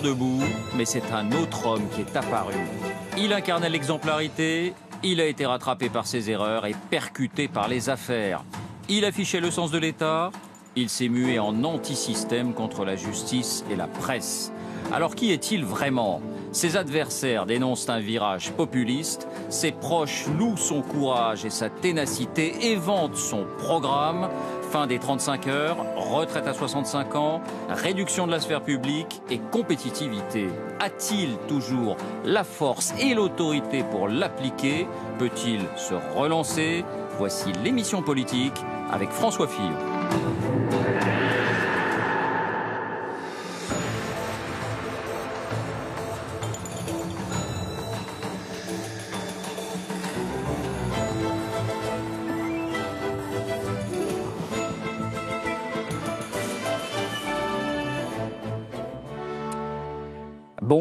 debout, mais c'est un autre homme qui est apparu. Il incarnait l'exemplarité, il a été rattrapé par ses erreurs et percuté par les affaires. Il affichait le sens de l'État, il s'est mué en anti-système contre la justice et la presse. Alors qui est-il vraiment Ses adversaires dénoncent un virage populiste, ses proches louent son courage et sa ténacité, et vendent son programme, fin des 35 heures, retraite à 65 ans, réduction de la sphère publique et compétitivité. A-t-il toujours la force et l'autorité pour l'appliquer Peut-il se relancer Voici l'émission politique avec François Fillon.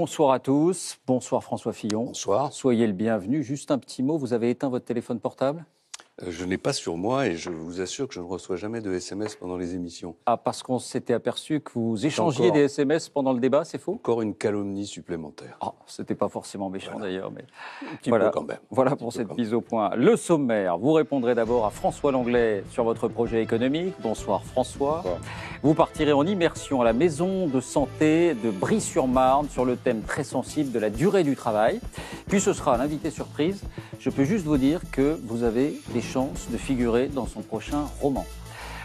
Bonsoir à tous. Bonsoir François Fillon. Bonsoir. Soyez le bienvenu. Juste un petit mot, vous avez éteint votre téléphone portable euh, je n'ai pas sur moi et je vous assure que je ne reçois jamais de SMS pendant les émissions. Ah, parce qu'on s'était aperçu que vous échangiez des SMS pendant le débat, c'est faux Encore une calomnie supplémentaire. Oh, c'était pas forcément méchant d'ailleurs, mais voilà, quand même. Voilà pour cette mise au point. Le sommaire, vous répondrez d'abord à François Langlais sur votre projet économique. Bonsoir François. Vous partirez en immersion à la maison de santé de Brie-sur-Marne sur le thème très sensible de la durée du travail. Puis ce sera l'invité surprise. Je peux juste vous dire que vous avez des chance de figurer dans son prochain roman.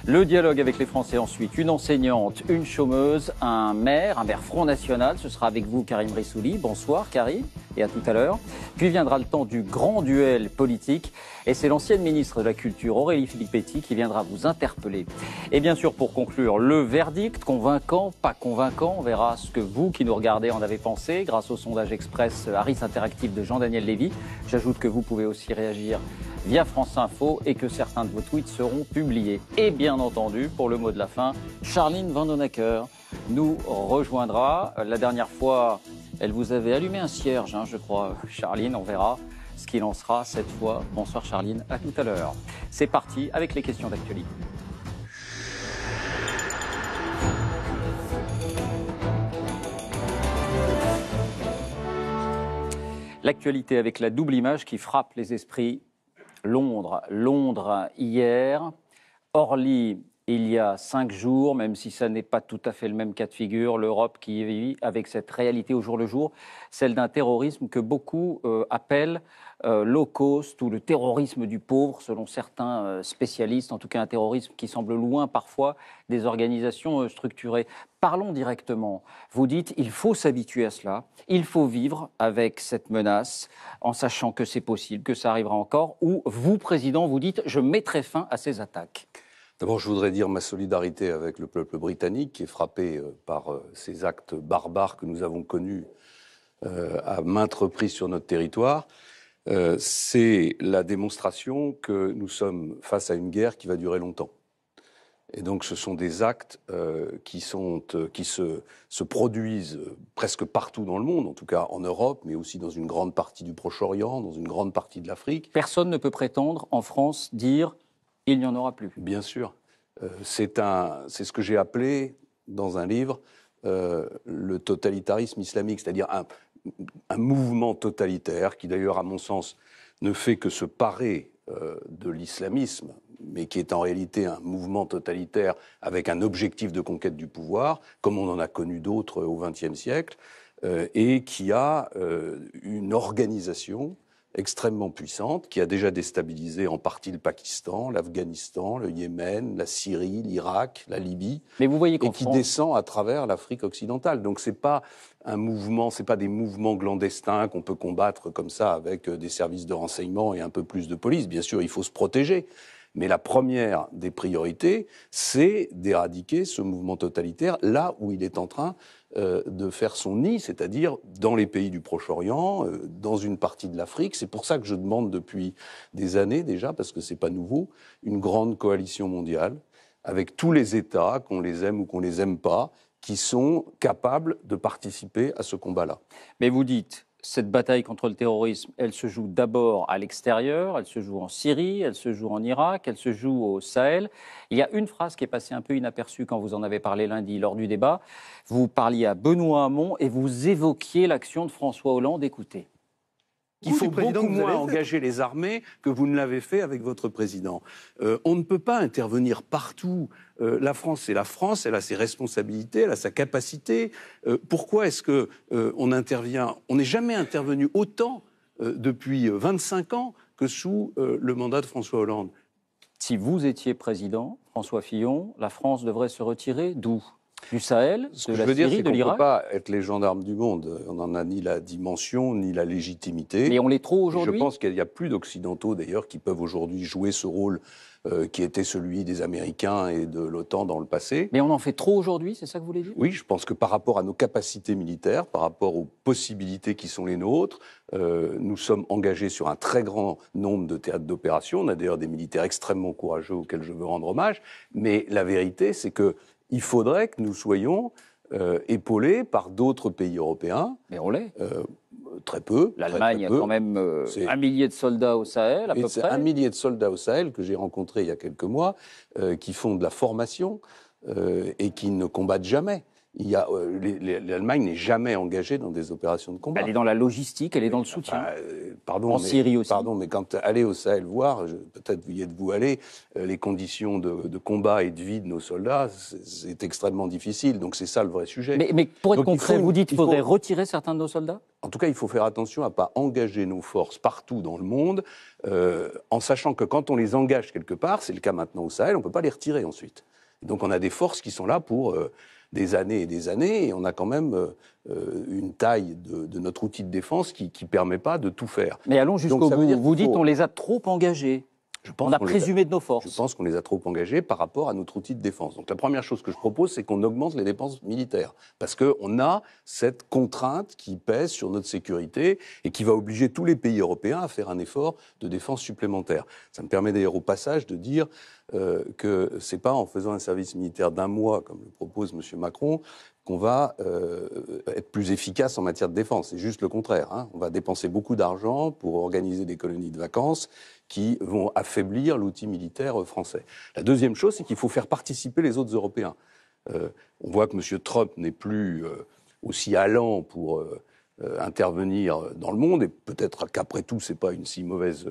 Le dialogue avec les Français ensuite, une enseignante, une chômeuse, un maire, un maire Front National. Ce sera avec vous Karim Rissouli. Bonsoir Karim et à tout à l'heure. Puis viendra le temps du grand duel politique et c'est l'ancienne ministre de la Culture Aurélie Philippetti, qui viendra vous interpeller. Et bien sûr pour conclure, le verdict, convaincant, pas convaincant, on verra ce que vous qui nous regardez en avez pensé grâce au sondage express Harris Interactive de Jean-Daniel Lévy. J'ajoute que vous pouvez aussi réagir via France Info et que certains de vos tweets seront publiés. Et bien entendu, pour le mot de la fin, Charline Vandonacker nous rejoindra. La dernière fois, elle vous avait allumé un cierge, hein, je crois, Charline, on verra ce qu'il en sera cette fois. Bonsoir Charline, à tout à l'heure. C'est parti avec les questions d'actualité. L'actualité avec la double image qui frappe les esprits. Londres, Londres hier, Orly, il y a cinq jours, même si ça n'est pas tout à fait le même cas de figure, l'Europe qui vit avec cette réalité au jour le jour, celle d'un terrorisme que beaucoup euh, appellent euh, low cost ou le terrorisme du pauvre, selon certains euh, spécialistes, en tout cas un terrorisme qui semble loin parfois des organisations structurées. Parlons directement. Vous dites, il faut s'habituer à cela, il faut vivre avec cette menace en sachant que c'est possible, que ça arrivera encore, ou vous, président, vous dites, je mettrai fin à ces attaques. D'abord, je voudrais dire ma solidarité avec le peuple britannique qui est frappé euh, par euh, ces actes barbares que nous avons connus euh, à maintes reprises sur notre territoire. C'est la démonstration que nous sommes face à une guerre qui va durer longtemps. Et donc, ce sont des actes qui, se, se produisent presque partout dans le monde, en tout cas en Europe, mais aussi dans une grande partie du Proche-Orient, dans une grande partie de l'Afrique. Personne ne peut prétendre en France dire il n'y en aura plus. Bien sûr. Euh, c'est ce que j'ai appelé dans un livre euh, le totalitarisme islamique, c'est-à-dire un, mouvement totalitaire qui d'ailleurs, à mon sens, ne fait que se parer euh, de l'islamisme, mais qui est en réalité un mouvement totalitaire avec un objectif de conquête du pouvoir, comme on en a connu d'autres au XXe siècle, et qui a une organisation extrêmement puissante qui a déjà déstabilisé en partie le Pakistan, l'Afghanistan, le Yémen, la Syrie, l'Irak, la Libye, Mais vous voyez et qui descend à travers l'Afrique occidentale. Donc c'est pas un mouvement, c'est pas des mouvements clandestins qu'on peut combattre comme ça avec euh, des services de renseignement et un peu plus de police. Bien sûr, il faut se protéger, mais la première des priorités, c'est d'éradiquer ce mouvement totalitaire là où il est en train euh, de faire son nid, c'est-à-dire dans les pays du Proche-Orient, euh, dans une partie de l'Afrique. C'est pour ça que je demande depuis des années déjà, parce que ce n'est pas nouveau, une grande coalition mondiale avec tous les États, qu'on les aime ou qu'on les aime pas, qui sont capables de participer à ce combat-là. Mais vous dites, cette bataille contre le terrorisme, elle se joue d'abord à l'extérieur, elle se joue en Syrie, elle se joue en Irak, elle se joue au Sahel. Il y a une phrase qui est passée un peu inaperçue quand vous en avez parlé lundi lors du débat. Vous parliez à Benoît Hamon et vous évoquiez l'action de François Hollande. Écoutez. Il faut beaucoup moins engager les armées que vous ne l'avez fait avec votre président. Euh, on ne peut pas intervenir partout. Euh, la France, c'est la France, elle a ses responsabilités, elle a sa capacité. Euh, pourquoi est-ce qu'on on intervient On n'est jamais intervenu autant depuis 25 ans que sous le mandat de François Hollande. Si vous étiez président, François Fillon, la France devrait se retirer, d'où du Sahel, Ce que je veux dire, c'est ne peut pas être les gendarmes du monde. On n'en a ni la dimension, ni la légitimité. Mais on l'est trop aujourd'hui. Je pense qu'il n'y a plus d'Occidentaux, d'ailleurs, qui peuvent aujourd'hui jouer ce rôle euh, qui était celui des Américains et de l'OTAN dans le passé. Mais on en fait trop aujourd'hui, c'est ça que vous voulez dire Oui, je pense que par rapport à nos capacités militaires, par rapport aux possibilités qui sont les nôtres, euh, nous sommes engagés sur un très grand nombre de théâtres d'opération. On a d'ailleurs des militaires extrêmement courageux auxquels je veux rendre hommage. Mais la vérité, c'est que il faudrait que nous soyons euh, épaulés par d'autres pays européens. Mais on l'est. Euh, très peu. L'Allemagne a quand même euh, un millier de soldats au Sahel, à peu près. Un millier de soldats au Sahel que j'ai rencontrés il y a quelques mois, qui font de la formation et qui ne combattent jamais. Euh, L'Allemagne n'est jamais engagée dans des opérations de combat. Elle est dans la logistique, elle est dans le soutien. Euh, pardon, en Syrie aussi. Pardon, mais quand allez au Sahel voir, peut-être y êtes-vous allé, euh, les conditions de, combat et de vie de nos soldats, c'est extrêmement difficile. Donc c'est ça le vrai sujet. Mais, pour être concret, vous dites qu'il faudrait retirer certains de nos soldats en tout cas, il faut faire attention à ne pas engager nos forces partout dans le monde, en sachant que quand on les engage quelque part, c'est le cas maintenant au Sahel, on ne peut pas les retirer ensuite. donc on a des forces qui sont là pour des années et des années, et on a quand même euh, euh, une taille de, notre outil de défense qui ne permet pas de tout faire. Mais allons jusqu'au bout. Vous dites qu'on les a trop engagés. on a présumé de nos forces. Je pense qu'on les a trop engagés par rapport à notre outil de défense. Donc la première chose que je propose, c'est qu'on augmente les dépenses militaires. Parce qu'on a cette contrainte qui pèse sur notre sécurité et qui va obliger tous les pays européens à faire un effort de défense supplémentaire. Ça me permet d'ailleurs au passage de dire euh, que ce n'est pas en faisant un service militaire d'un mois, comme le propose M. Macron, qu'on va euh, être plus efficace en matière de défense. C'est juste le contraire. Hein. On va dépenser beaucoup d'argent pour organiser des colonies de vacances qui vont affaiblir l'outil militaire français. La deuxième chose, c'est qu'il faut faire participer les autres Européens. Euh, on voit que M. Trump n'est plus aussi allant pour intervenir dans le monde, et peut-être qu'après tout, ce n'est pas une si mauvaise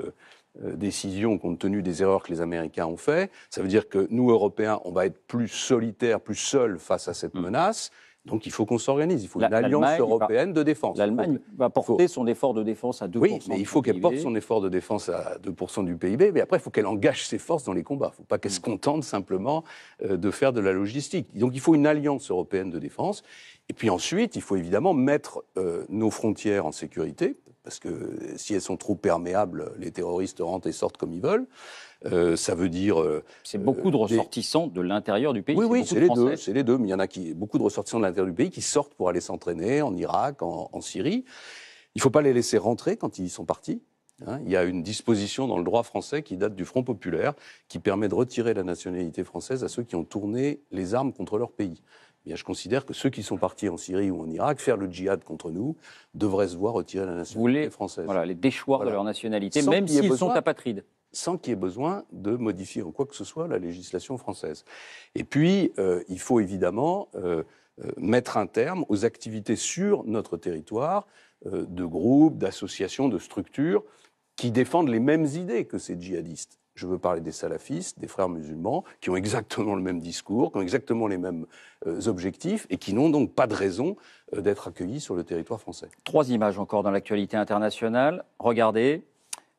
euh, décision compte tenu des erreurs que les Américains ont fait, Ça veut dire que nous, Européens, on va être plus solitaires, plus seuls face à cette mm. menace. Donc il faut qu'on s'organise. Il faut une alliance européenne de défense. L'Allemagne va porter son effort de défense à 2%. Oui, mais il faut qu'elle porte son effort de défense à 2% du PIB. Mais après, il faut qu'elle engage ses forces dans les combats. Il ne faut pas qu'elle mm. se contente simplement euh, de faire de la logistique. Donc il faut une alliance européenne de défense. Et puis ensuite, il faut évidemment mettre euh, nos frontières en sécurité parce que si elles sont trop perméables, les terroristes rentrent et sortent comme ils veulent. Euh, ça veut dire. Euh, c'est beaucoup de euh, ressortissants de l'intérieur du pays. Oui, oui, c'est les deux. il y en a qui beaucoup de ressortissants de l'intérieur du pays qui sortent pour aller s'entraîner en Irak, en, Syrie. Il ne faut pas les laisser rentrer quand ils sont partis. Hein. il y a une disposition dans le droit français qui date du Front populaire qui permet de retirer la nationalité française à ceux qui ont tourné les armes contre leur pays. Eh je considère que ceux qui sont partis en Syrie ou en Irak faire le djihad contre nous devraient se voir retirer la nationalité française. Voilà, les déchoirs de leur nationalité, même s'ils sont apatrides. Sans qu'il y ait besoin de modifier en quoi que ce soit la législation française. Et puis, euh, il faut évidemment euh, euh, mettre un terme aux activités sur notre territoire de groupes, d'associations, de structures qui défendent les mêmes idées que ces djihadistes je veux parler des salafistes, des frères musulmans, qui ont exactement le même discours, qui ont exactement les mêmes euh, objectifs et qui n'ont donc pas de raison euh, d'être accueillis sur le territoire français. Trois images encore dans l'actualité internationale. Regardez,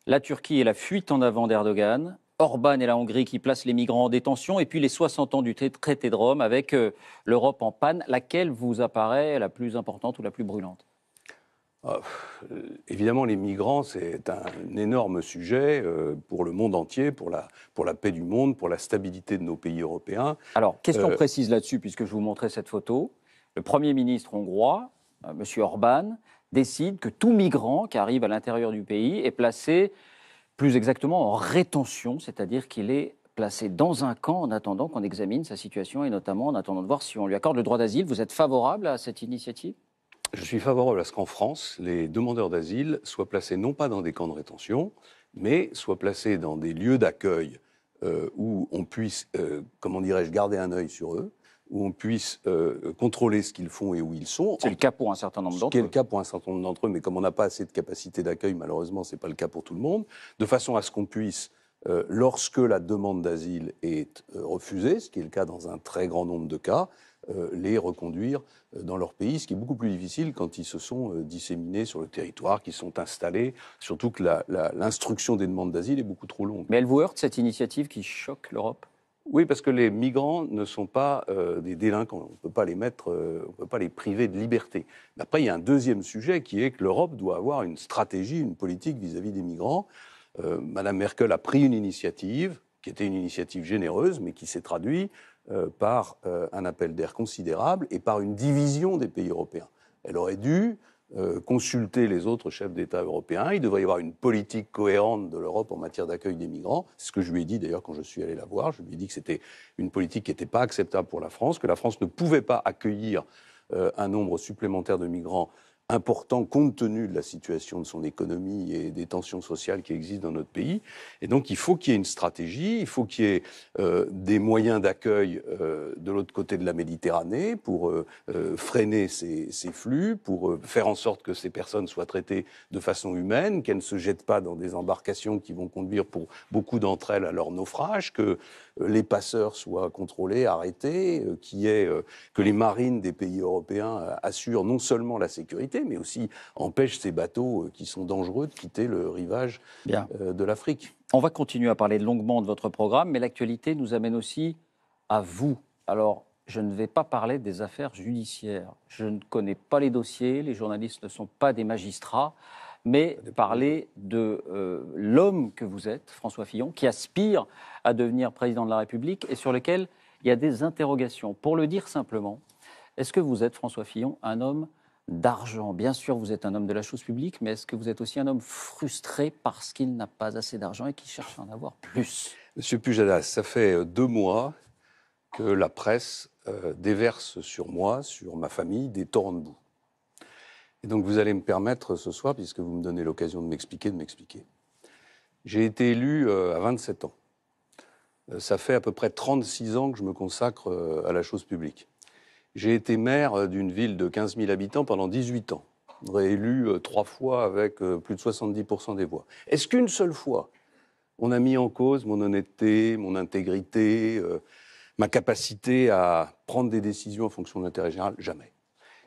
la Turquie et la fuite en avant d'Erdogan, Orban et la Hongrie qui placent les migrants en détention, et puis les 60 ans du traité de Rome avec euh, l'Europe en panne. Laquelle vous apparaît la plus importante ou la plus brûlante ah, euh, évidemment, les migrants, c'est un énorme sujet euh, pour le monde entier, pour la, paix du monde, pour la stabilité de nos pays européens. Alors, question euh, précise là-dessus, puisque je vous montrais cette photo. Le Premier ministre hongrois, M. Orban, décide que tout migrant qui arrive à l'intérieur du pays est placé, plus exactement, en rétention, c'est-à-dire qu'il est placé dans un camp en attendant qu'on examine sa situation et notamment en attendant de voir si on lui accorde le droit d'asile. Vous êtes favorable à cette initiative je suis favorable à ce qu'en France, les demandeurs d'asile soient placés non pas dans des camps de rétention, mais soient placés dans des lieux d'accueil euh, où on puisse, euh, comment dirais-je, garder un œil sur eux, où on puisse euh, contrôler ce qu'ils font et où ils sont. C'est le cas pour un certain nombre d'entre eux. C'est le cas pour un certain nombre d'entre eux, mais comme on n'a pas assez de capacité d'accueil, malheureusement, ce n'est pas le cas pour tout le monde, de façon à ce qu'on puisse lorsque la demande d'asile est refusée, ce qui est le cas dans un très grand nombre de cas, euh, les reconduire euh, dans leur pays, ce qui est beaucoup plus difficile quand ils se sont euh, disséminés sur le territoire, qu'ils sont installés, surtout que l'instruction des demandes d'asile est beaucoup trop longue. Mais elle vous heurte cette initiative qui choque l'Europe oui, parce que les migrants ne sont pas des délinquants. On ne peut pas les mettre, on on peut pas les priver de liberté. après, il y a un deuxième sujet qui est que l'Europe doit avoir une stratégie, une politique vis-à-vis des migrants. Madame Merkel a pris une initiative qui était une initiative généreuse, mais qui s'est traduite euh, par euh, un appel d'air considérable et par une division des pays européens. Elle aurait dû euh, consulter les autres chefs d'État européens. Il devrait y avoir une politique cohérente de l'Europe en matière d'accueil des migrants. C'est ce que je lui ai dit d'ailleurs quand je suis allé la voir. Je lui ai dit que c'était une politique qui n'était pas acceptable pour la France, que la France ne pouvait pas accueillir un nombre supplémentaire de migrants important compte tenu de la situation de son économie et des tensions sociales qui existent dans notre pays. Et donc il faut qu'il y ait une stratégie, il faut qu'il y ait euh, des moyens d'accueil euh, de l'autre côté de la Méditerranée pour euh, freiner ces, ces, flux, pour faire en sorte que ces personnes soient traitées de façon humaine, qu'elles ne se jettent pas dans des embarcations qui vont conduire pour beaucoup d'entre elles à leur naufrage, que les passeurs soient contrôlés, arrêtés, euh, qui est euh, que les marines des pays européens euh, assurent non seulement la sécurité, mais aussi empêchent ces bateaux qui sont dangereux de quitter le rivage de l'Afrique. On va continuer à parler longuement de votre programme, mais l'actualité nous amène aussi à vous. Alors, je ne vais pas parler des affaires judiciaires. Je ne connais pas les dossiers, les journalistes ne sont pas des magistrats mais parler de euh, l'homme que vous êtes, François Fillon, qui aspire à devenir président de la République et sur lequel il y a des interrogations. Pour le dire simplement, est-ce que vous êtes, François Fillon, un homme d'argent Bien sûr, vous êtes un homme de la chose publique, mais est-ce que vous êtes aussi un homme frustré parce qu'il n'a pas assez d'argent et qui cherche à en avoir plus Monsieur Pujadas, ça fait euh, deux mois que la presse euh, déverse sur moi, sur ma famille, des torrents de boue donc vous allez me permettre ce soir, puisque vous me donnez l'occasion de m'expliquer, de m'expliquer. J'ai été élu euh, à 27 ans. Euh, ça fait à peu près 36 ans que je me consacre euh, à la chose publique. J'ai été maire d'une ville de 15 000 habitants pendant 18 ans, élu trois fois avec plus de 70% des voix. Est-ce qu'une seule fois, on a mis en cause mon honnêteté, mon intégrité, ma capacité à prendre des décisions en fonction de l'intérêt général Jamais.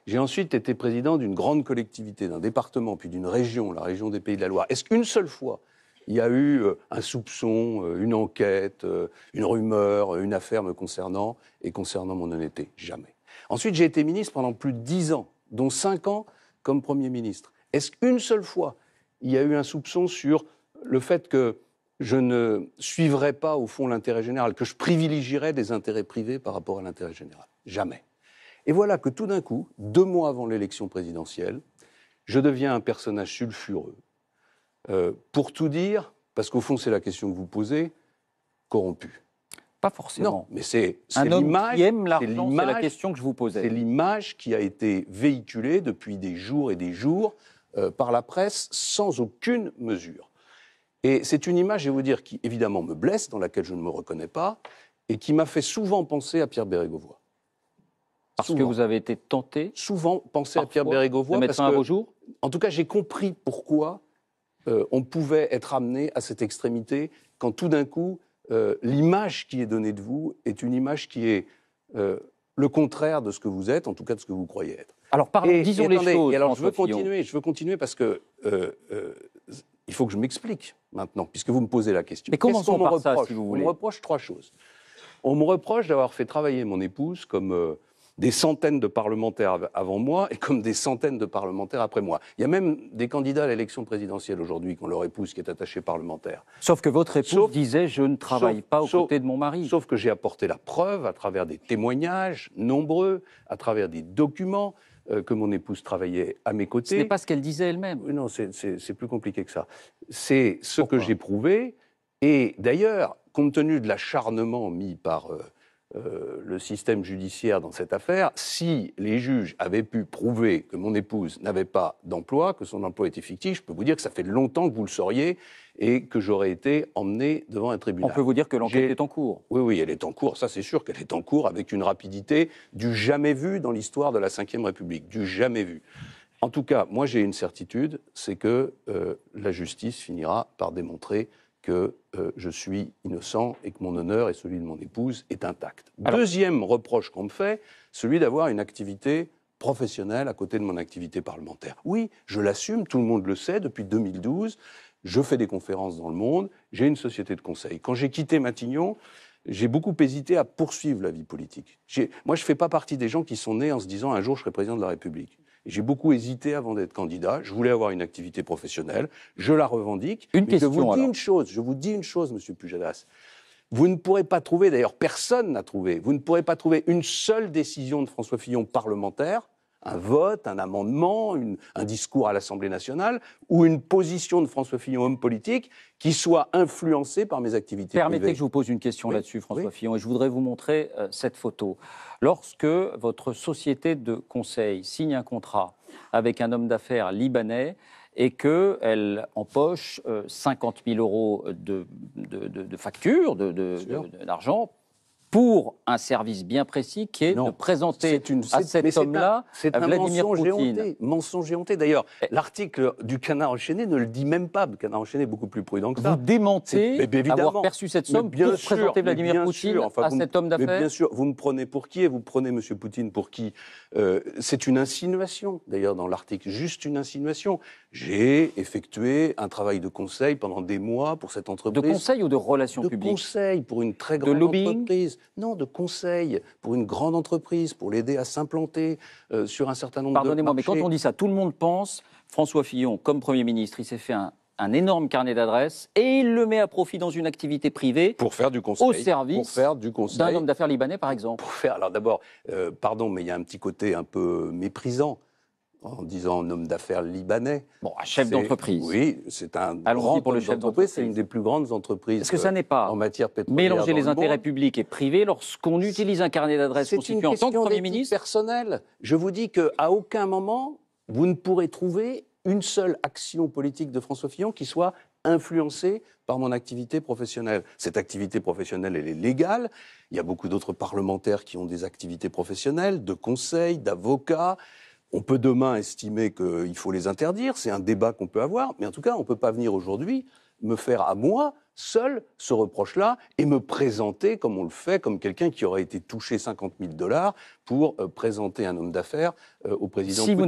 J'ai ensuite été président d'une grande collectivité, d'un département, puis d'une région, la région des Pays de la Loire. Est-ce qu'une seule fois, il y a eu euh, un soupçon, euh, une enquête, euh, une rumeur, une affaire me concernant et concernant mon honnêteté Jamais. Ensuite, j'ai été ministre pendant plus de dix ans, dont cinq ans comme Premier ministre. Est-ce qu'une seule fois, il y a eu un soupçon sur le fait que je ne suivrais pas, au fond, l'intérêt général, que je privilégierais des intérêts privés par rapport à l'intérêt général Jamais. Et voilà que tout d'un coup, deux mois avant l'élection présidentielle, je deviens un personnage sulfureux. Euh, pour tout dire, parce qu'au fond c'est la question que vous posez, corrompu. Pas forcément. Non, mais c'est l'image. qui la question que je vous l'image qui a été véhiculée depuis des jours et des jours euh, par la presse sans aucune mesure. Et c'est une image, je vais vous dire, qui évidemment me blesse, dans laquelle je ne me reconnais pas, et qui m'a fait souvent penser à Pierre Bérégovoy. Parce que vous avez été tenté Souvent, penser à Pierre Bérégovoy. mettre parce En tout cas, j'ai compris pourquoi euh, on pouvait être amené à cette extrémité quand tout d'un coup, euh, l'image qui est donnée de vous est une image qui est euh, le contraire de ce que vous êtes, en tout cas de ce que vous croyez être. Alors, parlons, disons les choses. alors, je veux continuer, je veux continuer parce que il faut que je m'explique maintenant, puisque vous me posez la question. Mais comment qu'on me vous On me reproche trois choses. On me reproche d'avoir fait travailler mon épouse comme des centaines de parlementaires avant moi et comme des centaines de parlementaires après moi. Il y a même des candidats à l'élection présidentielle aujourd'hui qui ont leur épouse qui est attachée parlementaire. Sauf que votre épouse disait je ne travaille pas aux côtés de mon mari. Sauf que j'ai apporté la preuve à travers des témoignages nombreux, à travers des documents euh, que mon épouse travaillait à mes côtés. Ce n'est pas ce qu'elle disait elle-même. Non, c'est plus compliqué que ça. C'est ce que j'ai prouvé. Et d'ailleurs, compte tenu de l'acharnement mis par euh, euh, le système judiciaire dans cette affaire si les juges avaient pu prouver que mon épouse n'avait pas d'emploi, que son emploi était fictif. Je peux vous dire que ça fait longtemps que vous le sauriez et que j'aurais été emmené devant un tribunal. On peut vous dire que l'enquête est en cours. Oui, oui, elle est en cours. Ça, c'est sûr qu'elle est en cours avec une rapidité du jamais vu dans l'histoire de la Ve République, du jamais vu. En tout cas, moi, j'ai une certitude, c'est que euh, la justice finira par démontrer que euh, je suis innocent et que mon honneur et celui de mon épouse est intact. Deuxième reproche qu'on me fait, celui d'avoir une activité professionnelle à côté de mon activité parlementaire. Oui, je l'assume, tout le monde le sait, depuis 2012, je fais des conférences dans le monde, j'ai une société de conseil. Quand j'ai quitté Matignon, j'ai beaucoup hésité à poursuivre la vie politique. Moi, je ne fais pas partie des gens qui sont nés en se disant un jour je serai président de la République. J'ai beaucoup hésité avant d'être candidat. Je voulais avoir une activité professionnelle. Je la revendique. Une question, Je vous dis une chose. Je vous dis une chose, Monsieur Pujadas. Vous ne pourrez pas trouver, d'ailleurs personne n'a trouvé, vous ne pourrez pas trouver une seule décision de François Fillon parlementaire un vote, un amendement, un discours à l'Assemblée nationale ou une position de François Fillon, homme politique, qui soit influencée par mes activités Permettez que je vous pose une question là-dessus, François Fillon, et je voudrais vous montrer euh, cette photo. Lorsque votre société de conseil signe un contrat avec un homme d'affaires libanais, et qu'elle empoche 50 euh, 000 euros de, de factures, d'argent, pour un service bien précis qui est de présenter à cet homme-là C'est un, mensonge éhonté. Mensonge D'ailleurs, eh. l'article du Canard enchaîné ne le dit même pas. Le Canard enchaîné est beaucoup plus prudent que ça. Vous démentez bien avoir perçu cette somme pour présenter Vladimir Poutine à cet homme d'affaires Bien sûr, vous me prenez pour qui et vous prenez Monsieur Poutine pour qui euh, C'est une insinuation, d'ailleurs, dans l'article. Juste une insinuation. J'ai effectué un travail de conseil pendant des mois pour cette entreprise. De conseil ou de relations de publiques De conseil pour une très grande de entreprise. Non, de conseil pour une grande entreprise, pour l'aider à s'implanter euh, sur un certain nombre de marchés. Pardonnez-moi, mais quand on dit ça, tout le monde pense, François Fillon, comme Premier ministre, il s'est fait un, énorme carnet d'adresses et il le met à profit dans une activité privée pour faire du conseil au service d'un homme d'affaires libanais par exemple. faire alors d'abord euh, pardon mais il y a un petit côté un peu méprisant en disant homme d'affaires libanais. Bon, un chef d'entreprise. Oui, c'est un grand pour le chef d'entreprise. C'est une des plus grandes entreprises. est que ça n'est pas en matière pétrolière mélanger les intérêts publics et privés lorsqu'on utilise un carnet d'adresses constitué en tant que premier ministre Personnel. Je vous dis que à aucun moment vous ne pourrez trouver une seule action politique de François Fillon qui soit influencée par mon activité professionnelle. Cette activité professionnelle, elle est légale. Il y a beaucoup d'autres parlementaires qui ont des activités professionnelles, de conseils, d'avocats. On peut demain estimer qu'il faut les interdire, c'est un débat qu'on peut avoir, mais en tout cas, on ne peut pas venir aujourd'hui me faire à moi seul ce reproche-là et me présenter comme on le fait, comme quelqu'un qui aurait été touché 50 000 dollars pour euh, présenter un homme d'affaires euh, au président si Vous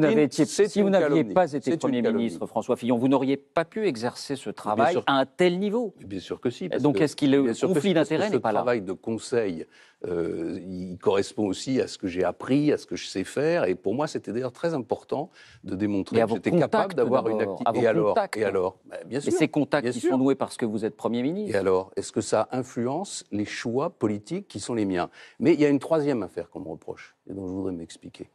si vous n'aviez pas été Premier ministre, François Fillon, vous n'auriez pas pu exercer ce travail à un tel niveau. Bien sûr que si. Donc est-ce qu'il le conflit d'intérêt Ce travail de conseil, euh, il correspond aussi à ce que j'ai appris, à ce que je sais faire. Et pour moi, c'était d'ailleurs très important de démontrer que j'étais capable d'avoir une activité. Et alors Et alors bah, Bien sûr. Et ces contacts qui sont noués parce que vous êtes Premier ministre. Et alors Est-ce que ça influence les choix politiques qui sont les miens Mais il y a une troisième affaire qu'on me reproche et dont je voudrais m'expliquer.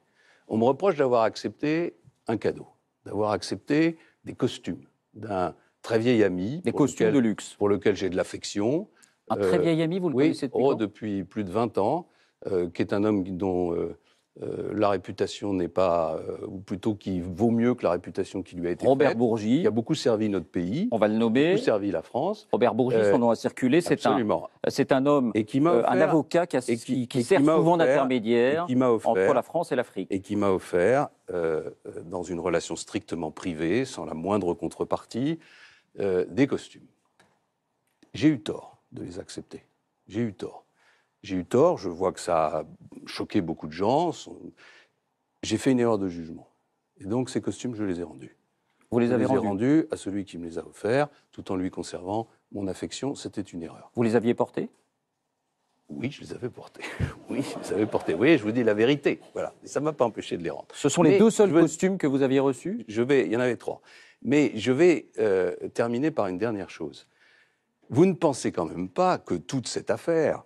On me reproche d'avoir accepté un cadeau, d'avoir accepté des costumes d'un très vieil ami. Des costumes de luxe. Pour lequel j'ai de l'affection. Un très euh, vieil ami, vous le connaissez oh, depuis plus de 20 ans, euh, qui est un homme dont euh, euh, la réputation n'est pas, euh, ou plutôt qui vaut mieux que la réputation qui lui a été Robert faite. Robert Bourgi. Qui a beaucoup servi notre pays. On va le nommer. Beaucoup servi la France. Robert Bourgi, euh, son nom a circulé. C'est un, c'est un homme, un avocat qui, a, qui, sert souvent d'intermédiaire entre la France et l'Afrique. Et qui m'a offert, dans une relation strictement privée, sans la moindre contrepartie, des costumes. J'ai eu tort de les accepter. J'ai eu tort. J'ai eu tort, je vois que ça a choqué beaucoup de gens. J'ai fait une erreur de jugement. Et donc ces costumes, je les ai rendus. Vous les je avez les rendus. rendus à celui qui me les a offerts, tout en lui conservant mon affection. C'était une erreur. Vous les aviez portés oui, je les avais portés. Oui, je les avais portés. Vous je vous dis la vérité. Voilà. Et ça ne m'a pas empêché de les rendre. Ce sont les deux seuls costumes que vous aviez reçus je vais, Il y en avait trois. Mais je vais euh, terminer par une dernière chose. Vous ne pensez quand même pas que toute cette affaire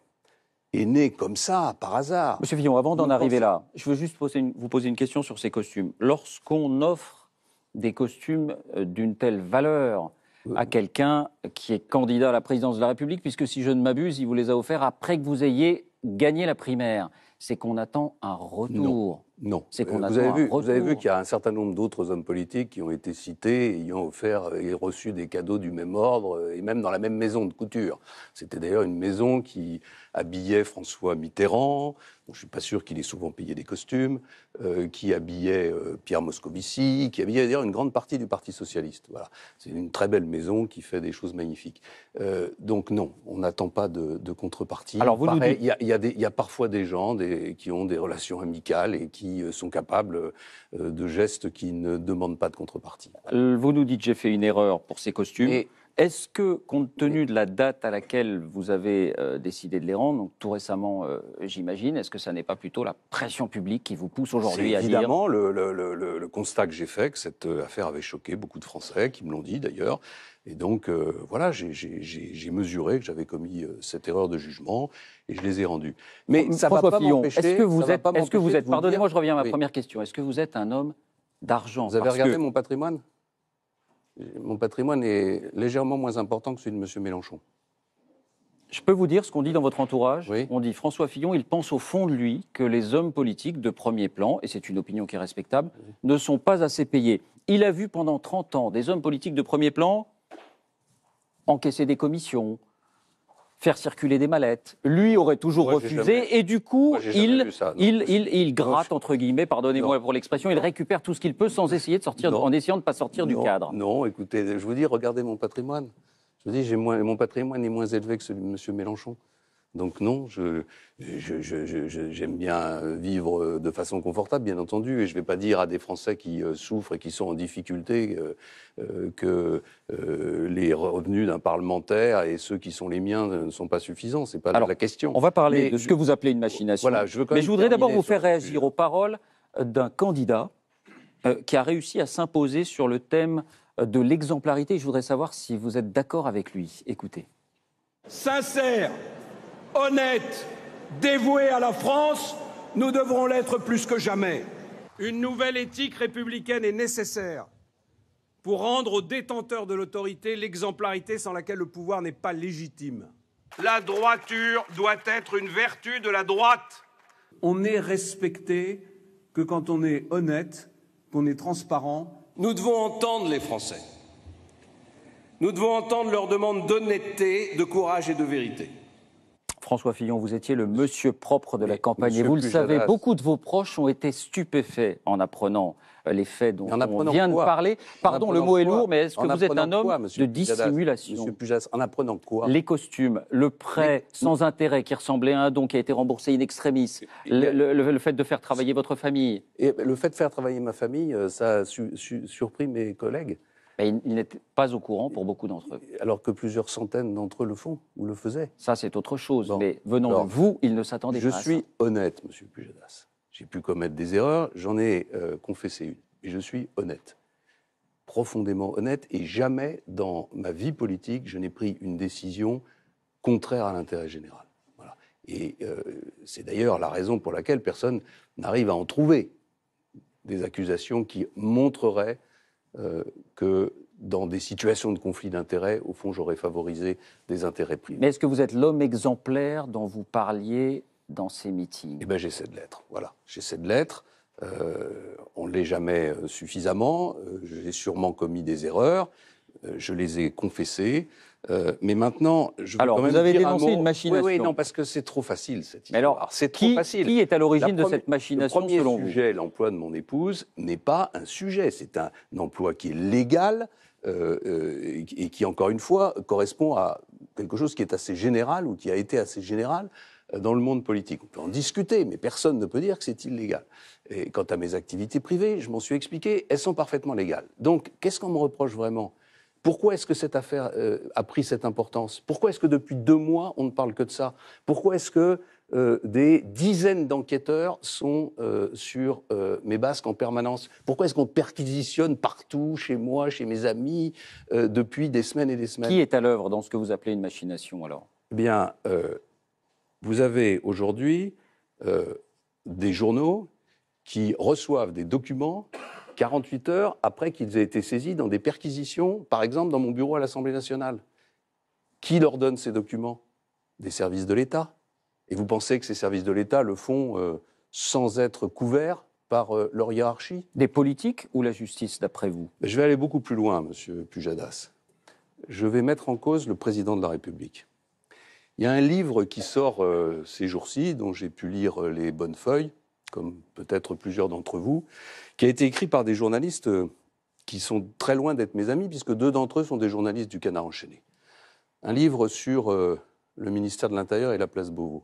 est né comme ça, par hasard. Monsieur Fillon, avant d'en arriver là, je veux juste vous poser une question sur ces costumes. Lorsqu'on offre des costumes euh, d'une telle valeur à quelqu'un qui est candidat à la présidence de la République, puisque si je ne m'abuse, il vous les a offerts après que vous ayez gagné la primaire, c'est qu'on attend un retour. Non. Euh, vous, avez vu, vous avez vu qu'il y a un certain nombre d'autres hommes politiques qui ont été cités, ayant offert et reçu des cadeaux du même ordre, euh, et même dans la même maison de couture. C'était d'ailleurs une maison qui habillait François Mitterrand, je ne suis pas sûr qu'il ait souvent payé des costumes, euh, qui habillait euh, Pierre Moscovici, qui habillait d'ailleurs une grande partie du Parti socialiste. Voilà. C'est une très belle maison qui fait des choses magnifiques. Euh, donc non, on n'attend pas de, contrepartie. Alors vous il, y a, parfois des gens qui ont des relations amicales et qui sont capables de gestes qui ne demandent pas de contrepartie. Vous nous dites j'ai fait une erreur pour ces costumes. Est-ce que, compte tenu de la date à laquelle vous avez euh, décidé de les rendre, donc tout récemment, euh, j'imagine, est-ce que ça n'est pas plutôt la pression publique qui vous pousse aujourd'hui à dire Évidemment, le, constat que j'ai fait, que cette euh, affaire avait choqué beaucoup de Français, qui me l'ont dit d'ailleurs. Et donc, voilà, j'ai mesuré que j'avais commis cette erreur de jugement et je les ai rendus. Mais ça ne va pas vous êtes, pardonnez-moi, je reviens à ma première question. Est-ce que vous êtes un homme d'argent Vous avez regardé mon patrimoine mon patrimoine est légèrement moins important que celui de M. Mélenchon. Je peux vous dire ce qu'on dit dans votre entourage. On dit François Fillon, il pense au fond de lui que les hommes politiques de premier plan, et c'est une opinion qui est respectable, ne sont pas assez payés. Il a vu pendant 30 ans des hommes politiques de premier plan encaisser des commissions, faire circuler des mallettes. Lui aurait toujours refusé et du coup, il, il, il, gratte, entre guillemets, pardonnez-moi pour l'expression, il récupère tout ce qu'il peut sans essayer de sortir, en essayant de ne pas sortir du cadre. Non, écoutez, je vous dis, regardez mon patrimoine. Je vous dis, j'ai mon patrimoine est moins élevé que celui de M. Mélenchon. Donc non, j'aime bien vivre de façon confortable, bien entendu, et je ne vais pas dire à des Français qui euh, souffrent et qui sont en difficulté euh, euh, que les revenus d'un parlementaire et ceux qui sont les miens ne sont pas suffisants. C'est pas la question. On va parler de ce que vous appelez une machination. je Mais je voudrais d'abord vous faire réagir aux paroles d'un candidat qui a réussi à s'imposer sur le thème de l'exemplarité. Je voudrais savoir si vous êtes d'accord avec lui. Écoutez. Sincère, honnêtes, dévoués à la France, nous devrons l'être plus que jamais. Une nouvelle éthique républicaine est nécessaire pour rendre aux détenteurs de l'autorité l'exemplarité sans laquelle le pouvoir n'est pas légitime. La droiture doit être une vertu de la droite. On n'est respecté que quand on est honnête, qu'on est transparent. Nous devons entendre les Français. Nous devons entendre leur demande d'honnêteté, de courage et de vérité. François Fillon, vous étiez le monsieur propre de la campagne et vous le savez, beaucoup de vos proches ont été stupéfaits en apprenant euh, les faits dont on vient de parler. Pardon, le mot est lourd, mais est-ce que vous êtes un homme de dissimulation en apprenant quoi Les costumes, le prêt sans intérêt qui ressemblait à un don qui a été remboursé in extremis, le, fait de faire travailler votre famille. Et le fait de faire travailler ma famille, euh, ça a surpris mes collègues. Ben, il Ils pas au courant pour beaucoup d'entre eux. Alors que plusieurs centaines d'entre eux le font ou le faisaient. Ça, c'est autre chose. Mais venant de vous, ils ne s'attendaient pas Je suis honnête, Monsieur Pujadas. J'ai pu commettre des erreurs, j'en ai euh, confessé une. Et je suis honnête profondément honnête et jamais dans ma vie politique je n'ai pris une décision contraire à l'intérêt général. Et euh, c'est d'ailleurs la raison pour laquelle personne n'arrive à en trouver des accusations qui montreraient euh, que dans des situations de conflit d'intérêts, au fond, j'aurais favorisé des intérêts privés. Mais est-ce que vous êtes l'homme exemplaire dont vous parliez dans ces meetings Eh bien, j'essaie de l'être. Voilà, j'essaie de l'être. Euh, on ne l'est jamais euh, suffisamment. J'ai sûrement commis des erreurs. je les ai confessées. Euh, mais maintenant, je veux quand même vous avez dénoncé une machination. Oui, non, parce que c'est trop facile cette histoire. Mais alors, c'est trop facile. Qui est à l'origine de cette machination premier sujet, l'emploi de mon épouse n'est pas un sujet. C'est un, emploi qui est légal. Euh, euh, et qui, encore une fois, correspond à quelque chose qui est assez général ou qui a été assez général dans le monde politique. On peut en discuter, mais personne ne peut dire que c'est illégal. Et quant à mes activités privées, je m'en suis expliqué, elles sont parfaitement légales. Donc, qu'est-ce qu'on me reproche vraiment pourquoi est-ce que cette affaire euh, a pris cette importance Pourquoi est-ce que depuis deux mois, on ne parle que de ça Pourquoi est-ce que euh, des dizaines d'enquêteurs sont euh, sur mes basques en permanence Pourquoi est-ce qu'on perquisitionne partout, chez moi, chez mes amis, depuis des semaines et des semaines Qui est à l'œuvre dans ce que vous appelez une machination alors Eh bien, vous avez aujourd'hui des journaux qui reçoivent des documents 48 heures après qu'ils aient été saisis dans des perquisitions, par exemple dans mon bureau à l'Assemblée nationale. Qui leur donne ces documents Des services de l'État. Et vous pensez que ces services de l'État le font euh, sans être couverts par euh, leur hiérarchie Des politiques ou la justice, d'après vous ben, Je vais aller beaucoup plus loin, monsieur Pujadas. Je vais mettre en cause le président de la République. Il y a un livre qui sort euh, ces jours-ci, dont j'ai pu lire les bonnes feuilles, comme peut-être plusieurs d'entre vous, qui a été écrit par des journalistes euh, qui sont très loin d'être mes amis, puisque deux d'entre eux sont des journalistes du Canard enchaîné. Un livre sur euh, le ministère de l'Intérieur et la place Beauvau,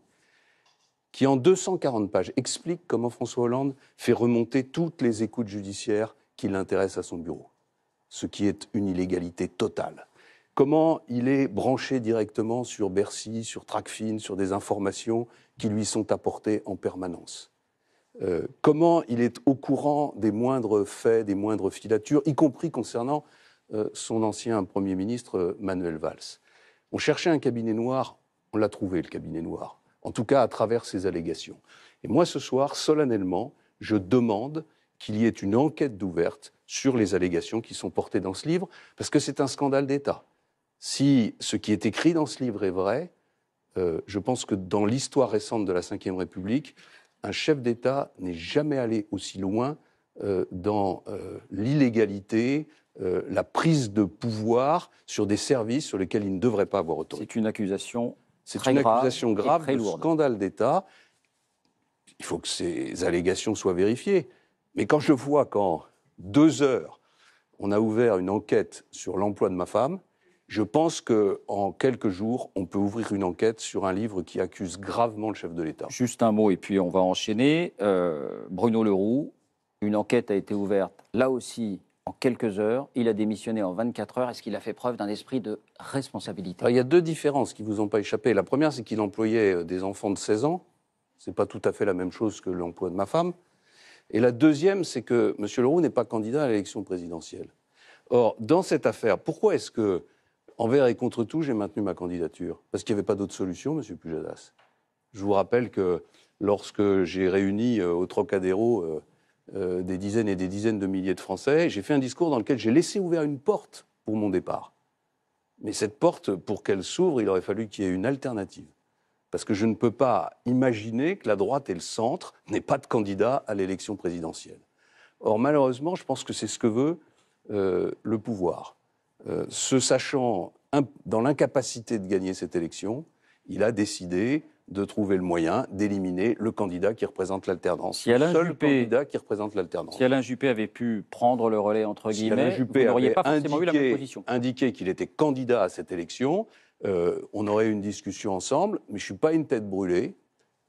qui en 240 pages explique comment François Hollande fait remonter toutes les écoutes judiciaires qui l'intéressent à son bureau, ce qui est une illégalité totale. Comment il est branché directement sur Bercy, sur Tracfin, sur des informations qui lui sont apportées en permanence. Euh, comment il est au courant des moindres faits, des moindres filatures, y compris concernant euh, son ancien Premier ministre euh, Manuel Valls. On cherchait un cabinet noir, on l'a trouvé, le cabinet noir, en tout cas à travers ces allégations. Et moi, ce soir, solennellement, je demande qu'il y ait une enquête d'ouverte sur les allégations qui sont portées dans ce livre, parce que c'est un scandale d'État. Si ce qui est écrit dans ce livre est vrai, je pense que dans l'histoire récente de la Ve République, un chef d'État n'est jamais allé aussi loin euh, dans euh, l'illégalité, euh, la prise de pouvoir sur des services sur lesquels il ne devrait pas avoir autorité. C'est une accusation C'est une grave accusation grave scandale d'État. Il faut que ces allégations soient vérifiées. Mais quand je vois qu'en deux heures, on a ouvert une enquête sur l'emploi de ma femme, je pense qu'en quelques jours, on peut ouvrir une enquête sur un livre qui accuse gravement le chef de l'État. Juste un mot et puis on va enchaîner. Euh, Bruno Leroux, une enquête a été ouverte là aussi en quelques heures. Il a démissionné en 24 heures. Est-ce qu'il a fait preuve d'un esprit de responsabilité Il y a deux différences qui ne vous ont pas échappé. La première, c'est qu'il employait euh, des enfants de 16 ans. Ce n'est pas tout à fait la même chose que l'emploi de ma femme. Et la deuxième, c'est que M. Leroux n'est pas candidat à l'élection présidentielle. Or, dans cette affaire, pourquoi est-ce que Envers et contre tout, j'ai maintenu ma candidature, parce qu'il n'y avait pas d'autre solution, Monsieur Pujadas. Je vous rappelle que lorsque j'ai réuni euh, au Trocadéro euh, euh, des dizaines et des dizaines de milliers de Français, j'ai fait un discours dans lequel j'ai laissé ouvert une porte pour mon départ. Mais cette porte, pour qu'elle s'ouvre, il aurait fallu qu'il y ait une alternative. Parce que je ne peux pas imaginer que la droite et le centre n'aient pas de candidat à l'élection présidentielle. Or, malheureusement, je pense que c'est ce que veut le pouvoir se euh, sachant dans l'incapacité de gagner cette élection, il a décidé de trouver le moyen d'éliminer le candidat qui représente l'alternance. Si le seul Juppé, candidat qui représente l'alternance. Si Alain Juppé avait pu prendre le relais, entre guillemets, si pas qu'il était candidat à cette élection, euh, on aurait eu une discussion ensemble, mais je ne suis pas une tête brûlée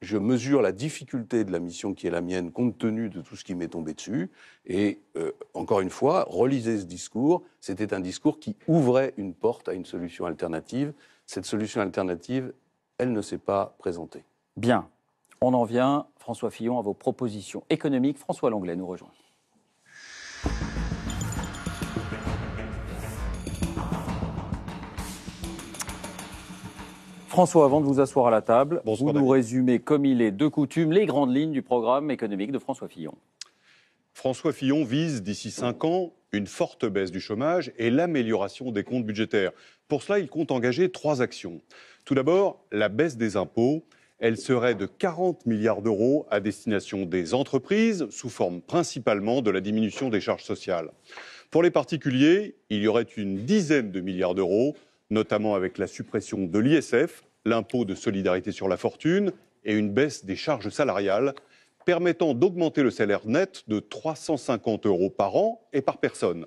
je mesure la difficulté de la mission qui est la mienne compte tenu de tout ce qui m'est tombé dessus. Et euh, encore une fois, relisez ce discours. C'était un discours qui ouvrait une porte à une solution alternative. Cette solution alternative, elle ne s'est pas présentée. Bien. On en vient, François Fillon, à vos propositions économiques. François Langlais nous rejoint. François, avant de vous asseoir à la table, vous nous résumez comme il est de coutume les grandes lignes du programme économique de François Fillon. François Fillon vise d'ici cinq ans une forte baisse du chômage et l'amélioration des comptes budgétaires. Pour cela, il compte engager trois actions. Tout d'abord, la baisse des impôts. Elle serait de 40 milliards d'euros à destination des entreprises, sous forme principalement de la diminution des charges sociales. Pour les particuliers, il y aurait une dizaine de milliards d'euros, notamment avec la suppression de l'ISF l'impôt de solidarité sur la fortune et une baisse des charges salariales permettant d'augmenter le salaire net de 350 euros par an et par personne,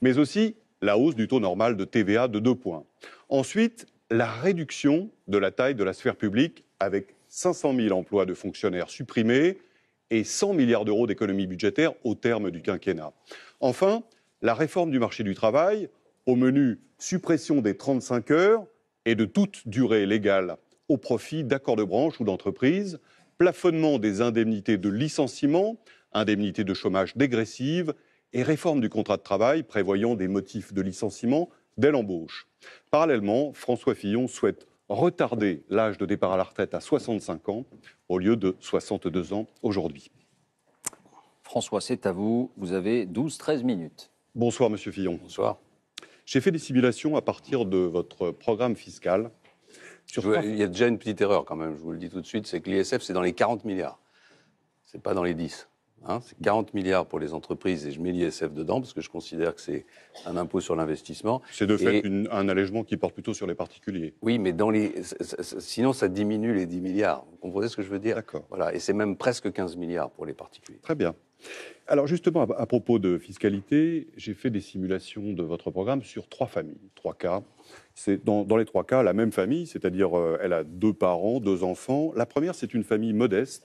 mais aussi la hausse du taux normal de TVA de deux points. Ensuite, la réduction de la taille de la sphère publique avec 500 000 emplois de fonctionnaires supprimés et 100 milliards d'euros d'économie budgétaire au terme du quinquennat. Enfin, la réforme du marché du travail, au menu suppression des 35 heures, et de toute durée légale au profit d'accords de branche ou d'entreprise, plafonnement des indemnités de licenciement, indemnités de chômage dégressives et réforme du contrat de travail prévoyant des motifs de licenciement dès l'embauche. Parallèlement, François Fillon souhaite retarder l'âge de départ à la retraite à 65 ans au lieu de 62 ans aujourd'hui. François, c'est à vous. Vous avez 12-13 minutes. Bonsoir, Monsieur Fillon. Bonsoir. J'ai fait des simulations à partir de votre programme fiscal. il y a déjà une petite erreur quand même, je vous le dis tout de suite, c'est que l'ISF, c'est dans les 40 milliards. C'est pas dans les 10. Hein. c'est 40 milliards pour les entreprises et je mets l'ISF dedans parce que je considère que c'est un impôt sur l'investissement. C'est de fait un allègement qui porte plutôt sur les particuliers. Oui, mais dans les... sinon ça diminue les 10 milliards. Vous comprenez ce que je veux dire D'accord. Voilà, et c'est même presque 15 milliards pour les particuliers. Très bien. Alors justement, à, propos de fiscalité, j'ai fait des simulations de votre programme sur trois familles, trois cas. C'est dans, les trois cas la même famille, c'est-à-dire euh, elle a deux parents, deux enfants. La première, c'est une famille modeste.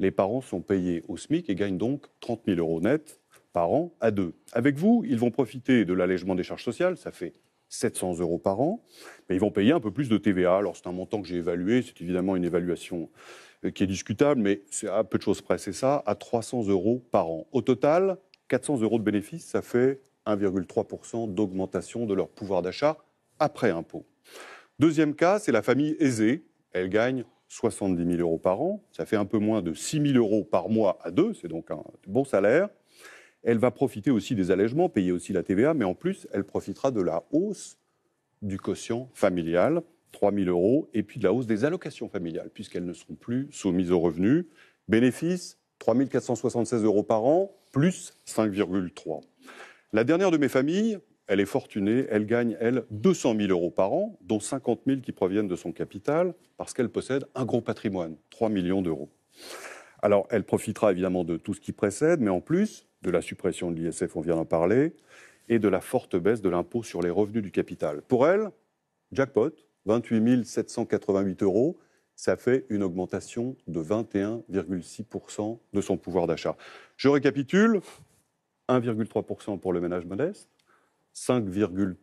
Les parents sont payés au SMIC et gagnent donc 30 000 euros net par an à deux. Avec vous, ils vont profiter de l'allègement des charges sociales, ça fait 700 euros par an, mais ils vont payer un peu plus de TVA. Alors c'est un montant que j'ai évalué, c'est évidemment une évaluation euh, qui est discutable, mais c'est à peu de choses près, c'est ça, à 300 euros par an. Au total, 400 euros de bénéfices, ça fait 1,3% d'augmentation de leur pouvoir d'achat après impôt. Deuxième cas, c'est la famille aisée. Elle gagne 70 000 euros par an, ça fait un peu moins de 6 000 euros par mois à deux, c'est donc un bon salaire. Elle va profiter aussi des allègements, payer aussi la TVA, mais en plus, elle profitera de la hausse du quotient familial, 3 000 euros, et puis de la hausse des allocations familiales, puisqu'elles ne seront plus soumises aux revenus. Bénéfice, 3 476 euros par an, plus 5,3. La dernière de mes familles, elle est fortunée, elle gagne, elle, 200 000 euros par an, dont 50 000 qui proviennent de son capital, parce qu'elle possède un gros patrimoine, 3 millions d'euros. Alors, elle profitera évidemment de tout ce qui précède, mais en plus, de la suppression de l'ISF, on vient d'en parler, et de la forte baisse de l'impôt sur les revenus du capital. Pour elle, jackpot, 28 788 euros, ça fait une augmentation de 21,6% de son pouvoir d'achat. Je récapitule, 1,3% pour le ménage modeste, 5,3%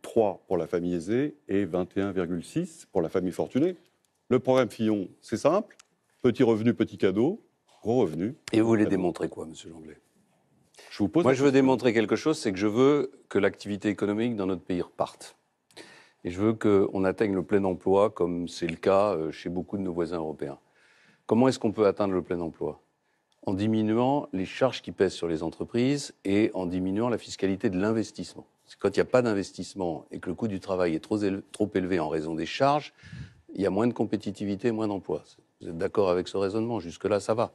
pour la famille aisée et 21,6% pour la famille fortunée. Le programme Fillon, c'est simple, petit revenu, petit cadeau, gros revenu. Et vous voulez démontrer quoi, monsieur Langlais moi, je veux démontrer quelque chose, c'est que je veux que l'activité économique dans notre pays reparte. Et je veux qu'on atteigne le plein emploi, comme c'est le cas euh, chez beaucoup de nos voisins européens. Comment est-ce qu'on peut atteindre le plein emploi En diminuant les charges qui pèsent sur les entreprises et en diminuant la fiscalité de l'investissement. Quand il n'y a pas d'investissement et que le coût du travail est trop élevé, en raison des charges, il y a moins de compétitivité, moins d'emplois. Vous êtes d'accord avec ce raisonnement Jusque-là, ça va.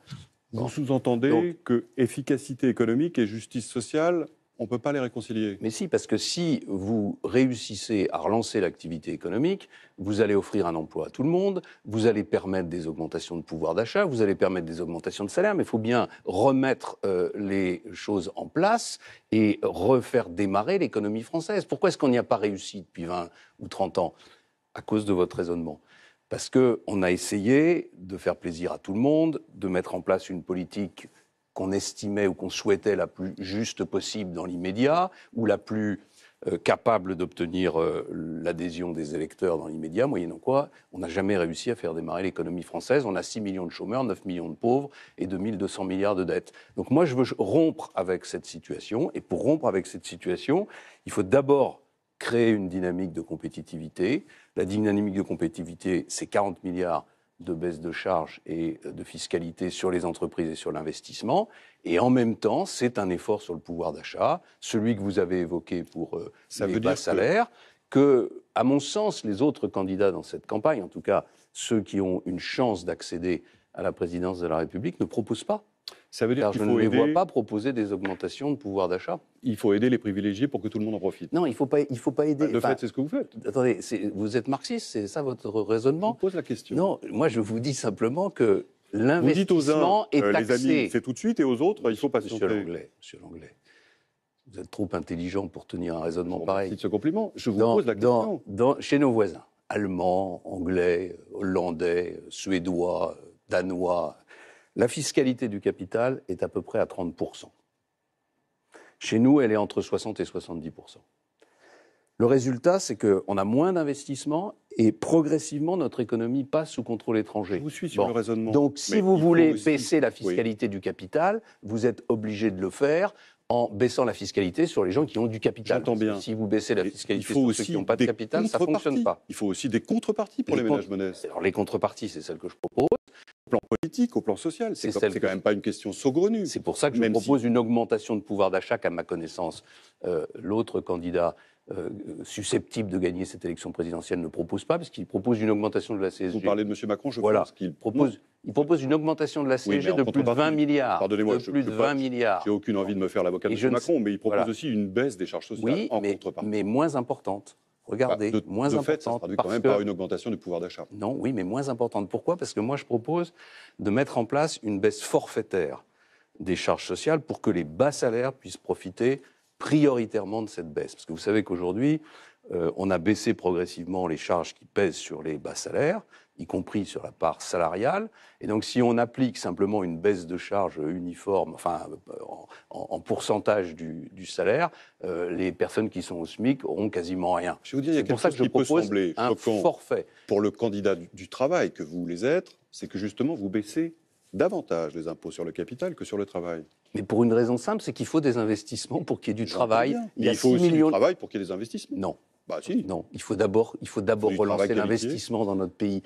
Vous sous-entendez que efficacité économique et justice sociale, on ne peut pas les réconcilier. Mais si, parce que si vous réussissez à relancer l'activité économique, vous allez offrir un emploi à tout le monde, vous allez permettre des augmentations de pouvoir d'achat, vous allez permettre des augmentations de salaire, mais il faut bien remettre euh, les choses en place et refaire démarrer l'économie française. Pourquoi est-ce qu'on n'y a pas réussi depuis 20 ou 30 ans À cause de votre raisonnement. Parce qu'on a essayé de faire plaisir à tout le monde, de mettre en place une politique qu'on estimait ou qu'on souhaitait la plus juste possible dans l'immédiat, ou la plus euh, capable d'obtenir euh, l'adhésion des électeurs dans l'immédiat, moyennant quoi on n'a jamais réussi à faire démarrer l'économie française. On a 6 millions de chômeurs, 9 millions de pauvres et 2200 milliards de dettes. Donc moi, je veux rompre avec cette situation. Et pour rompre avec cette situation, il faut d'abord créer une dynamique de compétitivité. La dynamique de compétitivité, c'est 40 milliards de baisse de charges et de fiscalité sur les entreprises et sur l'investissement. Et en même temps, c'est un effort sur le pouvoir d'achat, celui que vous avez évoqué pour euh, bas salaires, que, à mon sens, les autres candidats dans cette campagne, en tout cas ceux qui ont une chance d'accéder à la présidence de la République, ne proposent pas. Ça veut dire je ne les vois pas proposer des augmentations de pouvoir d'achat. Il faut aider les privilégiés pour que tout le monde en profite. Non, il ne faut, pas, il faut pas aider. de fait, c'est ce que vous faites. Attendez, vous êtes marxiste, c'est ça votre raisonnement Je vous pose la question. Non, moi je vous dis simplement que l'investissement est euh, taxé. c'est tout de suite, et aux autres, il faut pas Monsieur l'anglais, Monsieur l'anglais, vous êtes trop intelligent pour tenir un raisonnement pareil. compliment. Je vous pose la question. chez nos voisins, allemands, anglais, hollandais, suédois, danois, la fiscalité du capital est à peu près à 30%. Chez nous, elle est entre 60 et 70%. Le résultat, c'est qu'on a moins d'investissements et progressivement, notre économie passe sous contrôle étranger. Je vous suis sur le raisonnement. Donc, si vous voulez baisser la fiscalité du capital, vous êtes obligé de le faire en baissant la fiscalité sur les gens qui ont du capital. J'entends bien. Si vous baissez la fiscalité sur ceux qui n'ont pas de capital, ça ne fonctionne pas. Il faut aussi des contreparties pour les, ménages monnaies. Alors, les contreparties, c'est celle que je propose au plan politique, au plan social. C'est quand, même pas une question saugrenue. C'est pour ça que je propose une augmentation de pouvoir d'achat, qu'à ma connaissance, euh, l'autre candidat euh, susceptible de gagner cette élection présidentielle ne propose pas, parce qu'il propose une augmentation de la CSG. Vous parlez de M. Macron, je pense qu'il propose. Il propose une augmentation de la CSG de plus de 20 milliards. Pardonnez-moi, je plus aucune envie de me faire l'avocat de M. Macron, mais il propose aussi une baisse des charges sociales en contrepartie. mais moins importante. Bah, regardez, moins importante. Fait, ça quand même par une augmentation du pouvoir d'achat. Non, oui, mais moins importante. Pourquoi Parce que moi, je propose de mettre en place une baisse forfaitaire des charges sociales pour que les bas salaires puissent profiter prioritairement de cette baisse. Parce que vous savez qu'aujourd'hui, euh, on a baissé progressivement les charges qui pèsent sur les bas salaires y compris sur la part salariale. Et donc, si on applique simplement une baisse de charge uniforme, enfin, en, pourcentage du, salaire, euh, les personnes qui sont au SMIC auront quasiment rien. Je pour vous que qui peut sembler un forfait. Pour le candidat du, travail que vous voulez être, c'est que justement, vous baissez davantage les impôts sur le capital que sur le travail. Mais pour une raison simple, c'est qu'il faut des investissements pour qu'il y ait du travail. Il, faut aussi du travail pour qu'il y ait des investissements. Non. Bah, non, il faut d'abord, il faut d'abord relancer l'investissement dans notre pays.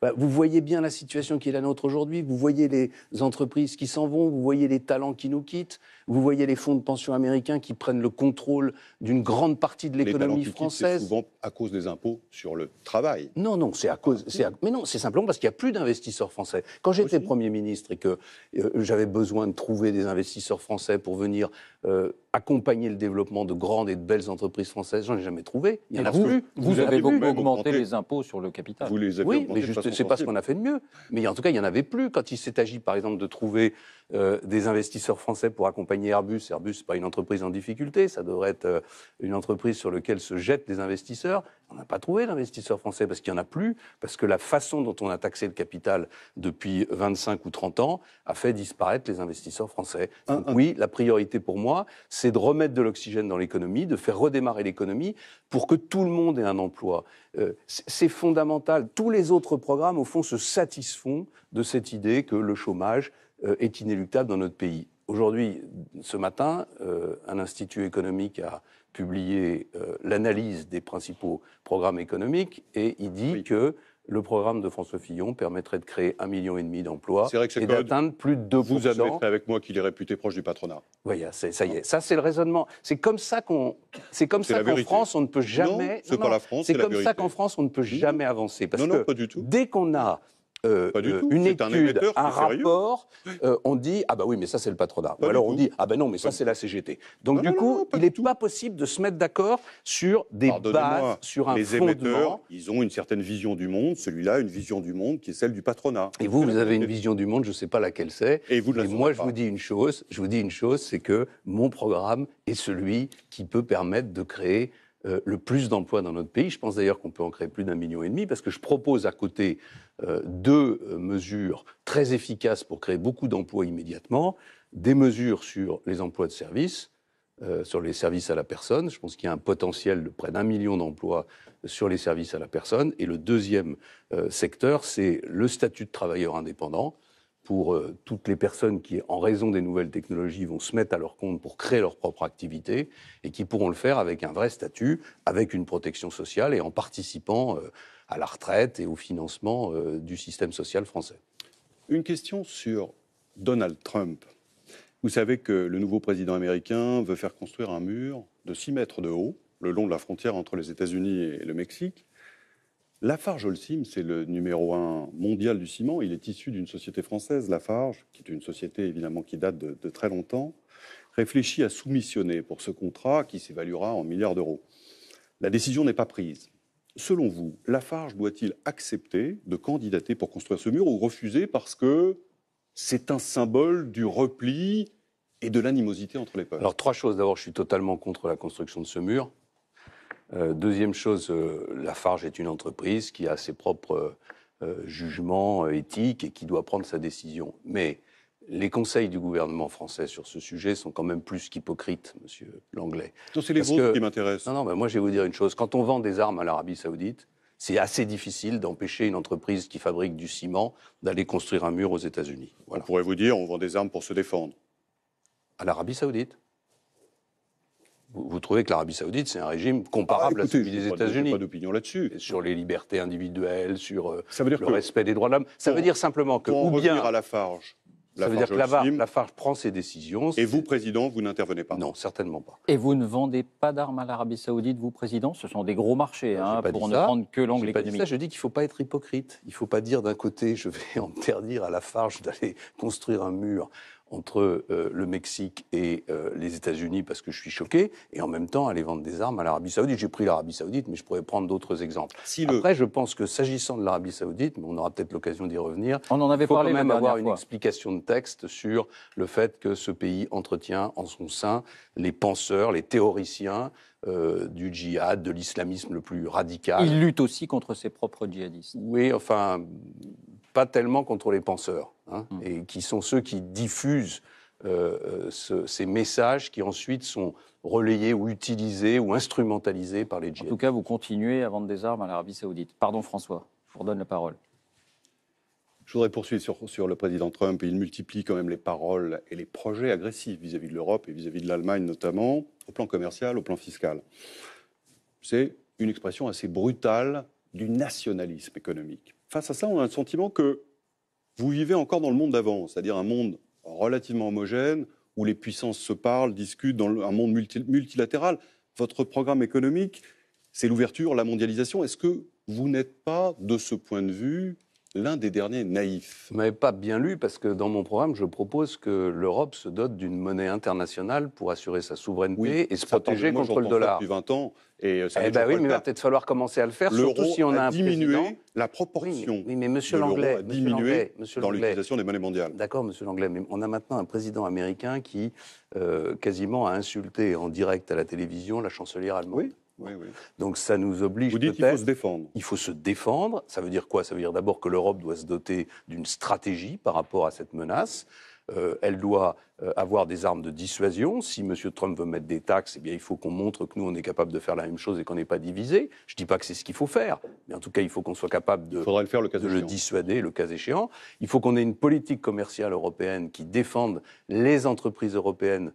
Bah, vous voyez bien la situation qui est la nôtre aujourd'hui. Vous voyez les entreprises qui s'en vont. Vous voyez les talents qui nous quittent. Vous voyez les fonds de pension américains qui prennent le contrôle d'une grande partie de l'économie française. C'est souvent à cause des impôts sur le travail. Non, non, c'est à cause. Ah, mais non, c'est simplement parce qu'il n'y a plus d'investisseurs français. Quand j'étais Premier ministre et que euh, j'avais besoin de trouver des investisseurs français pour venir euh, accompagner le développement de grandes et de belles entreprises françaises, j'en ai jamais trouvé. Il y en a vous, Vous, avez beaucoup augmenté, les impôts sur le capital. Vous les avez oui, mais c'est pas ce qu'on a fait de mieux. Mais en tout cas, il y en avait plus quand il s'est agi, par exemple, de trouver euh, des investisseurs français pour accompagner Airbus. Airbus, n'est pas une entreprise en difficulté, ça devrait être euh, une entreprise sur laquelle se jettent des investisseurs. On n'a pas trouvé d'investisseurs français parce qu'il n'y en a plus, parce que la façon dont on a taxé le capital depuis 25 ou 30 ans a fait disparaître les investisseurs français. oui, la priorité pour moi, c'est de remettre de l'oxygène dans l'économie, de faire redémarrer l'économie pour que tout le monde ait un emploi. Euh, c'est fondamental. Tous les autres programmes, au fond, se satisfont de cette idée que le chômage euh, est inéluctable dans notre pays. Aujourd'hui, ce matin, euh, un institut économique a publié euh, l'analyse des principaux programmes économiques et il dit que le programme de François Fillon permettrait de créer un million et demi d'emplois et d'atteindre plus de 2 Vous admettez avec moi qu'il est réputé proche du patronat. Voyez, ah, ça y est. Ça, c'est le raisonnement. C'est comme ça qu'on, c'est comme ça qu'en France, on ne peut jamais. Non, c'est pas la France. C'est comme ça qu'en France, on ne peut jamais avancer parce non, non, que dès qu'on a euh, euh, un émetteur, un, rapport, euh, on dit ah bah oui mais ça c'est le patronat. Bah Ou alors on dit ah bah non mais ça c'est la CGT. Donc bah du coup, il n'est pas possible de se mettre d'accord sur des bases, sur un les émetteurs, ils ont une certaine vision du monde, celui-là une vision du monde qui est celle du patronat. Et vous, vous avez une vision du monde, je ne sais pas laquelle c'est. Et vous moi, je vous dis une chose, je vous dis une chose, c'est que mon programme est celui qui peut permettre de créer euh, le plus d'emplois dans notre pays. Je pense d'ailleurs qu'on peut en créer plus d'un million et demi, parce que je propose à côté euh, deux euh, mesures très efficaces pour créer beaucoup d'emplois immédiatement, des mesures sur les emplois de service, sur les services à la personne. Je pense qu'il y a un potentiel de près d'un million d'emplois sur les services à la personne. Et le deuxième secteur, c'est le statut de travailleur indépendant pour euh, toutes les personnes qui, en raison des nouvelles technologies, vont se mettre à leur compte pour créer leur propre activité et qui pourront le faire avec un vrai statut, avec une protection sociale et en participant euh, à la retraite et au financement euh, du système social français. Une question sur Donald Trump. Vous savez que le nouveau président américain veut faire construire un mur de 6 mètres de haut le long de la frontière entre les États-Unis et le Mexique Lafarge Holcim, c'est le numéro un mondial du ciment. Il est issu d'une société française, Lafarge, qui est une société évidemment qui date de, de très longtemps, réfléchit à soumissionner pour ce contrat qui s'évaluera en milliards d'euros. La décision n'est pas prise. Selon vous, Lafarge doit-il accepter de candidater pour construire ce mur ou refuser parce que c'est un symbole du repli et de l'animosité entre les peuples Alors trois choses. D'abord, je suis totalement contre la construction de ce mur. Euh, deuxième chose, euh, la Farge est une entreprise qui a ses propres euh, jugements éthiques et qui doit prendre sa décision. Mais les conseils du gouvernement français sur ce sujet sont quand même plus qu'hypocrites, monsieur Langlais. c'est les vôtres qui m'intéressent. Non, non, moi je vais vous dire une chose. Quand on vend des armes à l'Arabie Saoudite, c'est assez difficile d'empêcher une entreprise qui fabrique du ciment d'aller construire un mur aux États-Unis. On pourrait vous dire, on vend des armes pour se défendre. À l'Arabie Saoudite vous, trouvez que l'Arabie Saoudite, c'est un régime ah, comparable à celui des États-Unis Pas d'opinion là-dessus. Sur les libertés individuelles, sur euh, le respect des droits de l'homme. Ça veut dire simplement que. ou bien, à la Farge. La ça veut dire que la farge prend ses décisions. Et vous, président, vous n'intervenez pas Non, certainement pas. Et vous ne vendez pas d'armes à l'Arabie Saoudite, vous, président Ce sont des gros marchés, hein, pour ne prendre que l'angle économique. Pas ça. Je dis qu'il ne faut pas être hypocrite. Il ne faut pas dire d'un côté, je vais interdire à la farge d'aller construire un mur entre euh, le Mexique et euh, les États-Unis parce que je suis choqué, et en même temps aller vendre des armes à l'Arabie Saoudite. J'ai pris l'Arabie Saoudite, mais je pourrais prendre d'autres exemples. Après, je pense que s'agissant de l'Arabie Saoudite, mais on aura peut-être l'occasion d'y revenir, on en avait faut parlé quand même avoir une explication de texte sur le fait que ce pays entretient en son sein les penseurs, les théoriciens euh, du djihad, de l'islamisme le plus radical. Il lutte aussi contre ses propres djihadistes. Oui, enfin, pas tellement contre les penseurs, hein, hmm. et qui sont ceux qui diffusent euh, euh, ces messages qui ensuite sont relayés ou utilisés ou instrumentalisés par les djihadistes. En tout cas, vous continuez à vendre des armes à l'Arabie saoudite. Pardon François, je vous redonne la parole. Je voudrais poursuivre sur, sur, le président Trump. Il multiplie quand même les paroles et les projets agressifs vis-à-vis de l'Europe et vis à -vis de l'Allemagne notamment, au plan commercial, au plan fiscal. C'est une expression assez brutale du nationalisme économique face à ça, on a le sentiment que vous vivez encore dans le monde d'avant, c'est-à-dire un monde relativement homogène, où les puissances se parlent, discutent, dans un monde multilatéral. Votre programme économique, c'est l'ouverture, la mondialisation. Est-ce que vous n'êtes pas, de ce point de vue, l'un des derniers naïfs. Vous m'avez pas bien lu parce que dans mon programme, je propose que l'Europe se dote d'une monnaie internationale pour assurer sa souveraineté et se protéger contre le dollar. Ça depuis 20 ans. Et euh, ça eh bien oui, mais il va peut-être falloir commencer à le faire, surtout si on a, diminué la proportion. Oui, mais, Monsieur Langlais, diminué dans l'utilisation des monnaies mondiales. D'accord, Monsieur Langlais, mais on a maintenant un président américain qui euh, quasiment a insulté en direct à la télévision la chancelière allemande. Donc ça nous oblige. Vous dites qu'il faut se défendre. Il faut se défendre. Ça veut dire quoi Ça veut dire d'abord que l'Europe doit se doter d'une stratégie par rapport à cette menace. Euh, elle doit euh, avoir des armes de dissuasion. Si M. Trump veut mettre des taxes, eh bien, il faut qu'on montre que nous, on est capable de faire la même chose et qu'on n'est pas divisé. Je ne dis pas que c'est ce qu'il faut faire, mais en tout cas, il faut qu'on soit capable de, le, faire, de le, dissuader le cas échéant. Il faut qu'on ait une politique commerciale européenne qui défende les entreprises européennes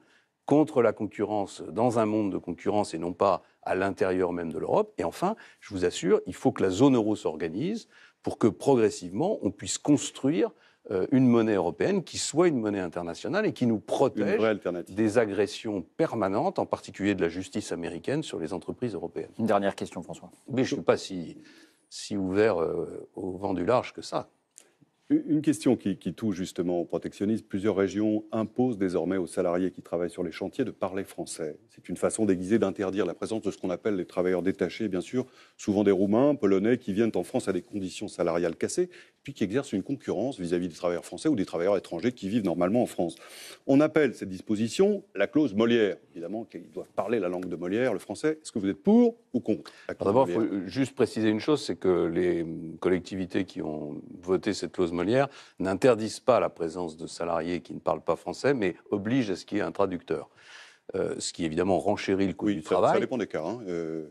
contre la concurrence dans un monde de concurrence et non pas à l'intérieur même de l'Europe. Et enfin, je vous assure, il faut que la zone euro s'organise pour que progressivement on puisse construire euh, une monnaie européenne qui soit une monnaie internationale et qui nous protège des agressions permanentes, en particulier de la justice américaine sur les entreprises européennes. Une dernière question, François. Mais je ne suis pas si, si ouvert euh, au vent du large que ça. Une question qui, touche justement au protectionnisme. Plusieurs régions imposent désormais aux salariés qui travaillent sur les chantiers de parler français. C'est une façon déguisée d'interdire la présence de ce qu'on appelle les travailleurs détachés, bien sûr, souvent des Roumains, Polonais, qui viennent en France à des conditions salariales cassées, puis qui exercent une concurrence vis-à-vis des travailleurs français ou des travailleurs étrangers qui vivent normalement en France. On appelle cette disposition la clause Molière. Évidemment qu'ils doivent parler la langue de Molière, le français. Est-ce que vous êtes pour ou contre D'abord, il faut juste préciser une chose, c'est que les collectivités qui ont voté cette clause Molière, n'interdisent pas la présence de salariés qui ne parlent pas français, mais obligent à ce qu'il y ait un traducteur. Euh, ce qui évidemment renchérit le coût du travail. Ça dépend des cas. Hein. Euh,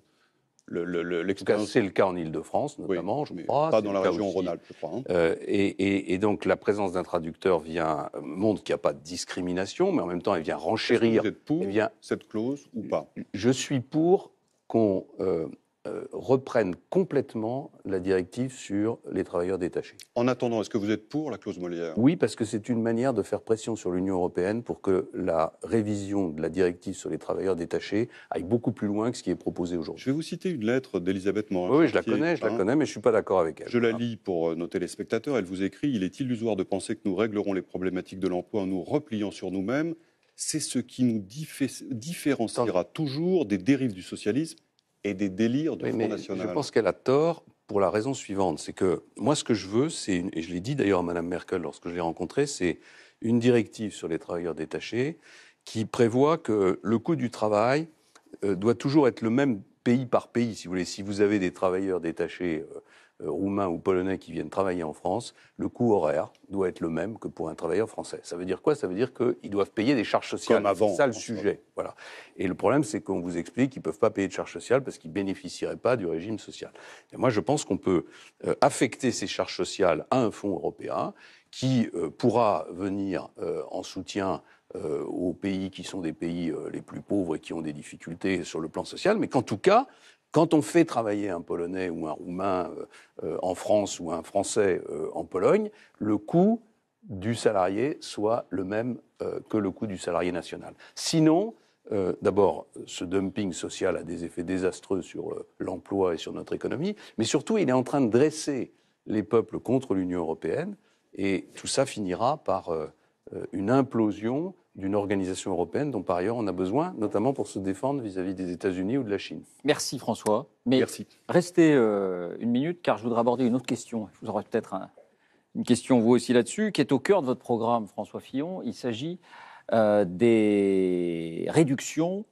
c'est le cas en Ile-de-France, notamment, je crois. Pas dans la région Rhône-Alpes, je crois. Hein. Euh, et, donc, la présence d'un traducteur vient, montre qu'il n'y a pas de discrimination, mais en même temps, elle vient renchérir. Vous êtes pour vient, cette clause ou pas Je suis pour qu'on euh, reprennent complètement la directive sur les travailleurs détachés. En attendant, est-ce que vous êtes pour la clause Molière Oui, parce que c'est une manière de faire pression sur l'Union européenne pour que la révision de la directive sur les travailleurs détachés aille beaucoup plus loin que ce qui est proposé aujourd'hui. Je vais vous citer une lettre d'Elisabeth Morin. Oui, je la connais, je la hein connais, mais je ne suis pas d'accord avec elle. Je la lis pour euh, nos téléspectateurs. Elle vous écrit Il est illusoire de penser que nous réglerons les problématiques de l'emploi en nous repliant sur nous-mêmes. C'est ce qui nous différenciera toujours des dérives du socialisme et des délires de Front Je pense qu'elle a tort pour la raison suivante, c'est que moi ce que je veux, c'est, et je l'ai dit d'ailleurs à Mme Merkel lorsque je l'ai rencontrée, c'est une directive sur les travailleurs détachés qui prévoit que le coût du travail euh, doit toujours être le même pays par pays. Si vous voulez, si vous avez des travailleurs détachés euh, euh, roumains ou polonais qui viennent travailler en France, le coût horaire doit être le même que pour un travailleur français. Ça veut dire quoi Ça veut dire qu'ils doivent payer des charges sociales. Comme avant. C'est ça le sujet. Voilà. Et le problème, c'est qu'on vous explique qu'ils ne peuvent pas payer de charges sociales parce qu'ils ne bénéficieraient pas du régime social. moi, je pense qu'on peut euh, affecter ces charges sociales à un fonds européen qui euh, pourra venir en soutien aux pays qui sont des pays les plus pauvres et qui ont des difficultés sur le plan social, mais qu'en tout cas, quand on fait travailler un Polonais ou un Roumain euh, euh, en France ou un Français euh, en Pologne, le coût du salarié soit le même que le coût du salarié national. Sinon, d'abord, ce dumping social a des effets désastreux sur l'emploi et sur notre économie, mais surtout, il est en train de dresser les peuples contre l'Union européenne, et tout ça finira par une implosion d'une organisation européenne dont par ailleurs on a besoin, notamment pour se défendre vis-à-vis des États-Unis ou de la Chine. Merci François. Mais Merci. Restez euh, une minute car je voudrais aborder une autre question. Vous aurez peut-être une question vous aussi là-dessus, qui est au cœur de votre programme, François Fillon. Il s'agit euh, des réductions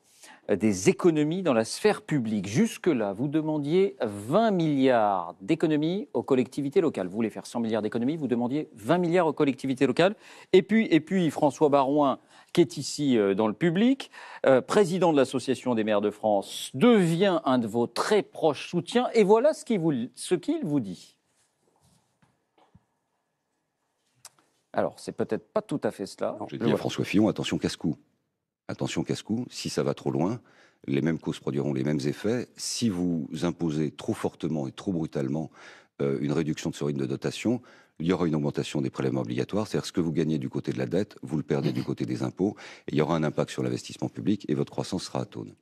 euh, des économies dans la sphère publique. Jusque-là, vous demandiez 20 milliards d'économies aux collectivités locales. Vous voulez faire 100 milliards d'économies, vous demandiez 20 milliards aux collectivités locales. Et puis, et puis François Barouin qui est ici euh, dans le public, euh, président de l'Association des maires de France, devient un de vos très proches soutiens, et voilà ce qu'il vous, vous, dit. Alors, c'est peut-être pas tout à fait cela. J'ai à François Fillon, attention casse-cou. Attention casse-cou, si ça va trop loin, les mêmes causes produiront les mêmes effets. Si vous imposez trop fortement et trop brutalement euh, une réduction de ce rythme de dotation, il y aura une augmentation des prélèvements obligatoires, c'est-à-dire ce que vous gagnez du côté de la dette, vous le perdez du mhm. côté des impôts, il y aura un impact sur l'investissement public, et votre croissance sera à atone.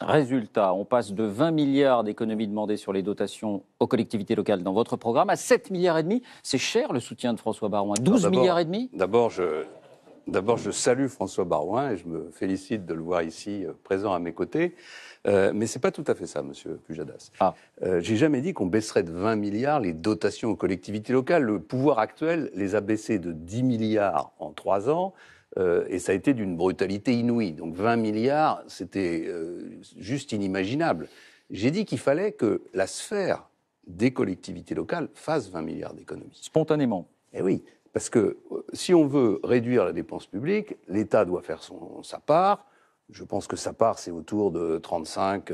Résultat, on passe de 20 milliards d'économies demandées sur les dotations aux collectivités locales dans votre programme à 7 milliards et demi. C'est cher le soutien de François Baron à 12 milliards et demi D'abord, je, D'abord, je salue François Barouin et je me félicite de le voir ici euh, présent à mes côtés. Euh, mais ce n'est pas tout à fait ça, Monsieur Pujadas. Je ah. Euh, J'ai jamais dit qu'on baisserait de 20 milliards les dotations aux collectivités locales. Le pouvoir actuel les a baissées de 10 milliards en trois ans. Euh, et ça a été d'une brutalité inouïe. Donc 20 milliards, c'était juste inimaginable. J'ai dit qu'il fallait que la sphère des collectivités locales fasse 20 milliards d'économies. Spontanément. Eh oui, parce que euh, si on veut réduire la dépense publique, l'État doit faire son, sa part. Je pense que sa part, c'est autour de 35%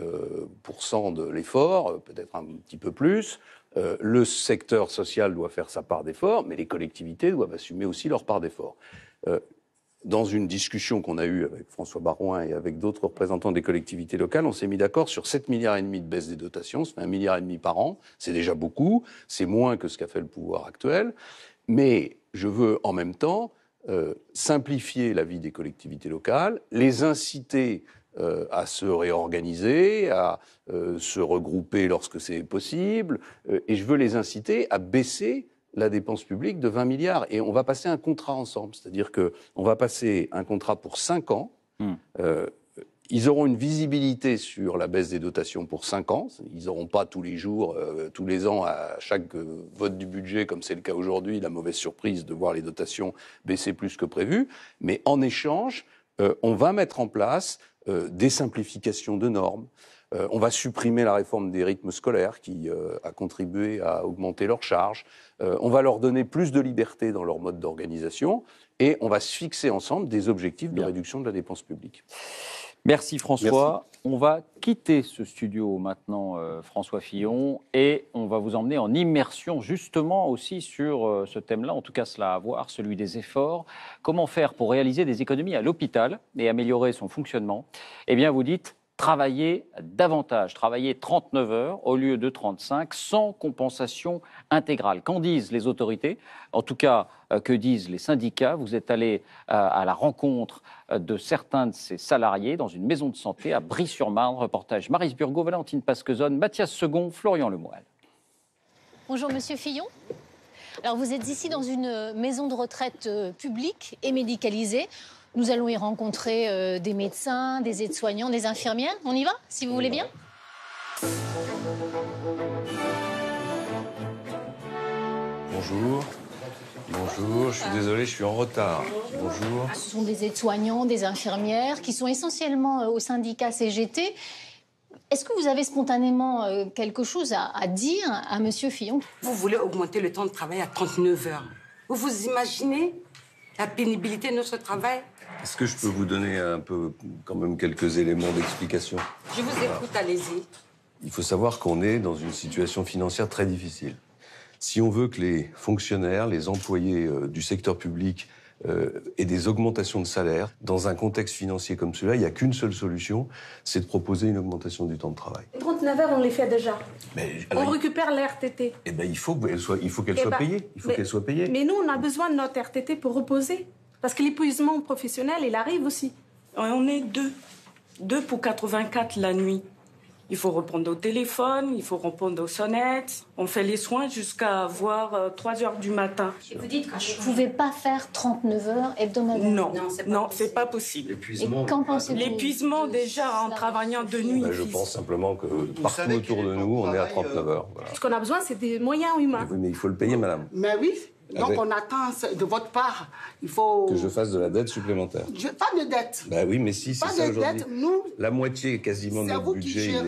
euh, de l'effort, euh, peut-être un petit peu plus. le secteur social doit faire sa part d'effort, mais les collectivités doivent assumer aussi leur part d'effort. dans une discussion qu'on a eue avec François Baroin et avec d'autres représentants des collectivités locales, on s'est mis d'accord sur 7 milliards et demi de baisse des dotations, c'est un milliard et demi par an, c'est déjà beaucoup, c'est moins que ce qu'a fait le pouvoir actuel, mais je veux en même temps euh, simplifier la vie des collectivités locales, les inciter euh, à se réorganiser, à euh, se regrouper lorsque c'est possible, et je veux les inciter à baisser la dépense publique de 20 milliards. Et on va passer un contrat ensemble, c'est-à-dire qu'on va passer un contrat pour 5 ans. Hmm. Ils auront une visibilité sur la baisse des dotations pour 5 ans. Ils n'auront pas tous les jours, euh, tous les ans, à chaque euh, vote du budget, comme c'est le cas aujourd'hui, la mauvaise surprise de voir les dotations baisser plus que prévu. Mais en échange, euh, on va mettre en place des simplifications de normes. on va supprimer la réforme des rythmes scolaires qui a contribué à augmenter leurs charges. on va leur donner plus de liberté dans leur mode d'organisation et on va se fixer ensemble des objectifs de réduction de la dépense publique. Merci François. On va quitter ce studio maintenant, euh, François Fillon, et on va vous emmener en immersion justement aussi sur euh, ce thème-là, en tout cas cela à voir, celui des efforts. Comment faire pour réaliser des économies à l'hôpital et améliorer son fonctionnement Eh bien, vous dites, travailler davantage, travailler 39 heures au lieu de 35 sans compensation intégrale. Qu'en disent les autorités En tout cas, euh, que disent les syndicats Vous êtes allé euh, à la rencontre euh, de certains de ces salariés dans une maison de santé à Brie-sur-Marne. Reportage Maris Burgot, Valentine Pasquezonne, Mathias Segon, Florian Lemoyle. Bonjour Monsieur Fillon. Alors vous êtes ici dans une maison de retraite publique et médicalisée. Nous allons y rencontrer euh, des médecins, des aides-soignants, des infirmières. On y va, si vous voulez bien Bonjour. Bonjour, je suis désolée, je suis en retard. Bonjour. Ah, ce sont des aides-soignants, des infirmières qui sont essentiellement euh, au syndicat CGT. Est-ce que vous avez spontanément euh, quelque chose à, à dire à Monsieur Fillon Vous voulez augmenter le temps de travail à 39 heures. Vous vous imaginez la pénibilité de notre travail est-ce que je peux vous donner un peu, quand même, quelques éléments d'explication Je vous écoute, allez-y. Il faut savoir qu'on est dans une situation financière très difficile. Si on veut que les fonctionnaires, les employés euh, du secteur public euh, aient des augmentations de salaire, dans un contexte financier comme celui-là, il n'y a qu'une seule solution, c'est de proposer une augmentation du temps de travail. 39 heures, on les fait déjà. on récupère l'RTT. Eh ben, il faut qu'elle soit, eh ben, payée. Il faut qu'elle soit payée. Mais nous, on a besoin de notre RTT pour reposer. Parce que l'épuisement professionnel, il arrive aussi. On est deux. Deux pour 84 la nuit. Il faut répondre au téléphone, il faut répondre aux sonnettes. On fait les soins jusqu'à voir 3 euh, heures du matin. vous dites que je ne pouvais pas faire 39 heures hebdomadaires Non, non, c'est pas, possible. L'épuisement, ah, déjà, en travaillant de nuit. Bah, je pense simplement que partout autour de nous, on est à 39 euh, heures. Ce qu'on a besoin, c'est des moyens humains. mais il faut le payer, madame. Mais oui, donc on attend de votre part, il faut... Que je fasse de la dette supplémentaire. Je... Pas de dette. Bah oui, mais si, c'est ça de La moitié quasiment de budget, est en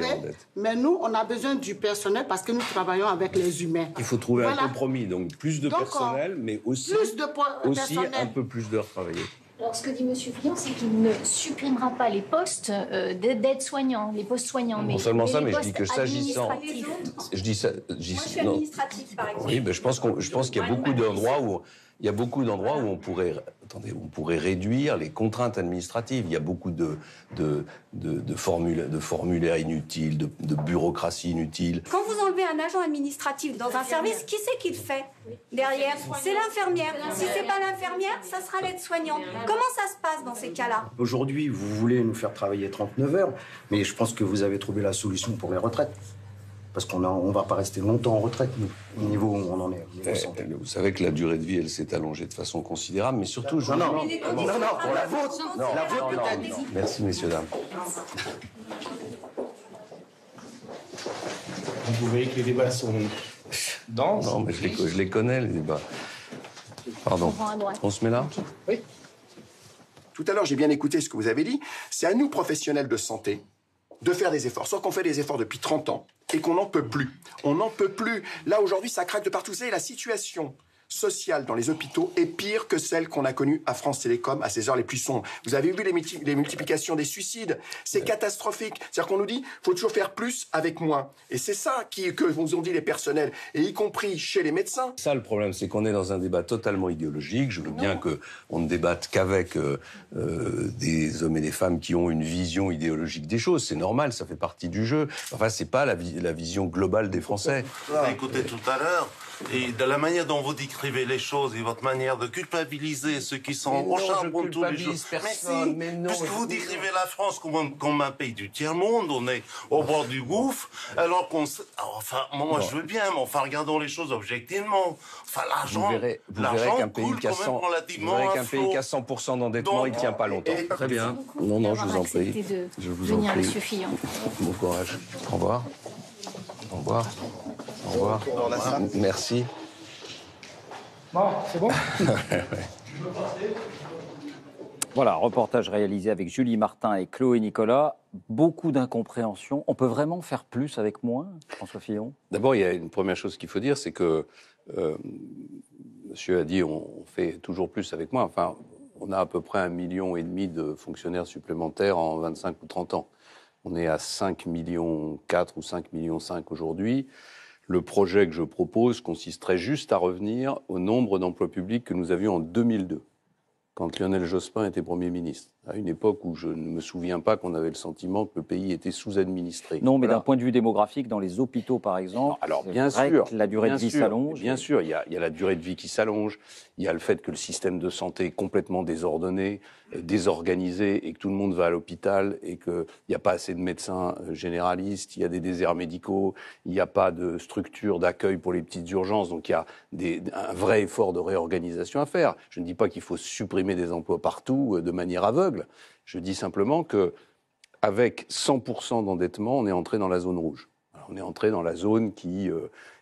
Mais nous, on a besoin du personnel parce que nous travaillons avec les humains. Il faut trouver un compromis, donc plus de personnel, mais aussi, plus de aussi un peu plus d'heures travaillées. Alors, ce que dit M. Fillon, c'est qu'il ne supprimera pas les postes euh, d'aide-soignants, les postes soignants. mais, seulement ça, mais je dis que s'agissant. Je dis ça. Je dis, Moi, je administratif, par exemple. Oui, mais je pense qu'il y a beaucoup d'endroits où il y a beaucoup d'endroits où on pourrait, attendez, on pourrait réduire les contraintes administratives. Il y a beaucoup de, de, de, de formulaires inutiles, de, bureaucratie inutile. Quand vous enlevez un agent administratif dans un service, qui c'est qui le fait derrière C'est l'infirmière. Si c'est pas l'infirmière, ça sera l'aide-soignante. Comment ça se passe dans ces cas-là Aujourd'hui, vous voulez nous faire travailler 39 heures, mais je pense que vous avez trouvé la solution pour les retraites parce qu'on ne va pas rester longtemps en retraite, nous, au niveau où on en est. Eh, eh, vous savez que la durée de vie, elle s'est allongée de façon considérable, mais surtout... Non, non, non, non, pour la vôtre, la vôtre peut-être. Merci, messieurs, dames. Vous voyez que les débats sont denses. Non, mais je les, je les connais, les débats. Pardon. On se met là Oui. Tout à l'heure, j'ai bien écouté ce que vous avez dit. C'est à nous, professionnels de santé, de faire des efforts. soit qu'on fait des efforts depuis 30 ans et qu'on n'en peut plus. On n'en peut plus. Là, aujourd'hui, ça craque de partout. Vous savez, la situation sociale dans les hôpitaux est pire que celle qu'on a connue à France Télécom à ses heures les plus sombres. Vous avez vu les, les multiplications des suicides, c'est catastrophique. C'est-à-dire qu'on nous dit faut toujours faire plus avec moins. Et c'est ça qui, que vous ont dit les personnels, et y compris chez les médecins. Ça, le problème, c'est qu'on est dans un débat totalement idéologique. Je veux bien que on ne débatte qu'avec euh, euh, des hommes et des femmes qui ont une vision idéologique des choses. C'est normal, ça fait partie du jeu. Enfin, c'est pas la, vision globale des Français. écoutez tout à l'heure et de la manière dont vous décrivez les choses et votre manière de culpabiliser ceux qui sont au charbon tous les jours. Personne, mais, si, mais puisque vous décrivez la France comme, un pays du tiers-monde, on est au bord du gouffre, alors qu'on... Ah, enfin, moi, je veux bien, mais enfin, regardons les choses objectivement. Enfin, l'argent... Vous verrez, verrez qu'un pays qui a 100, pays qui d'endettement, il tient pas longtemps. Très bien. Non, non, je vous en prie. Je vous en prie. Bon courage. Au revoir. Au revoir. Au revoir. Merci. Bon, c'est bon Voilà, reportage réalisé avec Julie Martin et Chloé Nicolas. Beaucoup d'incompréhension. On peut vraiment faire plus avec moins, François Fillon D'abord, il y a une première chose qu'il faut dire, c'est que euh, monsieur a dit on fait toujours plus avec moins. Enfin, on a à peu près un million et demi de fonctionnaires supplémentaires en 25 ou 30 ans. On est à 5 millions 4 ou 5 millions 5 aujourd'hui. Le projet que je propose consisterait juste à revenir au nombre d'emplois publics que nous avions en 2002, quand Lionel Jospin était Premier ministre, à une époque où je ne me souviens pas qu'on avait le sentiment que le pays était sous-administré. Non, mais d'un point de vue démographique, dans les hôpitaux par exemple, alors, bien sûr, la durée de vie s'allonge. Bien sûr, il y a la durée de vie qui s'allonge, il y a le fait que le système de santé est complètement désordonné, euh, désorganisé, et que tout le monde va à l'hôpital, et qu'il n'y a pas assez de médecins euh, généralistes, il y a des déserts médicaux, il n'y a pas de structure d'accueil pour les petites urgences, donc il y a un vrai effort de réorganisation à faire. Je ne dis pas qu'il faut supprimer des emplois partout euh, de manière aveugle, je dis simplement que avec 100% d'endettement, on est entré dans la zone rouge. on est entré dans la zone qui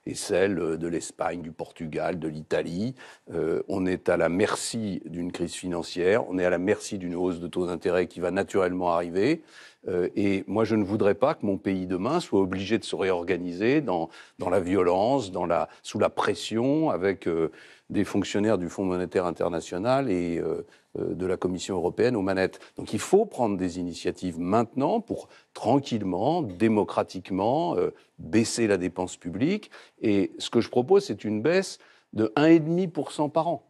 et celle euh, de l'Espagne, du Portugal, de l'Italie. Euh, on est à la merci d'une crise financière, on est à la merci d'une hausse de taux d'intérêt qui va naturellement arriver. Euh, et moi, je ne voudrais pas que mon pays demain soit obligé de se réorganiser dans, dans la violence, dans la, sous la pression, avec des fonctionnaires du Fonds monétaire international et euh, euh, de la Commission européenne aux manettes. Donc il faut prendre des initiatives maintenant pour tranquillement, démocratiquement, euh, baisser la dépense publique. Et ce que je propose, c'est une baisse de 1,5% par an,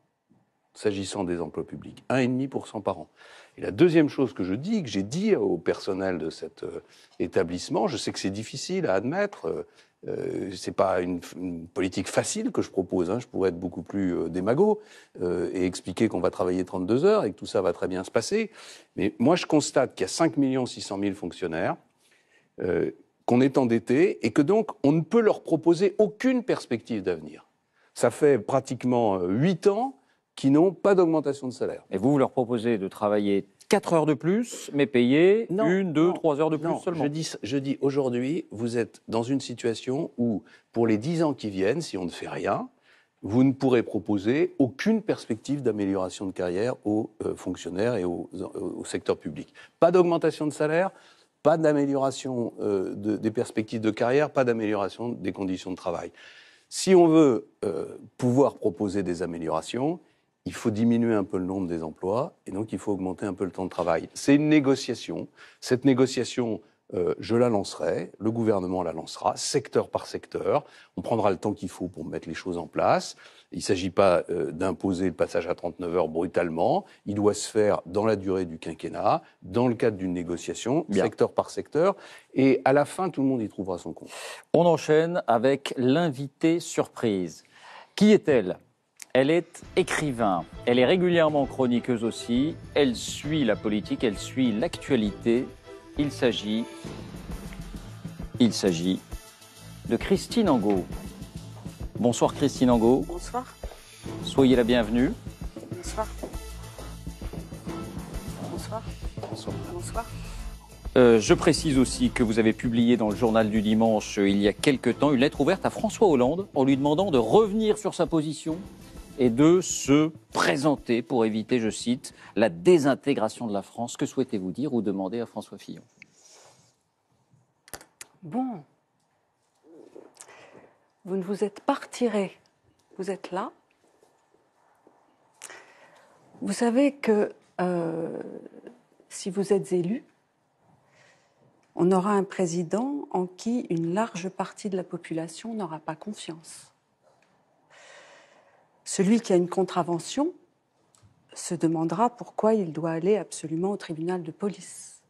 s'agissant des emplois publics. 1,5% par an la deuxième chose que je dis, que j'ai dit au personnel de cet euh, établissement, je sais que c'est difficile à admettre, euh, euh c'est pas une, politique facile que je propose, hein. je pourrais être beaucoup plus euh, euh et expliquer qu'on va travailler 32 heures et que tout ça va très bien se passer. Mais moi, je constate qu'il y a 5 600 000 fonctionnaires, qu'on est endetté et que donc on ne peut leur proposer aucune perspective d'avenir. Ça fait pratiquement 8 ans qui n'ont pas d'augmentation de salaire. Et vous, vous leur proposez de travailler 4 heures de plus, mais payer une, deux, trois heures de plus seulement. Je dis, je dis aujourd'hui, vous êtes dans une situation où, pour les 10 ans qui viennent, si on ne fait rien, vous ne pourrez proposer aucune perspective d'amélioration de carrière aux euh, fonctionnaires et au secteur public. Pas d'augmentation de salaire, pas d'amélioration euh, des perspectives de carrière, pas d'amélioration des conditions de travail. Si on veut euh, pouvoir proposer des améliorations, il faut diminuer un peu le nombre des emplois et donc il faut augmenter un peu le temps de travail. C'est une négociation. Cette négociation, euh, je la lancerai, le gouvernement la lancera, secteur par secteur. On prendra le temps qu'il faut pour mettre les choses en place. Il ne s'agit pas euh, d'imposer le passage à 39 heures brutalement. Il doit se faire dans la durée du quinquennat, dans le cadre d'une négociation, secteur par secteur. Et à la fin, tout le monde y trouvera son compte. On enchaîne avec l'invité surprise. Qui est-elle elle est écrivain, elle est régulièrement chroniqueuse aussi, elle suit la politique, elle suit l'actualité. Il s'agit, il s'agit de Christine Angot. Bonsoir Christine Angot. Bonsoir. Soyez la bienvenue. Bonsoir. Bonsoir. Bonsoir. Bonsoir. Euh, je précise aussi que vous avez publié dans le journal du dimanche, euh, il y a quelque temps, une lettre ouverte à François Hollande en lui demandant de revenir sur sa position et de se présenter pour éviter, je cite, la désintégration de la France. Que souhaitez-vous dire ou demander à François Fillon Bon, vous ne vous êtes pas retiré, vous êtes là. Vous savez que euh, si vous êtes élu, on aura un président en qui une large partie de la population n'aura pas confiance. Celui qui a une contravention se demandera pourquoi il doit aller absolument au tribunal de police.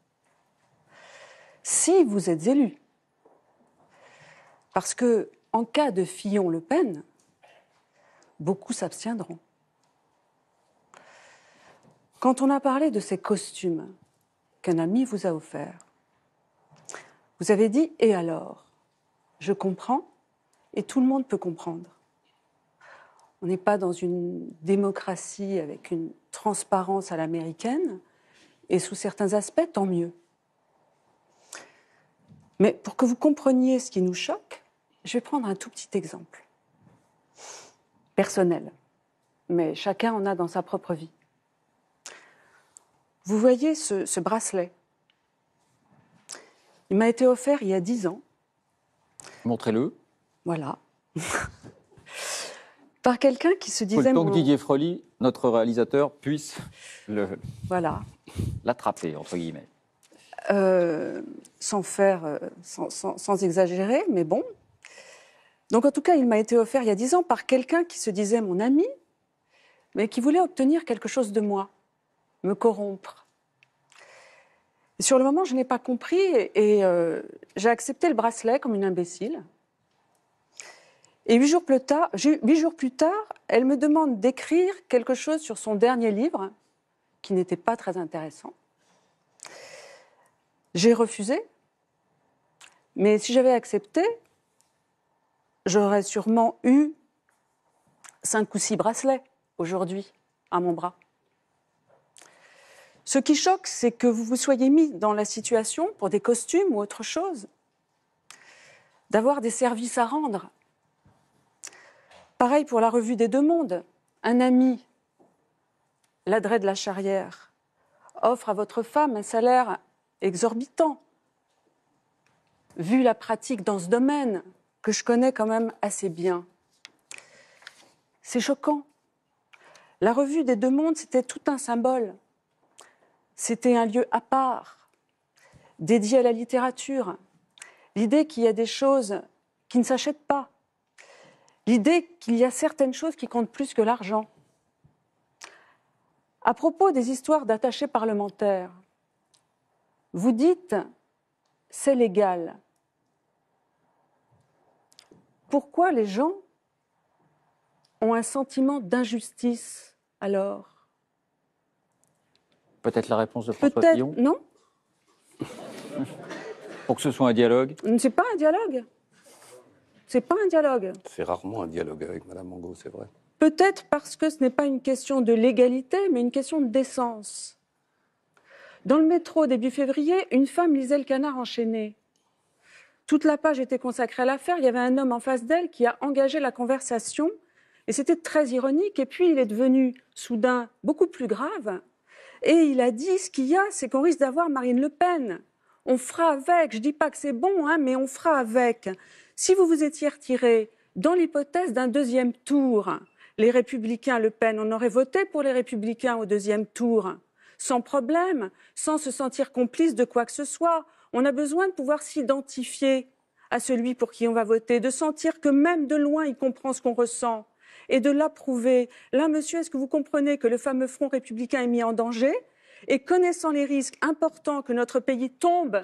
Si vous êtes élu, parce que en cas de Fillon-Le Pen, beaucoup s'abstiendront. Quand on a parlé de ces costumes qu'un ami vous a offerts, vous avez dit et alors Je comprends et tout le monde peut comprendre. On n'est pas dans une démocratie avec une transparence à l'américaine. Et sous certains aspects, tant mieux. Mais pour que vous compreniez ce qui nous choque, je vais prendre un tout petit exemple. Personnel. Mais chacun en a dans sa propre vie. Vous voyez ce, bracelet Il m'a été offert il y a dix ans. Montrez-le. Voilà. par quelqu'un qui se disait. que Didier Froli, notre réalisateur, puisse le voilà l'attraper entre guillemets. Euh, sans faire, euh, sans, exagérer, mais bon. Donc en tout cas, il m'a été offert il y a dix ans par quelqu'un qui se disait mon ami, mais qui voulait obtenir quelque chose de moi, me corrompre. sur le moment, je n'ai pas compris et, euh, j'ai accepté le bracelet comme une imbécile. Et huit jours, plus tard, huit jours plus tard, elle me demande d'écrire quelque chose sur son dernier livre, qui n'était pas très intéressant. J'ai refusé, mais si j'avais accepté, j'aurais sûrement eu cinq ou six bracelets aujourd'hui à mon bras. Ce qui choque, c'est que vous vous soyez mis dans la situation, pour des costumes ou autre chose, d'avoir des services à rendre Pareil pour la revue des deux mondes. Un ami, l'adresse de la charrière, offre à votre femme un salaire exorbitant. Vu la pratique dans ce domaine, que je connais quand même assez bien, c'est choquant. La revue des deux mondes, c'était tout un symbole. C'était un lieu à part, dédié à la littérature. L'idée qu'il y a des choses qui ne s'achètent pas, l'idée qu'il y a certaines choses qui comptent plus que l'argent. À propos des histoires d'attachés parlementaires, vous dites c'est légal. Pourquoi les gens ont un sentiment d'injustice alors Peut-être la réponse de François Fillon Non. Pour que ce soit un dialogue Ce n'est pas un dialogue. C'est pas un dialogue. C'est rarement un dialogue avec Madame Mango, c'est vrai. Peut-être parce que ce n'est pas une question de légalité, mais une question de décence. Dans le métro début février, une femme lisait le canard enchaîné. Toute la page était consacrée à l'affaire. Il y avait un homme en face d'elle qui a engagé la conversation. Et c'était très ironique. Et puis, il est devenu soudain beaucoup plus grave. Et il a dit ce qu'il y a, c'est qu'on risque d'avoir Marine Le Pen. On fera avec. Je dis pas que c'est bon, hein, mais on fera avec. Si vous vous étiez retiré dans l'hypothèse d'un deuxième tour, les Républicains, Le Pen, on aurait voté pour les Républicains au deuxième tour, sans problème, sans se sentir complice de quoi que ce soit. On a besoin de pouvoir s'identifier à celui pour qui on va voter, de sentir que même de loin, il comprend ce qu'on ressent et de l'approuver. Là, monsieur, est-ce que vous comprenez que le fameux front républicain est mis en danger Et connaissant les risques importants que notre pays tombe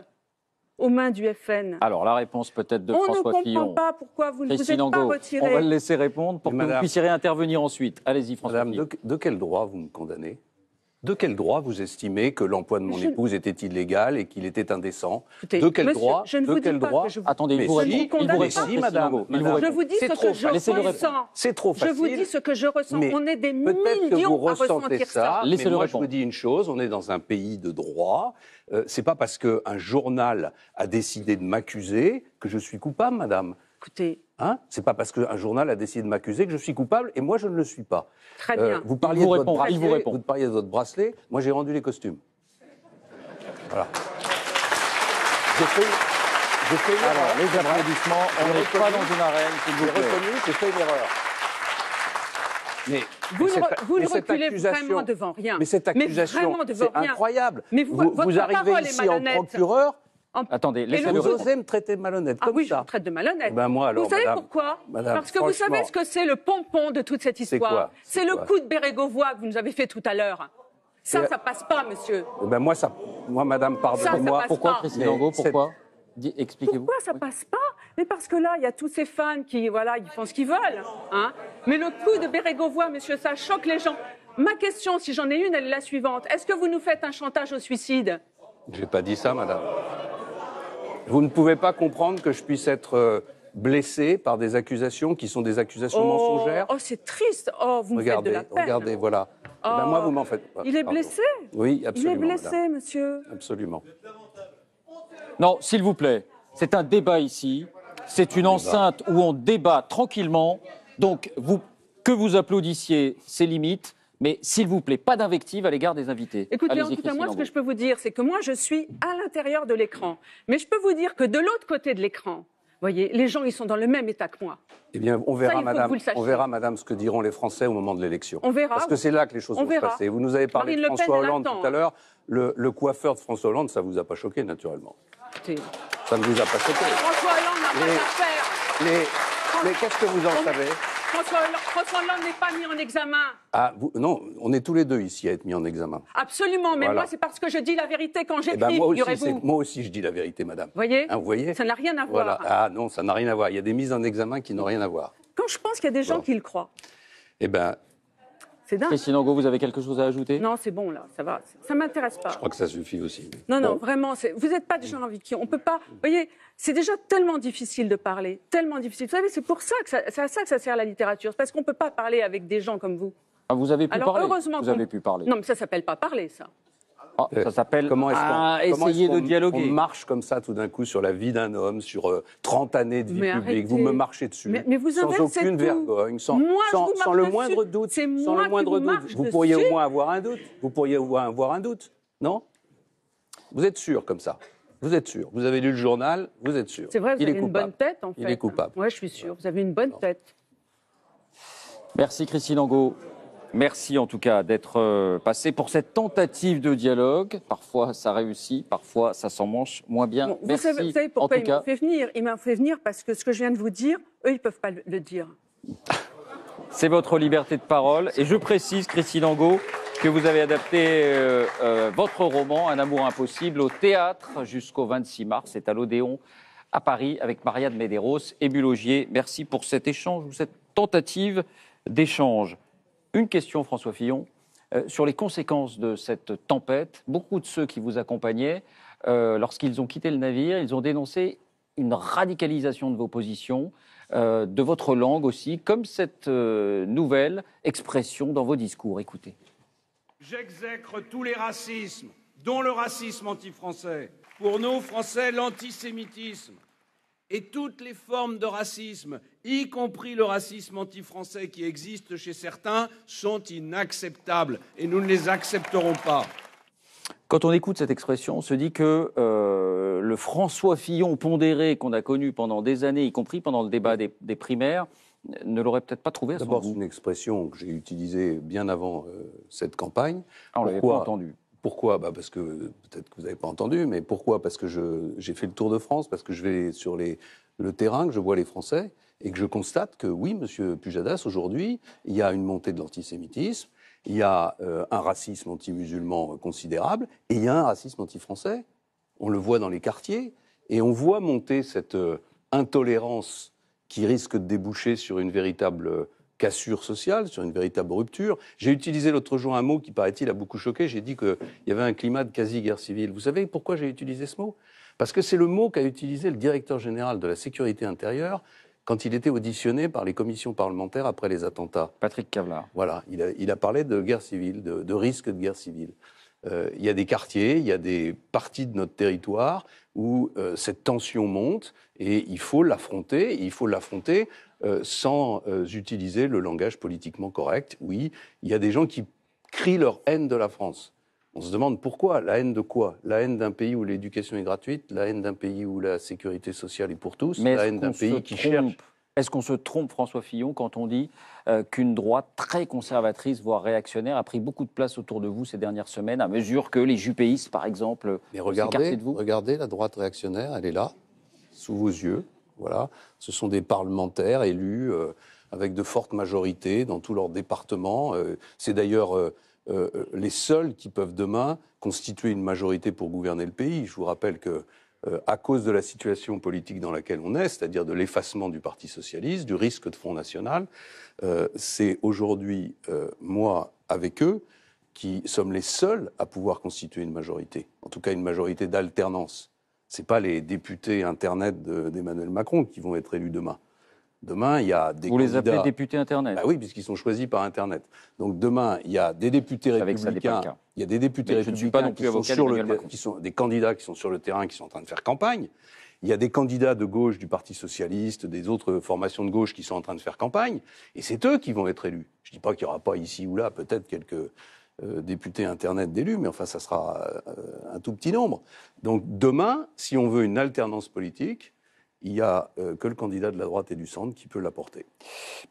aux mains du FN Alors, la réponse peut-être de François Fillon. On ne comprend pas pourquoi vous ne Christine vous êtes pas retiré. On va le laisser répondre pour que vous puissiez réintervenir ensuite. Allez-y, François Madame, de, quel droit vous me condamnez de quel droit vous estimez que l'emploi de mon épouse était illégal et qu'il était indécent De quel droit je ne vous quel droit je vous... Attendez, vous, il vous répond, madame, Je vous dis ce que je ressens. C'est trop facile. Je vous dis ce que je ressens. on est des millions que vous ça. ça. Laissez-le répondre. Je vous dis une chose. On est dans un pays de droit euh, c'est pas parce qu'un journal a décidé de m'accuser que je suis coupable, madame. Écoutez. Hein c'est pas parce qu'un journal a décidé de m'accuser que je suis coupable et moi je ne le suis pas. Très euh, bien. vous parliez de votre bracelet, Moi j'ai rendu les costumes. Voilà. Je fais Alors, les applaudissements, on n'est pas dans une arène, Si vous reconnu, j'ai fait une erreur vous ne, reculez vraiment devant rien. Mais cette accusation, c'est incroyable. Mais vous, vous, vous arrivez ici en procureur. Attendez, laissez-le Vous osez me traiter de malhonnête, ah oui, je vous traite de malhonnête. Eh ben moi, alors, vous savez pourquoi Parce que vous savez ce que c'est le pompon de toute cette histoire. C'est le coup de Bérégovois que vous nous avez fait tout à l'heure. Ça, ça passe pas, monsieur. Eh ben moi, ça, moi, madame, pardonnez-moi. Pourquoi, Président Pourquoi Expliquez-vous. Pourquoi ça passe pas mais parce que là, il y a tous ces fans qui, voilà, ils font ce qu'ils veulent. Hein. Mais le coup de Bérégovoy, monsieur, ça choque les gens. Ma question, si j'en ai une, elle est la suivante. Est-ce que vous nous faites un chantage au suicide J'ai pas dit ça, madame. Vous ne pouvez pas comprendre que je puisse être euh, blessé par des accusations qui sont des accusations oh, mensongères. Oh, c'est triste. Oh, vous regardez, me faites de la peine. Regardez, voilà. Eh ben, moi, vous m'en faites pas. Il est blessé Oui, absolument. Il est blessé, monsieur. Absolument. Non, s'il vous plaît. C'est un débat ici. C'est une enceinte où on débat tranquillement. Donc, que vous applaudissiez, c'est limite. Mais s'il vous plaît, pas d'invectives à l'égard des invités. Écoutez, tout cas, moi, ce que je peux vous dire, c'est que moi, je suis à l'intérieur de l'écran. Mais je peux vous dire que de l'autre côté de l'écran, voyez, les gens, ils sont dans le même état que moi. Eh bien, on verra, madame, on verra, madame, ce que diront les Français au moment de l'élection. On verra. Parce que c'est là que les choses vont se passer. Vous nous avez parlé de François Hollande tout à hein. l'heure. Le, coiffeur de François Hollande, ça ne vous a pas choqué, naturellement. Ça ne vous a pas choqué. François Hollande n'a mais qu'est-ce que vous en savez François Hollande n'est pas mis en examen. Ah, non, on est tous les deux ici à être mis en examen. Absolument, mais moi, c'est parce que je dis la vérité quand eh j'écris. ben moi, aussi, moi aussi, je dis la vérité, madame. vous voyez hein, Ça n'a rien à voir. Ah non, ça n'a rien à voir. Il y a des mises en examen qui n'ont rien à voir. Quand je pense qu'il y a des gens qui le croient. Eh bien, c'est dingue. Christine Angot, vous avez quelque chose à ajouter Non, c'est bon, là, ça va. Ça m'intéresse pas. Je crois que ça suffit aussi. Non, non, vraiment, vous n'êtes pas des gens avec qui on ne peut pas. Vous voyez, c'est déjà tellement difficile de parler, tellement difficile. Vous savez, c'est pour ça que ça, à ça que ça sert la littérature, parce qu'on ne peut pas parler avec des gens comme vous. Ah, vous avez pu parler. Heureusement vous avez pu parler. Non, mais ça s'appelle pas parler, ça. Ah, euh, ça s'appelle comment est ah, comment essayer de dialoguer. On marche comme ça tout d'un coup sur la vie d'un homme, sur 30 euh, années de vie publique. Vous me marchez dessus, mais, vous sans aucune vergogne, sans, le moindre doute. le moindre doute. Vous, pourriez au moins avoir un doute. Vous pourriez avoir un doute, non Vous êtes sûr comme ça vous êtes sûr. Vous avez lu le journal, vous êtes sûr. C'est vrai, vous Il avez une bonne tête, en fait. Il est hein. coupable. Moi, je suis sûr. Vous avez une bonne tête. Merci, Christine Angot. Merci en tout cas d'être euh, passé pour cette tentative de dialogue. Parfois ça réussit, parfois ça s'en mange moins bien. Merci. Vous savez, pourquoi en tout fait venir Il m'a fait venir parce que ce que je viens de vous dire, eux, ils ne peuvent pas le dire. C'est votre liberté de parole. Et je précise, Christine Angot, que vous avez adapté euh, euh, votre roman, Un amour impossible, au théâtre jusqu'au 26 mars. C'est à l'Odéon à Paris avec Maria de Medeiros et Bulogier. Merci pour cet échange ou cette tentative d'échange. Une question, François Fillon, euh, sur les conséquences de cette tempête. Beaucoup de ceux qui vous accompagnaient, euh, lorsqu'ils ont quitté le navire, ils ont dénoncé une radicalisation de vos positions, euh, de votre langue aussi, comme cette nouvelle expression dans vos discours. Écoutez. J'exècre tous les racismes, dont le racisme anti-français. Pour nous, Français, l'antisémitisme et toutes les formes de racisme, y compris le racisme anti-français qui existe chez certains, sont inacceptables et nous ne les accepterons pas. Quand on écoute cette expression, on se dit que euh, le François Fillon pondéré qu'on a connu pendant des années, y compris pendant le débat des, primaires, ne l'aurait peut-être pas trouvé à D'abord, c'est une expression que j'ai utilisée bien avant euh, cette campagne. Ah, on l'avait pas entendue. Pourquoi bah Parce que, peut-être que vous n'avez pas entendu, mais pourquoi Parce que j'ai fait le tour de France, parce que je vais sur les, le terrain, que je vois les Français, et que je constate que oui, Monsieur Pujadas, aujourd'hui, il y a une montée de l'antisémitisme, il y a euh, un racisme anti-musulman considérable, et il y a un racisme anti-français. On le voit dans les quartiers, et on voit monter cette euh, intolérance qui risque de déboucher sur une véritable cassure sociale, sur une véritable rupture. J'ai utilisé l'autre jour un mot qui, paraît-il, a beaucoup choqué. J'ai dit qu'il y avait un climat de quasi-guerre civile. Vous savez pourquoi j'ai utilisé ce mot Parce que c'est le mot qu'a utilisé le directeur général de la sécurité intérieure quand il était auditionné par les commissions parlementaires après les attentats. Patrick Kavlar. Voilà, il a, parlé de guerre civile, de, risque de guerre civile. Euh, il y a des quartiers, il y a des parties de notre territoire où euh, cette tension monte et il faut l'affronter. Il faut l'affronter euh, sans euh, utiliser le langage politiquement correct. Oui, il y a des gens qui crient leur haine de la France. On se demande pourquoi La haine de quoi La haine d'un pays où l'éducation est gratuite, la haine d'un pays où la sécurité sociale est pour tous, la haine d'un pays qui cherche. Est-ce qu'on se trompe, François Fillon, quand on dit euh, qu'une droite très conservatrice, voire réactionnaire, a pris beaucoup de place autour de vous ces dernières semaines, à mesure que les jupéistes, par exemple, Mais de vous Regardez, la droite réactionnaire, elle est là, sous vos yeux. Voilà. Ce sont des parlementaires élus euh, avec de fortes majorités dans tous leurs départements. Euh, c'est d'ailleurs euh, les seuls qui peuvent demain constituer une majorité pour gouverner le pays. Je vous rappelle que à cause de la situation politique dans laquelle on est, c'est-à-dire de l'effacement du Parti socialiste, du risque de Front national, c'est aujourd'hui moi avec eux qui sommes les seuls à pouvoir constituer une majorité, en tout cas une majorité d'alternance. Ce pas les députés Internet d'Emmanuel Macron qui vont être élus demain. Demain, il y a des Vous les appelez députés Internet Ah Oui, puisqu'ils sont choisis par Internet. Donc demain, il y a des députés républicains. il y a des députés républicains pas qui, sont sur le des candidats qui sont sur le terrain, qui sont en train de faire campagne. Il y a des candidats de gauche du Parti socialiste, des autres formations de gauche qui sont en train de faire campagne, et c'est eux qui vont être élus. Je ne dis pas qu'il n'y aura pas ici ou là peut-être quelques euh, députés Internet d'élus, mais enfin, ça sera euh, un tout petit nombre. Donc demain, si on veut une alternance politique, il n'y a euh, que le candidat de la droite et du centre qui peut l'apporter.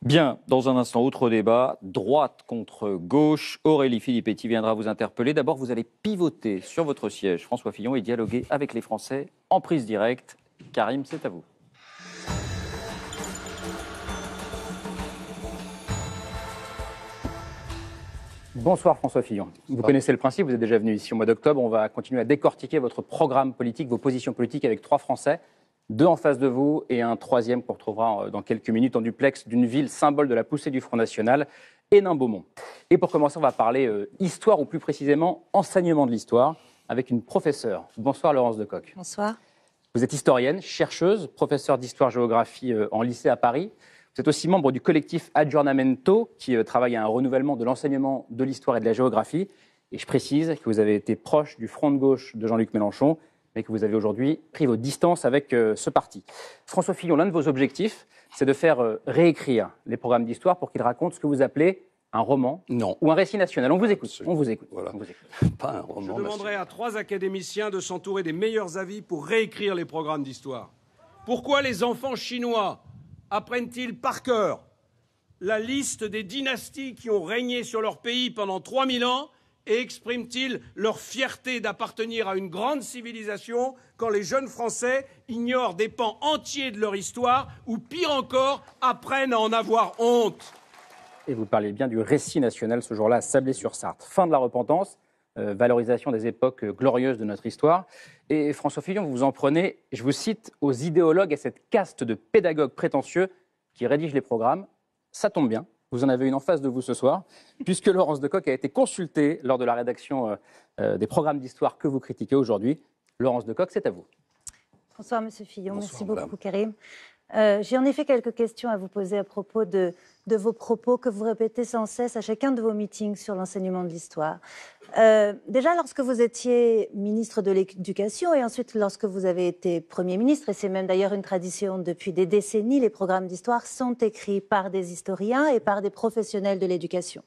Bien, dans un instant, autre débat, droite contre gauche. Aurélie Filippetti viendra vous interpeller. D'abord, vous allez pivoter sur votre siège, François Fillon, et dialoguer avec les Français en prise directe. Karim, c'est à vous. Bonsoir François Fillon. Vous connaissez le principe, vous êtes déjà venu ici au mois d'octobre. On va continuer à décortiquer votre programme politique, vos positions politiques avec trois Français, deux en face de vous et un troisième qu'on retrouvera euh, dans quelques minutes en duplex d'une ville symbole de la poussée du Front National, Hénin-Beaumont. Et pour commencer, on va parler euh, histoire ou plus précisément enseignement de l'histoire avec une professeure. Bonsoir Laurence Decoq. Bonsoir. Vous êtes historienne, chercheuse, professeure d'histoire-géographie euh, en lycée à Paris. C'est aussi membre du collectif Adjournamento qui euh, travaille à un renouvellement de l'enseignement de l'histoire et de la géographie. Et je précise que vous avez été proche du front de gauche de Jean-Luc Mélenchon, mais que vous avez aujourd'hui pris vos distances avec euh, ce parti. François Fillon, l'un de vos objectifs, c'est de faire euh, réécrire les programmes d'histoire pour qu'ils racontent ce que vous appelez un roman ou un récit national. On vous écoute. On vous écoute. Pas un roman. Je demanderai à trois académiciens de s'entourer des meilleurs avis pour réécrire les programmes d'histoire. Pourquoi les enfants chinois apprennent-ils par cœur la liste des dynasties qui ont régné sur leur pays pendant 3000 ans et expriment-ils leur fierté d'appartenir à une grande civilisation quand les jeunes Français ignorent des pans entiers de leur histoire ou, pire encore, apprennent à en avoir honte Et vous parlez bien du récit national ce jour-là à Sablé-sur-Sarthe. Fin de la repentance, euh, valorisation des époques glorieuses de notre histoire. Et François Fillon, vous vous en prenez, je vous cite, aux idéologues et à cette caste de pédagogues prétentieux qui rédigent les programmes. Ça tombe bien, vous en avez une en face de vous ce soir, puisque Laurence de Coq a été consultée lors de la rédaction euh, euh, des programmes d'histoire que vous critiquez aujourd'hui. Laurence de Coq, c'est à vous. Bonsoir, Monsieur Fillon. Merci beaucoup, Karim. Euh, j'ai en effet quelques questions à vous poser à propos de, vos propos que vous répétez sans cesse à chacun de vos meetings sur l'enseignement de l'histoire. Euh, déjà, lorsque vous étiez ministre de l'Éducation et ensuite lorsque vous avez été Premier ministre, et c'est même d'ailleurs une tradition depuis des décennies, les programmes d'histoire sont écrits par des historiens et par des professionnels de l'éducation.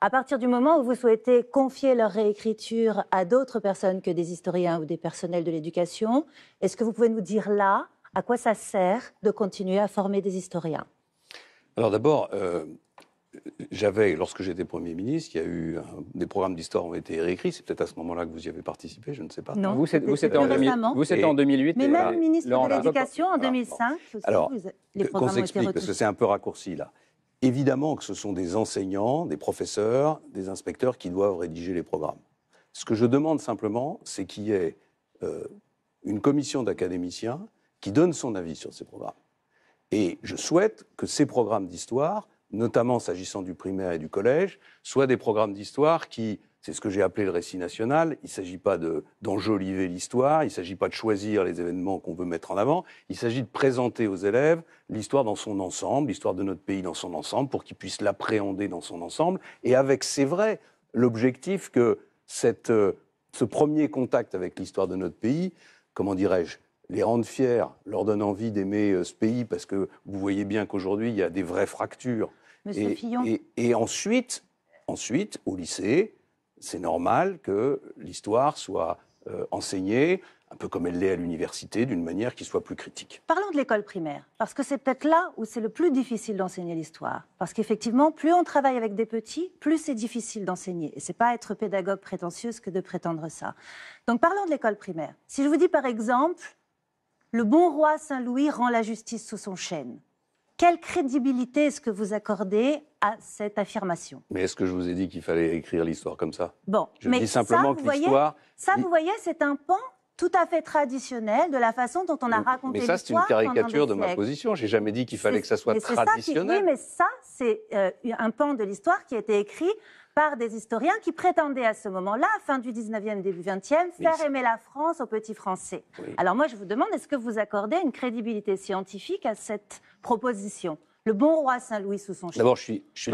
À partir du moment où vous souhaitez confier leur réécriture à d'autres personnes que des historiens ou des personnels de l'éducation, est-ce que vous pouvez nous dire là à quoi ça sert de continuer à former des historiens Alors d'abord, euh, j'avais, lorsque j'étais Premier ministre, il y a eu des programmes d'histoire ont été réécrits. C'est peut-être à ce moment-là que vous y avez participé, je ne sais pas. Non, vous, c'était en, en, 2008. Mais euh, même ministre de l'Éducation en 2005. Ah, Aussi, Alors, vous, les euh, programmes qu'on s'explique, parce que c'est un peu raccourci là. Évidemment que ce sont des enseignants, des professeurs, des inspecteurs qui doivent rédiger les programmes. Ce que je demande simplement, c'est qu'il y ait une commission d'académiciens qui donne son avis sur ces programmes. Et je souhaite que ces programmes d'histoire, notamment s'agissant du primaire et du collège, soient des programmes d'histoire qui, c'est ce que j'ai appelé le récit national, il ne s'agit pas d'enjoliver l'histoire, il ne s'agit pas de choisir les événements qu'on veut mettre en avant, il s'agit de présenter aux élèves l'histoire dans son ensemble, l'histoire de notre pays dans son ensemble, pour qu'ils puissent l'appréhender dans son ensemble, et avec, c'est vrai, l'objectif que euh, ce premier contact avec l'histoire de notre pays, comment dirais-je, les rendent fiers, leur donne envie d'aimer euh, ce pays, parce que vous voyez bien qu'aujourd'hui, il y a des vraies fractures. et, Et, ensuite, ensuite, au lycée, c'est normal que l'histoire soit euh, enseignée, un peu comme elle l'est à l'université, d'une manière qui soit plus critique. Parlons de l'école primaire, parce que c'est peut-être là où c'est le plus difficile d'enseigner l'histoire. Parce qu'effectivement, plus on travaille avec des petits, plus c'est difficile d'enseigner. Et ce n'est pas être pédagogue prétentieuse que de prétendre ça. Donc parlons de l'école primaire. Si je vous dis par exemple le bon roi Saint-Louis rend la justice sous son chêne. Quelle crédibilité est-ce que vous accordez à cette affirmation Mais est-ce que je vous ai dit qu'il fallait écrire l'histoire comme ça Bon, je dis simplement ça, que vous voyez, ça, vous voyez, c'est un pan tout à fait traditionnel de la façon dont on a raconté l'histoire. Mais ça, c'est une caricature de ma position. J'ai jamais dit qu'il fallait que ça soit traditionnel. oui, mais ça, c'est euh, un pan de l'histoire qui a été écrit par des historiens qui prétendaient à ce moment-là, fin du 19e, début 20e, faire aimer la France aux petits Français. Alors moi, je vous demande, est-ce que vous accordez une crédibilité scientifique à cette proposition le bon roi Saint-Louis sous son chef. D'abord, je suis, je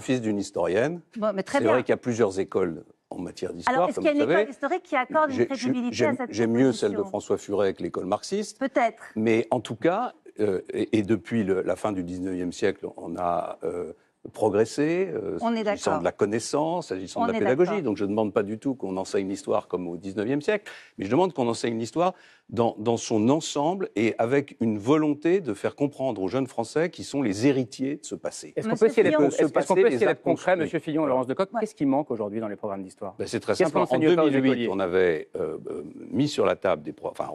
fils, d'une historienne. c'est vrai qu'il y a plusieurs écoles en matière d'histoire. Alors, est-ce qu'il y a une école historique qui accorde une crédibilité à cette J'ai mieux celle de François Furet que l'école marxiste. Peut-être. Mais en tout cas, euh, et, depuis la fin du 19e siècle, on a euh, progresser, euh, s'agissant de la connaissance, s'agissant de la pédagogie. Donc je ne demande pas du tout qu'on enseigne l'histoire comme au 19e siècle, mais je demande qu'on enseigne l'histoire dans, son ensemble et avec une volonté de faire comprendre aux jeunes Français qui sont les héritiers de ce passé. Est-ce qu'on peut essayer d'être concret, M. Fillon, Laurence de Coq Qu'est-ce qui manque aujourd'hui dans les programmes d'histoire ben, C'est très simple. En 2008, on avait euh, euh, mis sur la table, des enfin,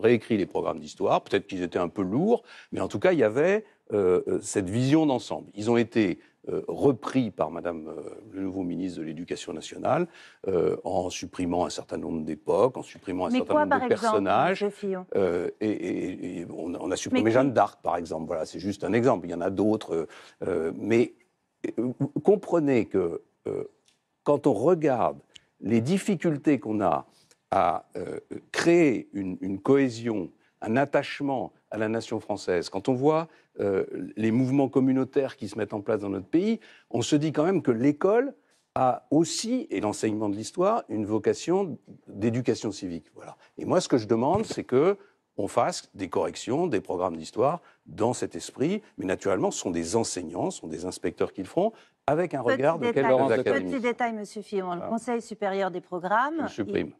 réécrit les programmes d'histoire. Peut-être qu'ils étaient un peu lourds, mais en tout cas, il y avait euh, euh, cette vision d'ensemble. Ils ont été euh, repris par Madame le nouveau ministre de l'Éducation nationale en supprimant un certain nombre d'époques, en supprimant un certain nombre de personnages. et, et, et on, a supprimé Jeanne d'Arc, par exemple. Voilà, c'est juste un exemple. Il y en a d'autres. mais comprenez que quand on regarde les difficultés qu'on a à créer une, une cohésion, un attachement à la nation française. Quand on voit euh, les mouvements communautaires qui se mettent en place dans notre pays, on se dit quand même que l'école a aussi, et l'enseignement de l'histoire, une vocation d'éducation civique. Voilà. Et moi, ce que je demande, c'est que on fasse des corrections des programmes d'histoire dans cet esprit, mais naturellement, ce sont des enseignants, ce sont des inspecteurs qui le feront, avec un regard détail, de quelques Un Petit détail me suffit. Le Conseil supérieur des programmes, supprime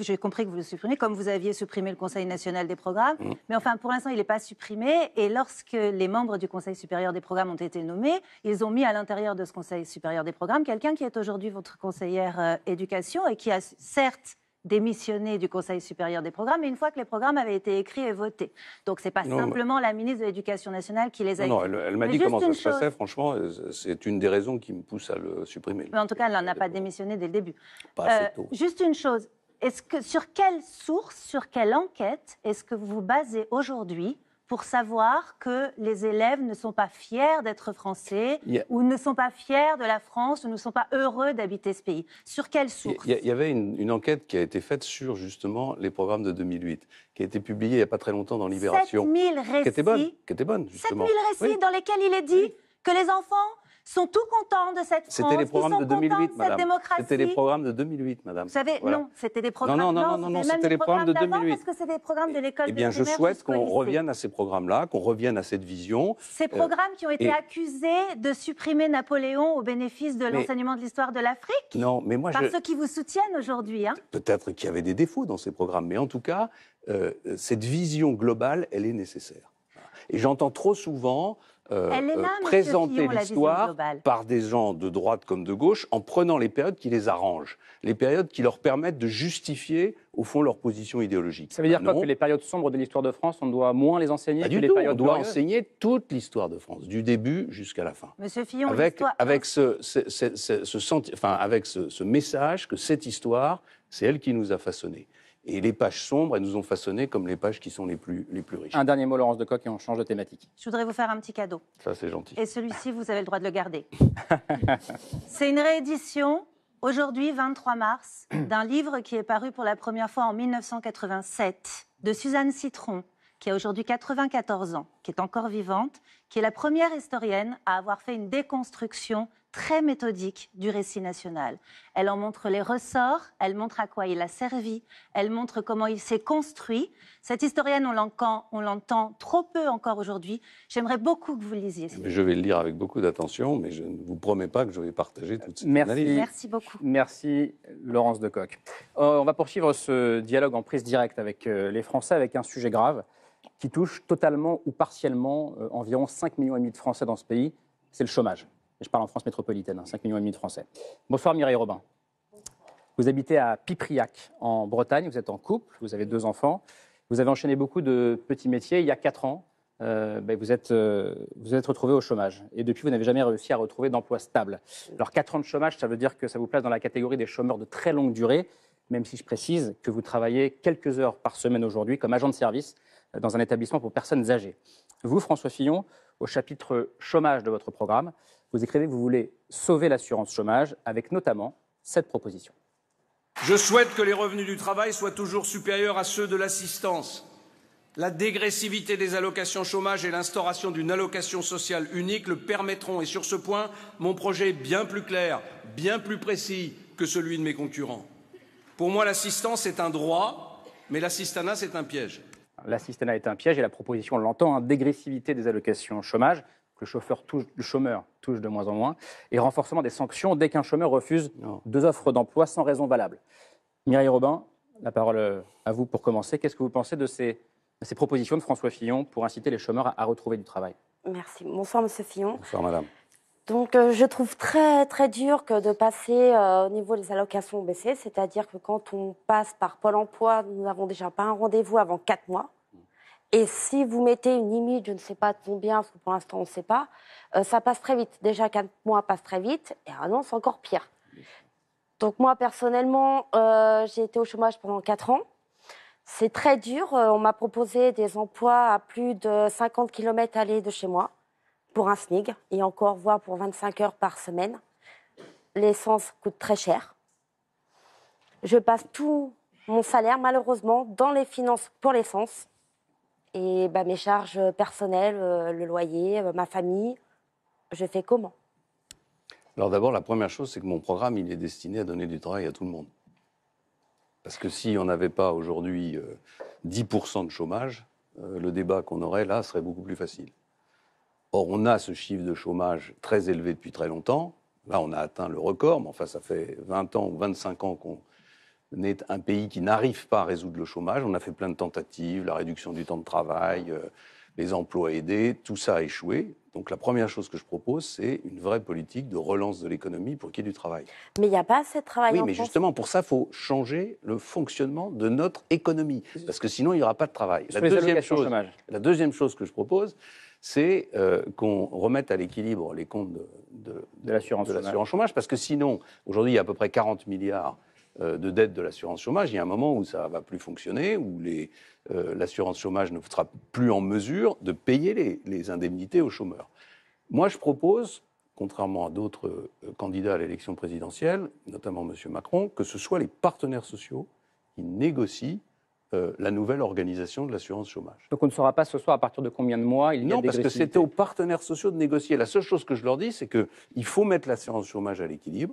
j'ai compris que vous le supprimez, comme vous aviez supprimé le Conseil national des programmes. Mmh. Mais enfin, pour l'instant, il n'est pas supprimé. Et lorsque les membres du Conseil supérieur des programmes ont été nommés, ils ont mis à l'intérieur de ce Conseil supérieur des programmes quelqu'un qui est aujourd'hui votre conseillère euh, éducation et qui a certes démissionné du Conseil supérieur des programmes, mais une fois que les programmes avaient été écrits et votés. Donc, ce n'est pas simplement la ministre de l'Éducation nationale qui les a écrits. Non, elle, m'a dit comment ça se passait, franchement, euh, c'est une des raisons qui me pousse à le supprimer. Mais en tout cas, elle n'en a pas démissionné dès le début. Euh, juste une chose, ce que, sur quelle source, sur quelle enquête est-ce que vous vous basez aujourd'hui pour savoir que les élèves ne sont pas fiers d'être français ou ne sont pas fiers de la France ou ne sont pas heureux d'habiter ce pays Sur quelle source Il y, avait une, enquête qui a été faite sur justement les programmes de 2008, qui a été publiée il n'y a pas très longtemps dans Libération. 7000 récits. Qui était bonne, justement. 7000 récits dans lesquels il est dit que les enfants sont tout contents de cette France. C'était les programmes de 2008, madame. C'était les programmes de 2008, madame. Vous savez, non, c'était des programmes. Non, non, non, non, non c'était les programmes de 2008. Parce que c'est des programmes de eh l'école. Eh bien, je souhaite qu'on revienne à ces programmes-là, qu'on revienne à cette vision. Ces euh, programmes qui ont été accusés de supprimer Napoléon au bénéfice de l'enseignement de l'histoire de l'Afrique. Non, mais moi, par ceux qui vous soutiennent aujourd'hui. Hein. Peut-être qu'il y avait des défauts dans ces programmes, mais en tout cas, euh, cette vision globale, elle est nécessaire. Et j'entends trop souvent euh, euh, présenter l'histoire par des gens de droite comme de gauche en prenant les périodes qui les arrangent, les périodes qui leur permettent de justifier au fond leur position idéologique. Ça veut dire ah quoi que les périodes sombres de l'histoire de France, on doit moins les enseigner que les On doit enseigner toute l'histoire de France, du début jusqu'à la fin. avec, avec ce, avec ce message que cette histoire, c'est elle qui nous a façonnés. Et les pages sombres, elles nous ont façonné comme les pages qui sont les plus, les plus riches. Un dernier mot, Laurence de Coq, et on change de thématique. Je voudrais vous faire un petit cadeau. Ça, c'est gentil. Et celui-ci, vous avez le droit de le garder. c'est une réédition, aujourd'hui, 23 mars, d'un livre qui est paru pour la première fois en 1987 de Suzanne Citron, qui a aujourd'hui 94 ans, qui est encore vivante, qui est la première historienne à avoir fait une déconstruction très méthodique du récit national. Elle en montre les ressorts, elle montre à quoi il a servi, elle montre comment il s'est construit. Cette historienne, on l'entend trop peu encore aujourd'hui. J'aimerais beaucoup que vous le lisiez. Je vais le lire avec beaucoup d'attention, mais je ne vous promets pas que je vais partager toute suite Merci. Merci beaucoup. Merci, Laurence de Decoq. Euh, on va poursuivre ce dialogue en prise directe avec euh, les Français, avec un sujet grave qui touche totalement ou partiellement euh, environ 5,5 millions de Français dans ce pays, c'est le chômage je parle en France métropolitaine, 5 hein, millions demi de Français. Bonsoir Mireille Robin. Vous habitez à Pipriac, en Bretagne, vous êtes en couple, vous avez deux enfants, vous avez enchaîné beaucoup de petits métiers. Il y a 4 ans, euh, ben, vous êtes, euh, vous êtes retrouvé au chômage. Et depuis, vous n'avez jamais réussi à retrouver d'emploi stable. Alors 4 ans de chômage, ça veut dire que ça vous place dans la catégorie des chômeurs de très longue durée, même si je précise que vous travaillez quelques heures par semaine aujourd'hui comme agent de service euh, dans un établissement pour personnes âgées. Vous, François Fillon, au chapitre chômage de votre programme, vous écrivez que vous voulez sauver l'assurance chômage avec notamment cette proposition. Je souhaite que les revenus du travail soient toujours supérieurs à ceux de l'assistance. La dégressivité des allocations chômage et l'instauration d'une allocation sociale unique le permettront. Et sur ce point, mon projet est bien plus clair, bien plus précis que celui de mes concurrents. Pour moi, l'assistance est un droit, mais l'assistanat, c'est un piège. L'assistanat est un piège et la proposition l'entend, hein. dégressivité des allocations chômage le, chauffeur touche, le chômeur touche de moins en moins, et renforcement des sanctions dès qu'un chômeur refuse deux offres d'emploi sans raison valable. Mireille Robin, la parole euh, à vous pour commencer. Qu'est-ce que vous pensez de ces, ces, propositions de François Fillon pour inciter les chômeurs à, retrouver du travail Merci. Bonsoir, Monsieur Fillon. Bonsoir, Madame. Donc, euh, je trouve très, très dur que de passer euh, au niveau des allocations baissées, c'est-à-dire que quand on passe par Pôle emploi, nous n'avons déjà pas un rendez-vous avant 4 mois. Et si vous mettez une limite, je ne sais pas combien, parce que pour l'instant on ne sait pas, euh, ça passe très vite. Déjà quatre mois passent très vite, et un an c'est encore pire. Donc moi personnellement, euh, j'ai été au chômage pendant quatre ans. C'est très dur. Euh, on m'a proposé des emplois à plus de 50 km aller de chez moi pour un SMIG et encore voire pour 25 heures par semaine. L'essence coûte très cher. Je passe tout mon salaire malheureusement dans les finances pour l'essence. Et bah, mes charges euh, personnelles, euh, le loyer, euh, ma famille, je fais comment Alors d'abord, la première chose, c'est que mon programme, il est destiné à donner du travail à tout le monde. Parce que si on n'avait pas aujourd'hui 10% de chômage, le débat qu'on aurait là serait beaucoup plus facile. Or, on a ce chiffre de chômage très élevé depuis très longtemps. Là, on a atteint le record, mais enfin, ça fait 20 ans ou 25 ans qu'on n'est un pays qui n'arrive pas à résoudre le chômage. On a fait plein de tentatives, la réduction du temps de travail, euh, les emplois aidés, tout ça a échoué. Donc la première chose que je propose, c'est une vraie politique de relance de l'économie pour qu'il y ait du travail. Mais il n'y a pas assez de travail. Oui, mais justement, pour ça, il faut changer le fonctionnement de notre économie, parce que sinon, il n'y aura pas de travail. La deuxième, chose, deuxième, chose, que je propose, c'est euh, qu'on remette à l'équilibre les comptes de, de l'assurance chômage. chômage, parce que sinon, aujourd'hui, il y a à peu près 40 milliards euh, de dette de l'assurance chômage, il y a un moment où ça ne va plus fonctionner, où euh, l'assurance chômage ne sera plus en mesure de payer les, indemnités aux chômeurs. Moi, je propose, contrairement à d'autres euh, candidats à l'élection présidentielle, notamment M. Macron, que ce soit les partenaires sociaux qui négocient la nouvelle organisation de l'assurance chômage. Donc on ne saura pas ce soir à partir de combien de mois il y non, a Non, parce que c'était aux partenaires sociaux de négocier. La seule chose que je leur dis, c'est qu'il faut mettre l'assurance chômage à l'équilibre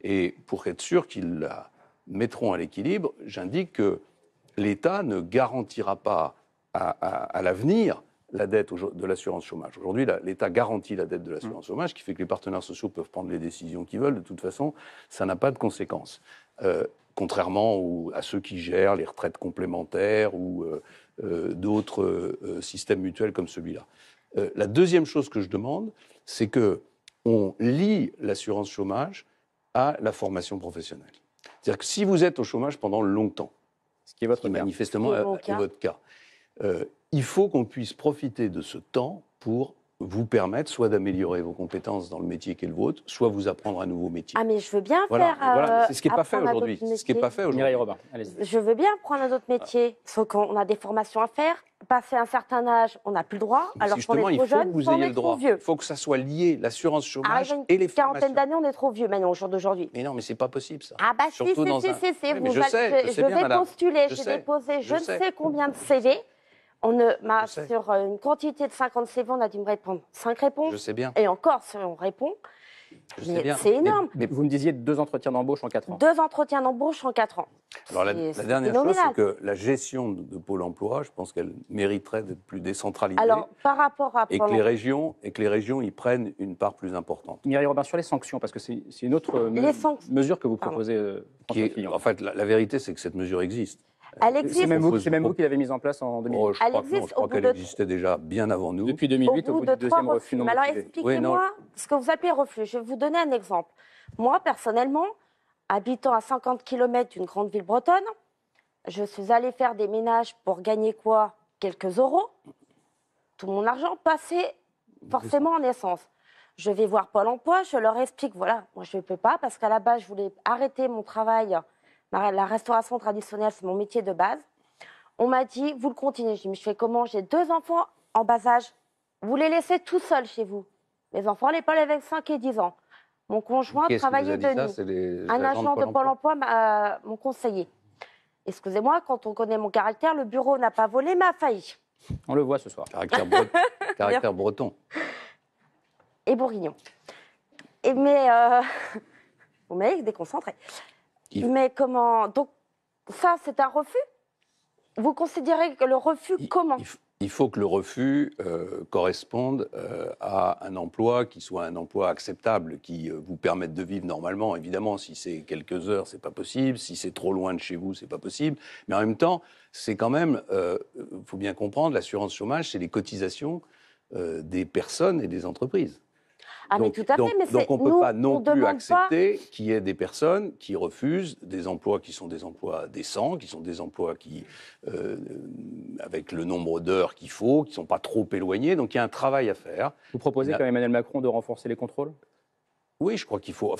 et pour être sûr qu'il la mettront à l'équilibre, j'indique que l'État ne garantira pas à, l'avenir la dette de l'assurance chômage. Aujourd'hui, l'État garantit la dette de l'assurance mmh. chômage, ce qui fait que les partenaires sociaux peuvent prendre les décisions qu'ils veulent. De toute façon, ça n'a pas de conséquences. Euh, contrairement à ceux qui gèrent les retraites complémentaires ou euh, euh, d'autres systèmes mutuels comme celui-là. la deuxième chose que je demande, c'est qu'on lie l'assurance chômage à la formation professionnelle. C'est-à-dire que si vous êtes au chômage pendant longtemps, ce qui est votre manifestement votre cas, euh, il faut qu'on puisse profiter de ce temps pour vous permettre soit d'améliorer vos compétences dans le métier qui est le vôtre, soit vous apprendre un nouveau métier. Ah mais je veux bien faire. voilà. Euh, c'est ce qui n'est pas fait aujourd'hui. ce qui est pas fait aujourd'hui. Robin, Je veux bien prendre un autre métier, ah. sauf qu'on a des formations à faire. Passer un certain âge, on n'a plus le droit. alors qu'on est trop jeune, vous ayez le droit. vieux. Il faut que ça soit lié, l'assurance chômage ah, et les formations. Quarantaine d'années, on est trop vieux maintenant au jour d'aujourd'hui. Mais non, mais c'est pas possible ça. Ah bah Surtout si, si, si, si, si. Je vais postuler, j'ai déposé je ne sais combien de CV. On ne marche sur euh, une quantité de 50 CV, on a dû me répondre 5 réponses. Je sais bien. Et encore, si on répond, c'est énorme. Mais, vous me disiez deux entretiens d'embauche en 4 ans. Deux entretiens d'embauche en 4 ans. Alors la, dernière chose, c'est que la gestion de, Pôle Emploi, je pense qu'elle mériterait d'être plus décentralisée. Alors par rapport à et que les régions et les régions y prennent une part plus importante. Mireille bien sur les sanctions, parce que c'est une autre mesure que vous proposez. Euh, qui en fait, la vérité, c'est que cette mesure existe c'est même vous, qui l'avez mise en place en 2008. je crois qu'elle existait déjà bien avant nous. Depuis 2008, au bout, de du deuxième refus. alors expliquez-moi ce que vous appelez refus. Je vais vous donner un exemple. Moi, personnellement, habitant à 50 km d'une grande ville bretonne, je suis allée faire des ménages pour gagner quoi Quelques euros. Tout mon argent passait forcément en essence. Je vais voir Pôle emploi, je leur explique, voilà, moi je ne peux pas parce qu'à la base, je voulais arrêter mon travail la restauration traditionnelle, c'est mon métier de base. On m'a dit, vous le continuez. Je dis, mais je fais comment J'ai deux enfants en bas âge. Vous les laissez tout seuls chez vous. Mes enfants, les pas avec 5 et 10 ans. Mon conjoint travaillait de nuit. Un agent de Pôle, emploi, m'a euh, mon conseiller. Excusez-moi, quand on connaît mon caractère, le bureau n'a pas volé, mais a failli. On le voit ce soir. Caractère, breton. Et bourguignon. Et mais... Euh, vous m'avez déconcentré. Mais comment Donc ça, c'est un refus Vous considérez que le refus comment il, faut que le refus euh, corresponde euh, à un emploi qui soit un emploi acceptable, qui euh, vous permette de vivre normalement. Évidemment, si c'est quelques heures, ce n'est pas possible. Si c'est trop loin de chez vous, ce n'est pas possible. Mais en même temps, c'est quand même, faut bien comprendre, l'assurance chômage, c'est les cotisations des personnes et des entreprises. Ah, donc, on ne peut pas non plus accepter qu'il y ait des personnes qui refusent des emplois qui sont des emplois décents, qui sont des emplois qui, euh, avec le nombre d'heures qu'il faut, qui ne sont pas trop éloignés. Donc il y a un travail à faire. Vous proposez quand même Emmanuel Macron de renforcer les contrôles oui, je crois qu'il faut,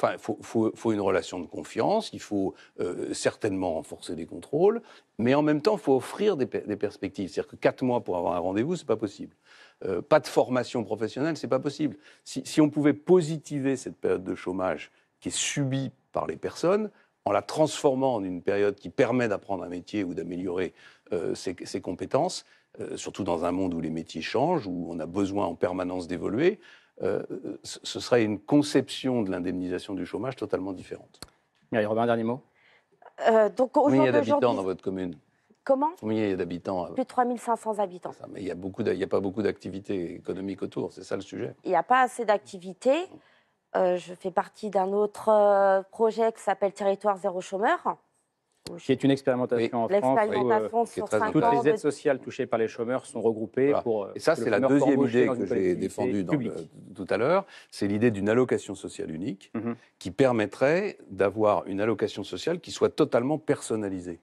une relation de confiance, il faut euh, certainement renforcer les contrôles, mais en même temps, il faut offrir des, des perspectives. C'est-à-dire que quatre mois pour avoir un rendez-vous, ce n'est pas possible. Euh, pas de formation professionnelle, c'est pas possible. Si, on pouvait positiver cette période de chômage qui est subie par les personnes, en la transformant en une période qui permet d'apprendre un métier ou d'améliorer euh, ses, compétences, euh, surtout dans un monde où les métiers changent, où on a besoin en permanence d'évoluer, ce serait une conception de l'indemnisation du chômage totalement différente. Mireille Robin, un dernier mot donc, il y a d'habitants dans votre commune Comment Combien d'habitants euh, Plus de 3500 habitants. mais il n'y a, a pas beaucoup d'activités économiques autour, c'est ça le sujet Il n'y a pas assez d'activités. Mm. Euh, je fais partie d'un autre euh, projet qui s'appelle Territoire Zéro Chômeur. Qui est une expérimentation en France. L'expérimentation sur Toutes les aides sociales touchées par les chômeurs sont regroupées pour. Et ça, c'est la deuxième idée que j'ai défendue tout à l'heure. C'est l'idée d'une allocation sociale unique mhm. qui permettrait d'avoir une allocation sociale qui soit totalement personnalisée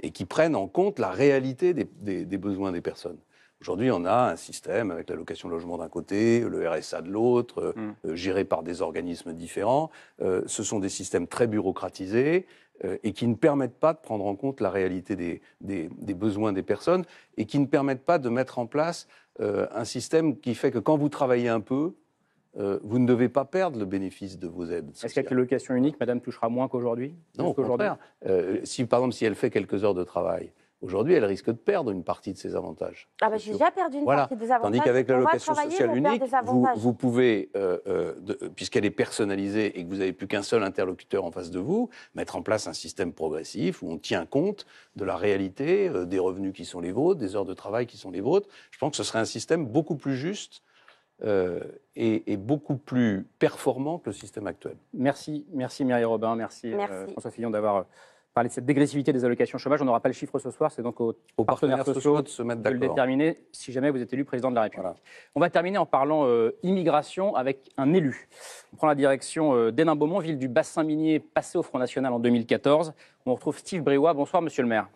et qui prennent en compte la réalité des, besoins des personnes. Aujourd'hui, on a un système avec l'allocation de logement d'un côté, le RSA de l'autre, mm. euh, géré par des organismes différents. Euh, ce sont des systèmes très bureaucratisés euh, et qui ne permettent pas de prendre en compte la réalité des besoins des personnes et qui ne permettent pas de mettre en place un système qui fait que quand vous travaillez un peu, euh, vous ne devez pas perdre le bénéfice de vos aides. Est-ce qu'avec l'allocation unique, madame touchera moins qu'aujourd'hui Non, euh, si, par exemple, si elle fait quelques heures de travail, aujourd'hui, elle risque de perdre une partie de ses avantages. Ah ben, j'ai déjà perdu une partie des avantages. Tandis qu'avec l'allocation sociale unique, vous, pouvez, euh, puisqu'elle est personnalisée et que vous n'avez plus qu'un seul interlocuteur en face de vous, mettre en place un système progressif où on tient compte de la réalité des revenus qui sont les vôtres, des heures de travail qui sont les vôtres. Je pense que ce serait un système beaucoup plus juste euh, est, beaucoup plus performant que le système actuel. Merci, merci Myriam Robin, merci, euh, François Fillon d'avoir euh, parlé de cette dégressivité des allocations chômage. On n'aura pas le chiffre ce soir, c'est donc aux, partenaires, sociaux, de se mettre d'accord. le déterminer si jamais vous êtes élu président de la République. On va terminer en parlant immigration avec un élu. On prend la direction d'Hénin-Beaumont, ville du bassin minier passé au Front National en 2014. On retrouve Steve Briouat. Bonsoir, monsieur le maire.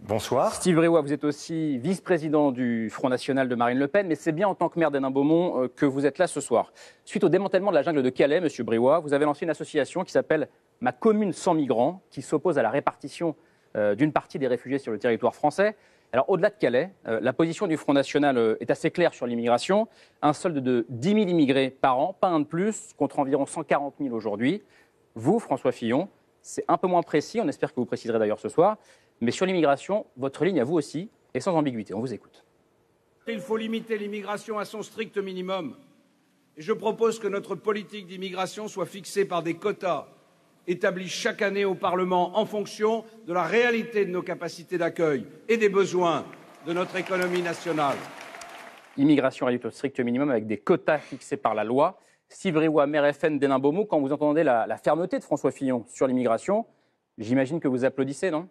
Bonsoir. Steve Bréois, vous êtes aussi vice-président du Front National de Marine Le Pen, mais c'est bien en tant que maire d'Hénin-Beaumont euh, que vous êtes là ce soir. Suite au démantèlement de la jungle de Calais, Monsieur Bréois, vous avez lancé une association qui s'appelle Ma commune sans migrants, qui s'oppose à la répartition euh, d'une partie des réfugiés sur le territoire français. Alors au-delà de Calais, euh, la position du Front National est assez claire sur l'immigration. Un solde de 10 000 immigrés par an, pas un de plus, contre environ 140 000 aujourd'hui. Vous, François Fillon, c'est un peu moins précis, on espère que vous préciserez d'ailleurs ce soir. Mais sur l'immigration, votre ligne à vous aussi est sans ambiguïté. On vous écoute. Il faut limiter l'immigration à son strict minimum. je propose que notre politique d'immigration soit fixée par des quotas établis chaque année au Parlement en fonction de la réalité de nos capacités d'accueil et des besoins de notre économie nationale. Immigration réduite au strict minimum avec des quotas fixés par la loi. Sivriwa, maire FN dénin beaumont quand vous entendez la fermeté de François Fillon sur l'immigration, j'imagine que vous applaudissez, non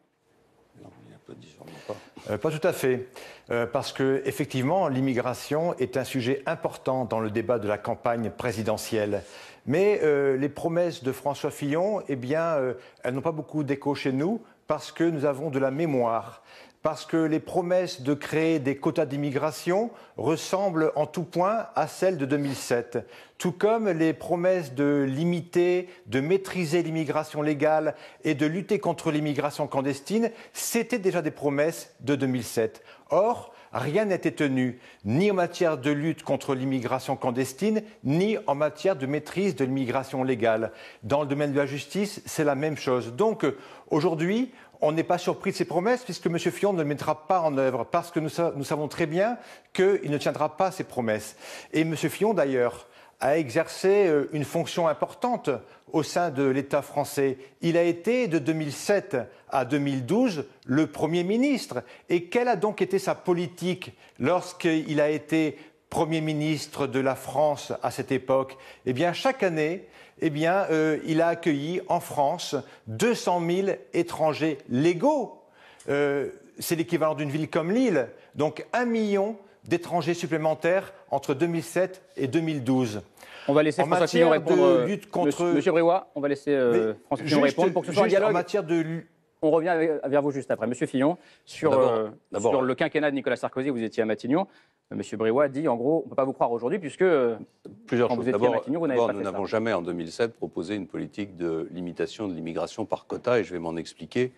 euh, pas tout à fait, euh, parce que effectivement, l'immigration est un sujet important dans le débat de la campagne présidentielle. Mais euh, les promesses de François Fillon, eh bien, elles n'ont pas beaucoup d'écho chez nous parce que nous avons de la mémoire parce que les promesses de créer des quotas d'immigration ressemblent en tout point à celles de 2007, tout comme les promesses de limiter, de maîtriser l'immigration légale et de lutter contre l'immigration clandestine, c'était déjà des promesses de 2007. Or, rien n'était tenu, ni en matière de lutte contre l'immigration clandestine, ni en matière de maîtrise de l'immigration légale. Dans le domaine de la justice, c'est la même chose. Donc, aujourd'hui, on n'est pas surpris de ses promesses puisque M. Fillon ne mettra pas en œuvre parce que nous, savons très bien qu'il ne tiendra pas ses promesses. Et M. Fillon, d'ailleurs, a exercé euh, une fonction importante au sein de l'État français. Il a été de 2007 à 2012 le Premier ministre. Et quelle a donc été sa politique lorsqu'il a été Premier ministre de la France à cette époque Eh bien, chaque année, eh bien, euh, il a accueilli en France 200 000 étrangers légaux. Euh, c'est l'équivalent d'une ville comme Lille. Donc un million d'étrangers supplémentaires entre 2007 et 2012. On va laisser François Fillon répondre. Euh, Monsieur, on va laisser François répondre pour que ce soit un dialogue. En matière de on revient vers vous juste après. Monsieur Fillon, euh, sur, le quinquennat de Nicolas Sarkozy, vous étiez à Matignon. Euh, Monsieur Briouat dit, en gros, on ne peut pas vous croire aujourd'hui puisque euh, Plusieurs quand vous étiez à Matignon, vous n'avez pas fait Nous n'avons jamais, en 2007, proposé une politique de limitation de l'immigration par quota, et je vais m'en expliquer.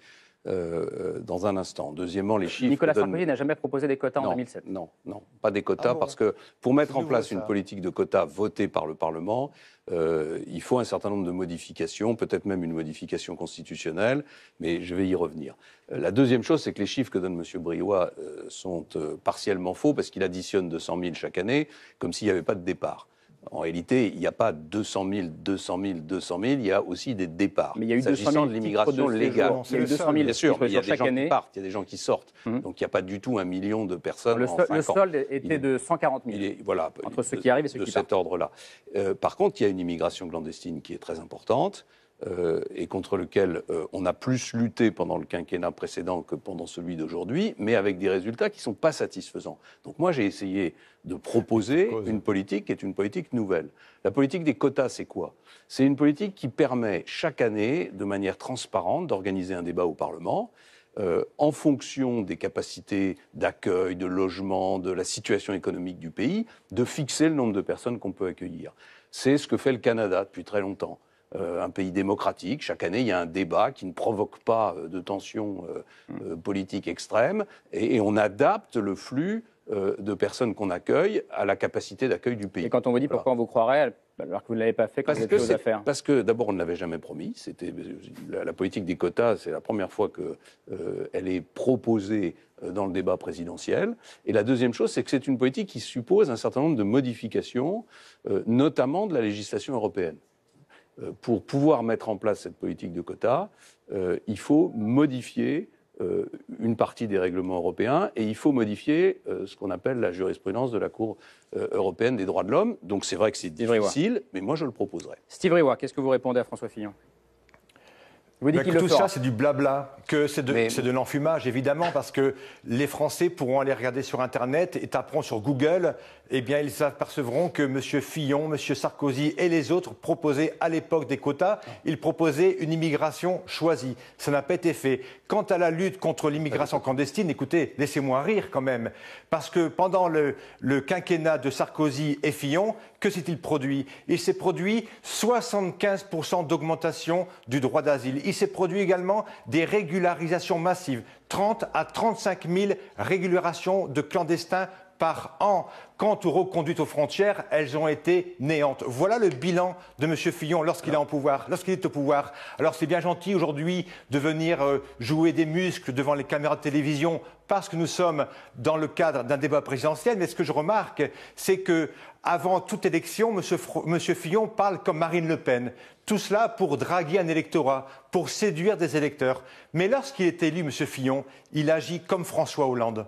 Euh, dans un instant. Deuxièmement, les chiffres. Nicolas Sarkozy n'a jamais proposé des quotas en 2007. Non, non, pas des quotas, ah parce que pour mettre en place une politique de quotas votée par le Parlement, euh, il faut un certain nombre de modifications, peut-être même une modification constitutionnelle, mais je vais y revenir. Euh, la deuxième chose, c'est que les chiffres que donne M. Briois sont partiellement faux, parce qu'il additionne 200 000 chaque année, comme s'il n'y avait pas de départ. En réalité, il n'y a pas 200 000, 200 000, 200 000, il y a aussi des départs. Mais il y a eu 200 000 de l'immigration légale. Il y a eu 200 000 bien sûr, il y a des gens qui partent, il y a des gens qui sortent. Hum. Donc il n'y a pas du tout un million de personnes le en Le solde était de 140 000, voilà, entre ceux qui arrivent et ceux qui partent. De cet ordre-là. Euh, par contre, il y a une immigration clandestine qui est très importante. Euh, et contre lequel euh, on a plus lutté pendant le quinquennat précédent que pendant celui d'aujourd'hui, mais avec des résultats qui ne sont pas satisfaisants. Donc moi, j'ai essayé de proposer une politique qui est une politique nouvelle. La politique des quotas, c'est quoi C'est une politique qui permet chaque année, de manière transparente, d'organiser un débat au Parlement. Euh, en fonction des capacités d'accueil, de logement, de la situation économique du pays, de fixer le nombre de personnes qu'on peut accueillir. C'est ce que fait le Canada depuis très longtemps. Euh, un pays démocratique. Chaque année, il y a un débat qui ne provoque pas euh, de tensions euh, mm. politiques extrêmes et, on adapte le flux de personnes qu'on accueille à la capacité d'accueil du pays. Et quand on vous dit pourquoi on vous croirait, alors que vous ne l'avez pas fait, parce que Parce que d'abord, on ne l'avait jamais promis. C'était la, politique des quotas, c'est la première fois qu'elle est proposée dans le débat présidentiel. Et la deuxième chose, c'est que c'est une politique qui suppose un certain nombre de modifications, notamment de la législation européenne. Euh, pour pouvoir mettre en place cette politique de quotas, euh, il faut modifier euh, une partie des règlements européens et il faut modifier ce qu'on appelle la jurisprudence de la Cour européenne des droits de l'homme. Donc c'est vrai que c'est difficile, mais moi je le proposerai. Steve Riwa, qu'est-ce que vous répondez à François Fillon bah, tout ça, c'est du blabla, que c'est de, l'enfumage, évidemment, parce que les Français pourront aller regarder sur Internet et taperont sur Google, eh bien, ils s'apercevront que M. Fillon, M. Sarkozy et les autres proposaient à l'époque des quotas, ils proposaient une immigration choisie. Ça n'a pas été fait. Quant à la lutte contre l'immigration clandestine, écoutez, laissez-moi rire quand même, parce que pendant le quinquennat de Sarkozy et Fillon, que s'est-il produit Il s'est produit 75% d'augmentation du droit d'asile. Il s'est produit également des régularisations massives, 30 à 35 000 régularisations de clandestins par an. Quant aux reconduites aux frontières, elles ont été néantes. Voilà le bilan de M. Fillon lorsqu'il est, en pouvoir, lorsqu'il est au pouvoir. Alors c'est bien gentil aujourd'hui de venir euh, jouer des muscles devant les caméras de télévision parce que nous sommes dans le cadre d'un débat présidentiel, mais ce que je remarque, c'est que avant toute élection, M. Fillon parle comme Marine Le Pen. Tout cela pour draguer un électorat, pour séduire des électeurs. Mais lorsqu'il est élu, M. Fillon, il agit comme François Hollande.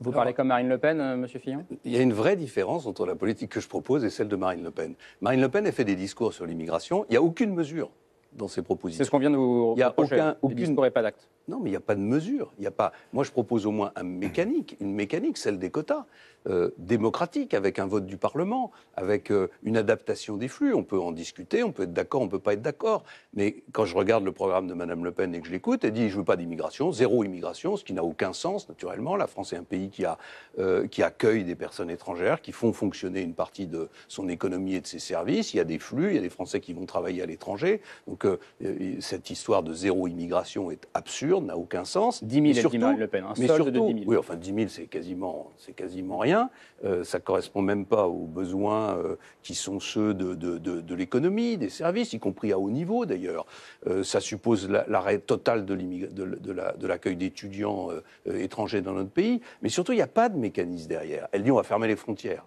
Vous parlez comme Marine Le Pen, euh, M. Fillon Il y a une vraie différence entre la politique que je propose et celle de Marine Le Pen. Marine Le Pen a fait des discours sur l'immigration. Il n'y a aucune mesure dans ses propositions. C'est ce qu'on vient de vous Il n'y a aucun, aucune... pas d'acte. Non, mais il n'y a pas de mesure. Il y a pas. Moi, je propose au moins un mécanique, une mécanique, celle des quotas. Euh, démocratique, avec un vote du Parlement, avec euh, une adaptation des flux. On peut en discuter, on peut être d'accord, on ne peut pas être d'accord. Mais quand je regarde le programme de Mme Le Pen et que je l'écoute, elle dit je ne veux pas d'immigration, zéro immigration, ce qui n'a aucun sens, naturellement. La France est un pays qui, a, euh, qui accueille des personnes étrangères, qui font fonctionner une partie de son économie et de ses services. Il y a des flux, il y a des Français qui vont travailler à l'étranger. Donc cette histoire de zéro immigration est absurde, n'a aucun sens. 10 000 Le Pen, un mais de 10 000. Oui, enfin 10 000, c'est quasiment, quasiment rien. Euh, ça ne correspond même pas aux besoins euh, qui sont ceux de, l'économie, des services, y compris à haut niveau d'ailleurs. Euh, ça suppose l'arrêt total de l'accueil d'étudiants étrangers dans notre pays. Mais surtout, il n'y a pas de mécanisme derrière. Elle dit on va fermer les frontières,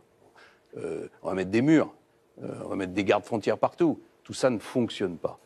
on va mettre des murs, on va mettre des gardes frontières partout. Tout ça ne fonctionne pas.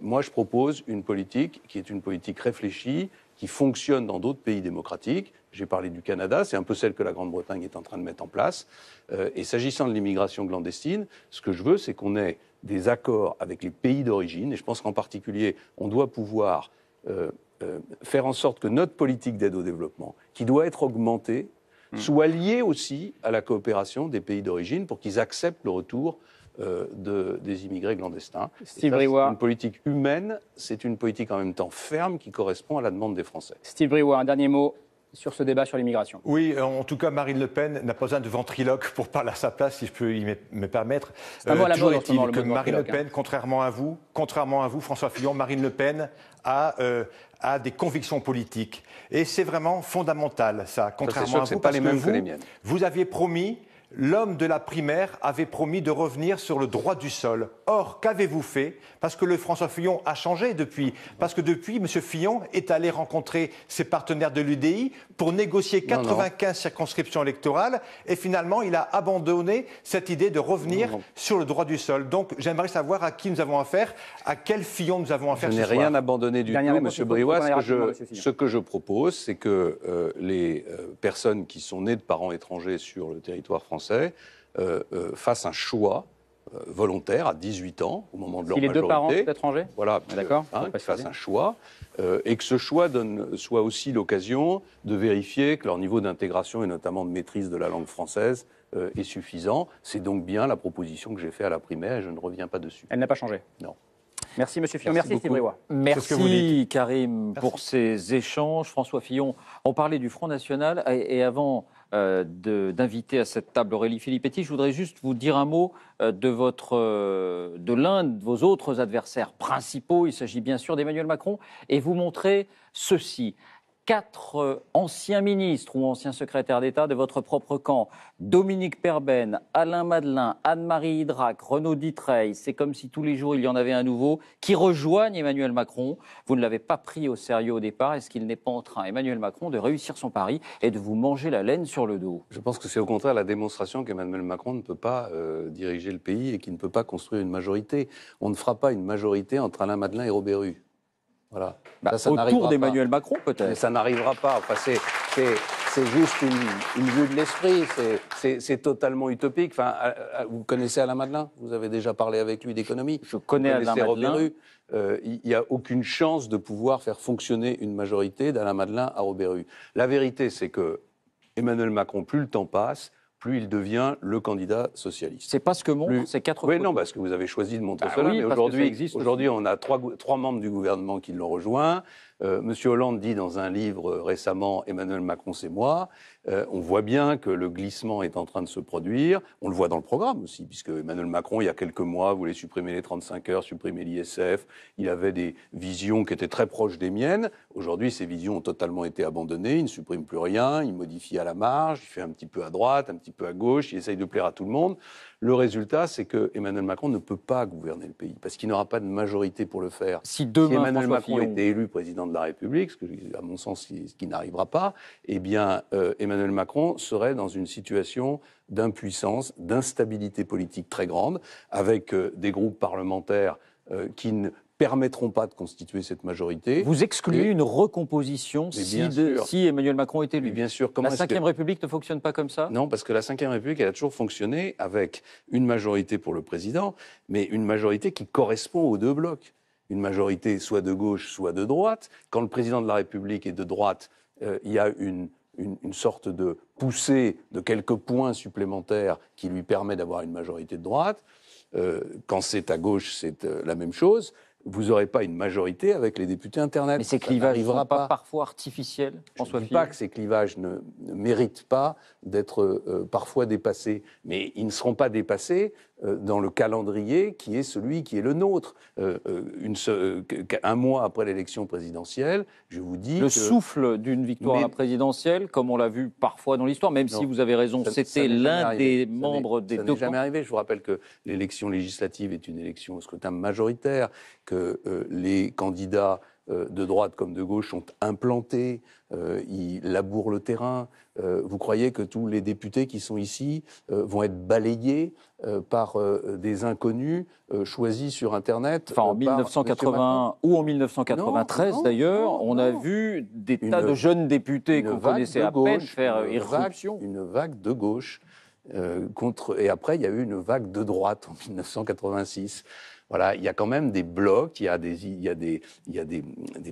moi, je propose une politique qui est une politique réfléchie, qui fonctionne dans d'autres pays démocratiques, j'ai parlé du Canada, c'est un peu celle que la Grande-Bretagne est en train de mettre en place. Euh, et s'agissant de l'immigration clandestine, ce que je veux, c'est qu'on ait des accords avec les pays d'origine. Et je pense qu'en particulier, on doit pouvoir euh, euh, faire en sorte que notre politique d'aide au développement, qui doit être augmentée, hmm. soit liée aussi à la coopération des pays d'origine pour qu'ils acceptent le retour des immigrés clandestins. Steve C'est une politique humaine, c'est une politique en même temps ferme qui correspond à la demande des Français. Steve Briouard, un dernier mot sur ce débat sur l'immigration. Oui, euh, en tout cas, Marine Le Pen n'a pas besoin de ventriloque pour parler à sa place, si je peux me permettre. euh, toujours que Marine Le hein. Pen, contrairement à vous, contrairement à vous, François Fillon, Marine Le Pen a euh, des convictions politiques. Et c'est vraiment fondamental, ça, contrairement à vous, parce que, que vous, vous aviez promis l'homme de la primaire avait promis de revenir sur le droit du sol. Or, qu'avez-vous fait Parce que le François Fillon a changé depuis. Parce que depuis, M. Fillon est allé rencontrer ses partenaires de l'UDI pour négocier 95 circonscriptions électorales. Et finalement, il a abandonné cette idée de revenir sur le droit du sol. Donc, j'aimerais savoir à qui nous avons affaire, à quel Fillon nous avons affaire. Je n'ai rien abandonné du tout, M. Briouas. Ce, que je propose, c'est que euh, les euh, personnes qui sont nées de parents étrangers sur le territoire français Français euh, euh, fassent un choix euh, volontaire à 18 ans, au moment de leur si les deux parents étrangers Voilà, d'accord. Hein, qu'ils fassent un choix, et que ce choix donne, soit aussi l'occasion de vérifier que leur niveau d'intégration et notamment de maîtrise de la langue française est suffisant. C'est donc bien la proposition que j'ai faite à la primaire, et je ne reviens pas dessus. Elle n'a pas changé Non. Merci, Monsieur Fillon. Merci, Merci, Merci Karim, pour ces échanges. François Fillon, on parlait du Front National, et avant euh, d'inviter à cette table Aurélie Filippetti. Je voudrais juste vous dire un mot euh, de, euh, de l'un de vos autres adversaires principaux, il s'agit bien sûr d'Emmanuel Macron, et vous montrer ceci quatre euh, anciens ministres ou anciens secrétaires d'État de votre propre camp. Dominique Perben, Alain Madelin, Anne-Marie Hydrac, Renaud Ditreil. C'est comme si tous les jours il y en avait un nouveau qui rejoignent Emmanuel Macron. Vous ne l'avez pas pris au sérieux au départ. Est-ce qu'il n'est pas en train, Emmanuel Macron, de réussir son pari et de vous manger la laine sur le dos Je pense que c'est au contraire la démonstration qu'Emmanuel Macron ne peut pas euh, diriger le pays et qu'il ne peut pas construire une majorité. On ne fera pas une majorité entre Alain Madelin et Robert Rue. Bah, autour d'Emmanuel Macron, peut-être. mais Ça n'arrivera pas. Enfin, c'est, juste une, vue de l'esprit. C'est, totalement utopique. Enfin, vous connaissez Alain Madelin Vous avez déjà parlé avec lui d'économie. Je connais Alain Madelin. Euh, il n'y a aucune chance de pouvoir faire fonctionner une majorité d'Alain Madelin à Rue La vérité, c'est que Emmanuel Macron, plus le temps passe, plus il devient le candidat socialiste. C'est pas ce que montrent C'est ces quatre. Oui, non, parce que vous avez choisi de montrer bah cela. aujourd'hui, aujourd'hui, on a trois, trois membres du gouvernement qui l'ont rejoint. Euh, Monsieur Hollande dit dans un livre euh, récemment, Emmanuel Macron, c'est moi. Euh, on voit bien que le glissement est en train de se produire. On le voit dans le programme aussi, puisque Emmanuel Macron, il y a quelques mois, voulait supprimer les 35 heures, supprimer l'ISF. Il avait des visions qui étaient très proches des miennes. Aujourd'hui, ces visions ont totalement été abandonnées. Il ne supprime plus rien. Il modifie à la marge. Il fait un petit peu à droite, un petit peu à gauche. Il essaye de plaire à tout le monde. Le résultat, c'est que Emmanuel Macron ne peut pas gouverner le pays parce qu'il n'aura pas de majorité pour le faire. Si demain Emmanuel Macron était élu président de la République, ce que, à mon sens, qui n'arrivera pas, eh bien, euh, Emmanuel Macron serait dans une situation d'impuissance, d'instabilité politique très grande, avec euh, des groupes parlementaires euh, qui ne permettront pas de constituer cette majorité. Vous excluez une recomposition si, Emmanuel Macron est élu. bien sûr. Comment la Ve République ne fonctionne pas comme ça Non, parce que la Ve République, elle a toujours fonctionné avec une majorité pour le président, mais une majorité qui correspond aux deux blocs. Une majorité soit de gauche, soit de droite. Quand le président de la République est de droite, euh, il y a une, sorte de poussée de quelques points supplémentaires qui lui permet d'avoir une majorité de droite. Euh, quand c'est à gauche, c'est euh, la même chose vous n'aurez pas une majorité avec les députés Internet. Mais ces clivages ne pas, parfois artificiels, Je ne dis pas que ces clivages ne, méritent pas d'être euh, euh, parfois dépassés, mais ils ne seront pas dépassés euh, dans le calendrier qui est celui qui est le nôtre. Euh, euh, un mois après l'élection présidentielle, je vous dis. Le souffle d'une victoire présidentielle, comme on l'a vu parfois dans l'histoire, même si vous avez raison, c'était l'un des membres des ça n'est jamais arrivé. Je vous rappelle que l'élection législative est une élection au scrutin majoritaire, que les candidats euh, de droite comme de gauche sont implantés, euh, ils labourent le terrain. Euh, vous croyez que tous les députés qui sont ici vont être balayés par des inconnus choisis sur Internet Enfin, en 1981 ou en 1993 d'ailleurs, on a vu des tas de jeunes députés qu'on connaissait à gauche, peine faire une Vague, de gauche. et après, il y a eu une vague de droite en 1986. Voilà, il y a quand même des blocs, il y a des, il y a des, il y a des,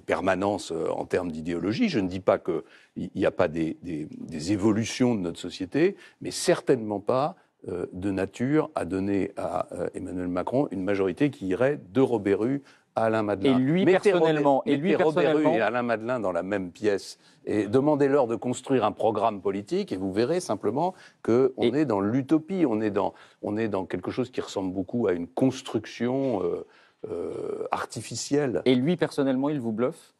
permanences euh, en termes d'idéologie. Je ne dis pas qu'il n'y a pas des, des, évolutions de notre société, mais certainement pas euh, de nature à donner à euh, Emmanuel Macron une majorité qui irait de Robéru Alain Madelin. Et lui, personnellement, et lui personnellement, et Alain Madelin dans la même pièce et demandez-leur de construire un programme politique et vous verrez simplement qu'on est dans l'utopie, on, est dans, on est dans quelque chose qui ressemble beaucoup à une construction euh, euh, artificielle. Et lui, personnellement, il vous bluffe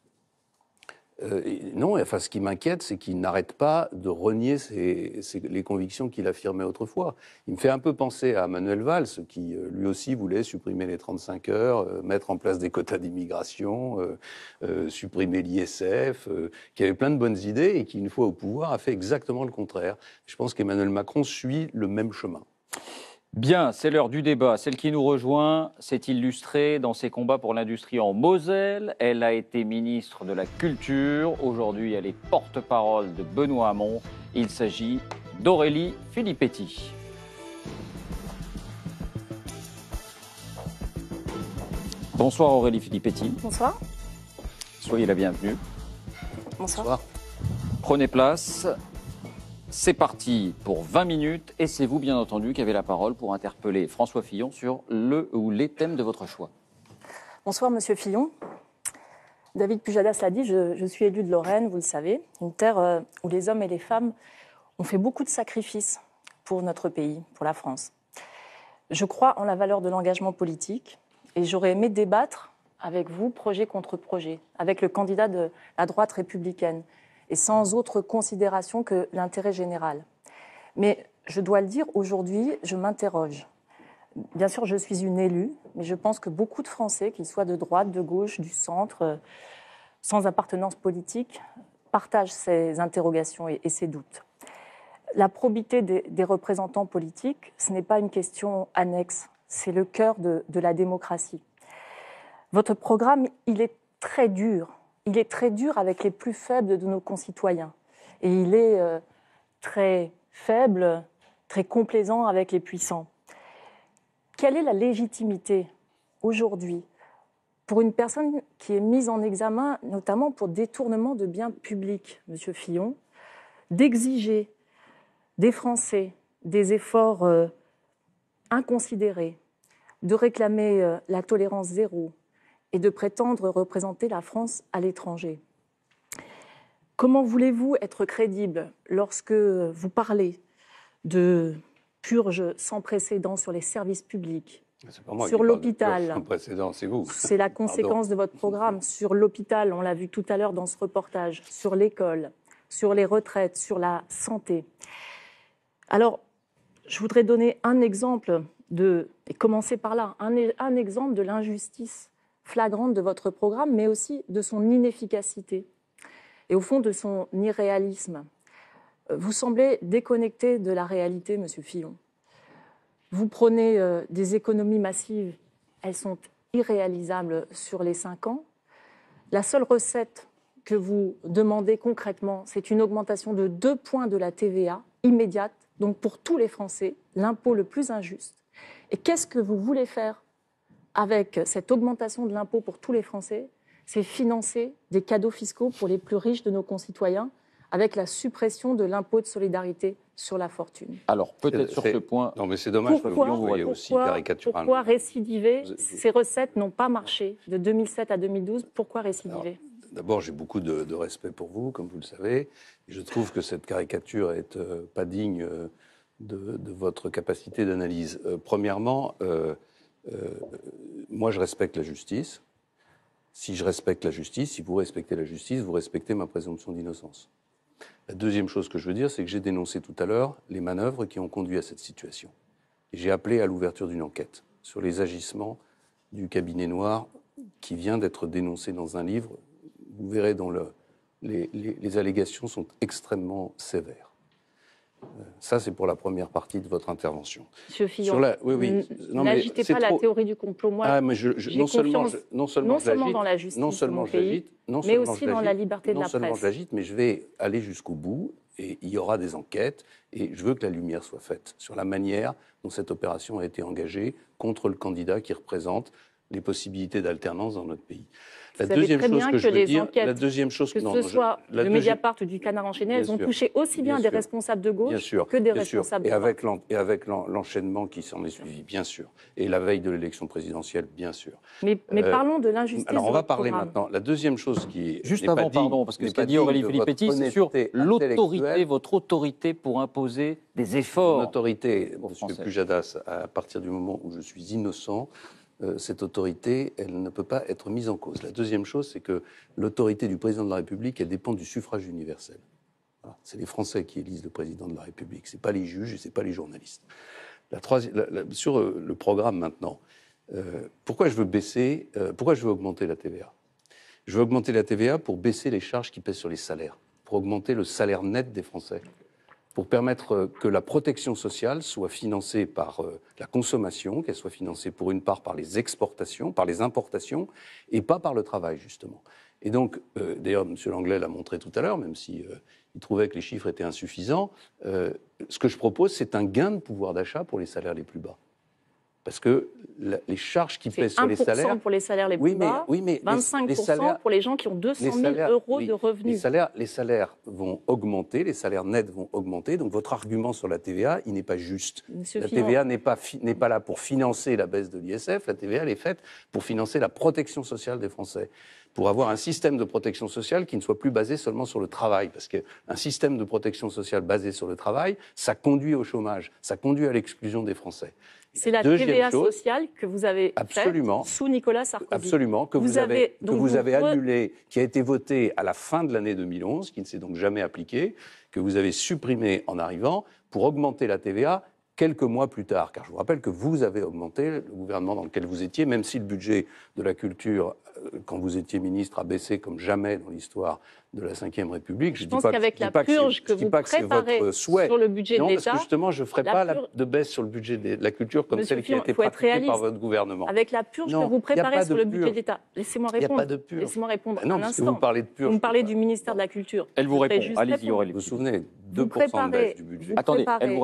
euh, non, enfin, ce qui m'inquiète, c'est qu'il n'arrête pas de renier les convictions qu'il affirmait autrefois. Il me fait un peu penser à Manuel Valls, qui euh, lui aussi voulait supprimer les 35 heures, euh, mettre en place des quotas d'immigration, supprimer l'ISF, qui avait plein de bonnes idées et qui, une fois au pouvoir, a fait exactement le contraire. Je pense qu'Emmanuel Macron suit le même chemin. Bien, c'est l'heure du débat. Celle qui nous rejoint s'est illustrée dans ses combats pour l'industrie en Moselle. Elle a été ministre de la Culture. Aujourd'hui, elle est porte-parole de Benoît Hamon. Il s'agit d'Aurélie Filippetti. Bonsoir Aurélie Filippetti. Bonsoir. Soyez la bienvenue. Bonsoir. Bonsoir. Prenez place. C'est parti pour 20 minutes et c'est vous, bien entendu, qui avez la parole pour interpeller François Fillon sur le ou les thèmes de votre choix. Bonsoir, monsieur Fillon. David Pujadas l'a dit, je, je, suis élu de Lorraine, vous le savez, une terre euh, où les hommes et les femmes ont fait beaucoup de sacrifices pour notre pays, pour la France. Je crois en la valeur de l'engagement politique et j'aurais aimé débattre avec vous, projet contre projet, avec le candidat de la droite républicaine et sans autre considération que l'intérêt général. Mais je dois le dire, aujourd'hui, je m'interroge. Bien sûr, je suis une élue, mais je pense que beaucoup de Français, qu'ils soient de droite, de gauche, du centre, euh, sans appartenance politique, partagent ces interrogations et, ces doutes. La probité des, représentants politiques, ce n'est pas une question annexe, c'est le cœur de, de la démocratie. Votre programme, il est très dur il est très dur avec les plus faibles de nos concitoyens. Et il est euh, très faible, très complaisant avec les puissants. Quelle est la légitimité aujourd'hui pour une personne qui est mise en examen, notamment pour détournement de biens publics, Monsieur Fillon, d'exiger des Français des efforts euh, inconsidérés, de réclamer euh, la tolérance zéro, et de prétendre représenter la France à l'étranger. Comment voulez-vous être crédible lorsque vous parlez de purge sans précédent sur les services publics, sur l'hôpital. C'est la conséquence de votre programme. Sur l'hôpital, on l'a vu tout à l'heure dans ce reportage, sur l'école, sur les retraites, sur la santé. Alors, je voudrais donner un exemple de, et commencer par là, un exemple de l'injustice flagrante de votre programme, mais aussi de son inefficacité et au fond de son irréalisme. Euh, vous semblez déconnecté de la réalité, Monsieur Fillon. Vous prenez euh, des économies massives, elles sont irréalisables sur les cinq ans. La seule recette que vous demandez concrètement, c'est une augmentation de deux points de la TVA immédiate, donc pour tous les Français, l'impôt le plus injuste. Et qu'est-ce que vous voulez faire avec cette augmentation de l'impôt pour tous les Français, c'est financer des cadeaux fiscaux pour les plus riches de nos concitoyens avec la suppression de l'impôt de solidarité sur la fortune. Alors peut-être sur ce point. Non, mais c'est dommage que vous voyez aussi caricaturalement. Pourquoi récidiver Ces recettes n'ont pas marché de 2007 à 2012. Pourquoi récidiver D'abord, j'ai beaucoup de, respect pour vous, comme vous le savez. Je trouve que cette caricature est euh, pas digne euh, de, votre capacité d'analyse. Euh, premièrement, euh, moi je respecte la justice. Si je respecte la justice, si vous respectez la justice, vous respectez ma présomption d'innocence. La deuxième chose que je veux dire, c'est que j'ai dénoncé tout à l'heure les manœuvres qui ont conduit à cette situation. j'ai appelé à l'ouverture d'une enquête sur les agissements du cabinet noir qui vient d'être dénoncé dans un livre. Vous verrez dans le, les, allégations sont extrêmement sévères. Ça, c'est pour la première partie de votre intervention. Monsieur Fillon, n'agitez pas la théorie du complot. Moi, ah, mais non, seulement, dans la justice, pays, mais aussi dans la liberté de la presse. non seulement j'agite, mais je vais aller jusqu'au bout et il y aura des enquêtes et je veux que la lumière soit faite sur la manière dont cette opération a été engagée contre le candidat qui représente les possibilités d'alternance dans notre pays la deuxième chose bien que, je les enquêtes, que ce soit le la ou du Canard enchaîné, elles ont touché aussi bien, des responsables de gauche que des responsables de droite. Et avec l'enchaînement qui s'en est suivi, bien sûr. Et la veille de l'élection présidentielle, bien sûr. Mais, euh, parlons de l'injustice. Alors on va parler maintenant. La deuxième chose qui Juste avant, pas pardon, parce que ce qu'a dit Aurélie Filippetti, c'est sur l'autorité, votre autorité pour imposer des efforts. L'autorité, M. Pujadas, à partir du moment où je suis innocent, euh, cette autorité, elle ne peut pas être mise en cause. La deuxième chose, c'est que l'autorité du président de la République, elle dépend du suffrage universel. C'est les Français qui élisent le président de la République, ce n'est pas les juges et ce n'est pas les journalistes. troisième, sur euh, le programme maintenant, euh, pourquoi je veux baisser, pourquoi je veux augmenter la TVA Je veux augmenter la TVA pour baisser les charges qui pèsent sur les salaires, pour augmenter le salaire net des Français pour permettre euh, que la protection sociale soit financée par euh, la consommation, qu'elle soit financée pour une part par les exportations, par les importations, et pas par le travail, justement. Et donc, euh, d'ailleurs, M. Langlais l'a montré tout à l'heure, même si trouvait que les chiffres étaient insuffisants, ce que je propose, c'est un gain de pouvoir d'achat pour les salaires les plus bas. Parce que les charges qui pèsent sur les salaires. pour les salaires les plus oui, mais, 25% pour les gens qui ont 200 000 euros de revenus. Les salaires, vont augmenter, les salaires nets vont augmenter. Donc votre argument sur la TVA, il n'est pas juste. la TVA n'est pas, là pour financer la baisse de l'ISF. La TVA, est faite pour financer la protection sociale des Français pour avoir un système de protection sociale qui ne soit plus basé seulement sur le travail. Parce qu'un système de protection sociale basé sur le travail, ça conduit au chômage, ça conduit à l'exclusion des Français. C'est la TVA sociale que vous avez faite sous Nicolas Sarkozy. Absolument, que vous, avez, vous, avez annulée, qui a été votée à la fin de l'année 2011, qui ne s'est donc jamais appliquée, que vous avez supprimée en arrivant pour augmenter la TVA quelques mois plus tard, car je vous rappelle que vous avez augmenté le gouvernement dans lequel vous étiez, même si le budget de la culture, euh, quand vous étiez ministre, a baissé comme jamais dans l'histoire de la Ve République. Je, dis pense qu'avec la purge que, vous préparez sur le budget de l'État... justement, je ne ferai pas de baisse sur le budget de la culture comme celle qui a été pratiquée par votre gouvernement. Avec la purge que vous préparez sur le budget de l'État, laissez-moi répondre. Il n'y a pas de purge. Laissez-moi répondre ah non, Que vous parlez de purge. Vous me parlez du ministère de la Culture. Elle vous répond. Allez-y, Aurélie. Vous vous souvenez vous préparez,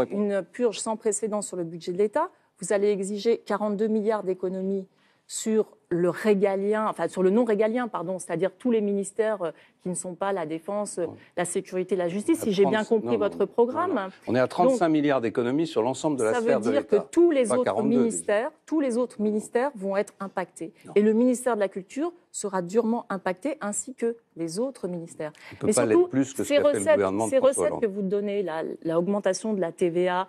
une purge sans précédent sur le budget de l'État. Vous allez exiger 42 milliards d'économies sur le régalien, enfin sur le non régalien, pardon, c'est-à-dire tous les ministères euh, qui ne sont pas la défense, euh, la sécurité, la justice, si j'ai bien compris votre programme. On est à 35 milliards d'économies sur l'ensemble de la sphère de l'État. Ça veut dire que tous les autres ministères, tous les autres ministères vont être impactés. Et le ministère de la Culture sera durement impacté, ainsi que les autres ministères. On peut pas surtout, plus que ce ces recettes, ces recettes que vous donnez, l'augmentation de la TVA,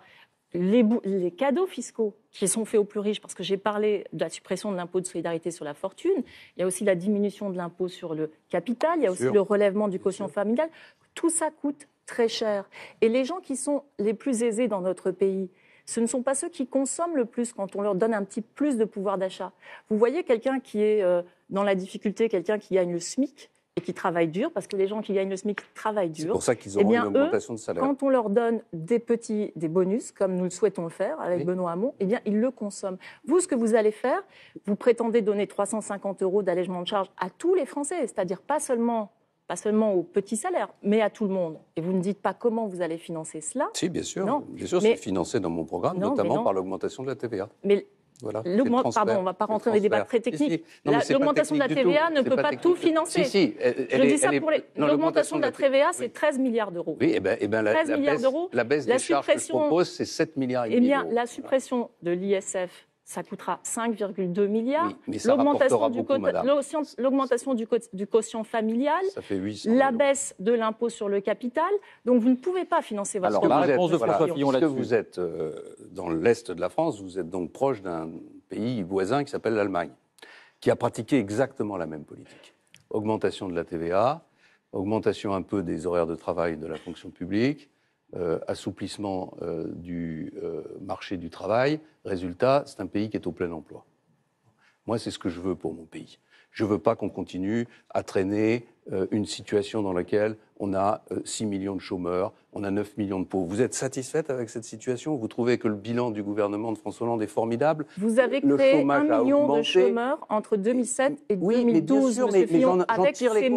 les, cadeaux fiscaux qui sont faits aux plus riches, parce que j'ai parlé de la suppression de l'impôt de solidarité sur la fortune, il y a aussi la diminution de l'impôt sur le capital, il y a aussi le relèvement du quotient familial, tout ça coûte très cher. Et les gens qui sont les plus aisés dans notre pays, ce ne sont pas ceux qui consomment le plus quand on leur donne un petit plus de pouvoir d'achat. Vous voyez quelqu'un qui est euh, dans la difficulté, quelqu'un qui gagne le SMIC, et qui travaillent dur, parce que les gens qui gagnent le SMIC travaillent dur. C'est pour ça qu'ils eh ont bien, une augmentation de salaire. Quand on leur donne des petits, des bonus, comme nous le souhaitons le faire avec Benoît Hamon, eh bien, ils le consomment. Vous, ce que vous allez faire, vous prétendez donner 350 euros d'allègement de charges à tous les Français, c'est-à-dire pas seulement pas seulement aux petits salaires, mais à tout le monde. Et vous ne dites pas comment vous allez financer cela. Si, bien sûr. Bien sûr, c'est financé dans mon programme, notamment par l'augmentation de la TVA. Mais voilà, Pardon, on ne va pas rentrer dans les débats très techniques. L'augmentation de la TVA ne peut pas, tout financer. Si, elle, elle, Je dis ça pour les. L'augmentation de la TVA, c'est 13 milliards d'euros. Oui, et eh ben, et eh ben, la, 13 la, milliards baisse, la baisse des charges que propose, c'est 7 milliards et eh demi. Eh bien, la suppression de l'ISF ça coûtera 5,2 milliards. l'augmentation du, du, quotient familial, la baisse de l'impôt sur le capital. Donc vous ne pouvez pas financer votre réponse de François Fillon là-dessus. Vous êtes euh, dans l'est de la France, vous êtes donc proche d'un pays voisin qui s'appelle l'Allemagne, qui a pratiqué exactement la même politique. Augmentation de la TVA, augmentation un peu des horaires de travail de la fonction publique, euh, assouplissement euh, du euh, marché du travail. Résultat, c'est un pays qui est au plein emploi. Moi, c'est ce que je veux pour mon pays. Je ne veux pas qu'on continue à traîner euh, une situation dans laquelle on a 6 euh, millions de chômeurs, on a 9 millions de pauvres. Vous êtes satisfaite avec cette situation Vous trouvez que le bilan du gouvernement de François Hollande est formidable Vous avez créé 1 million de chômeurs entre 2007 et oui, 2012, mais bien sûr, mais, j'en tire les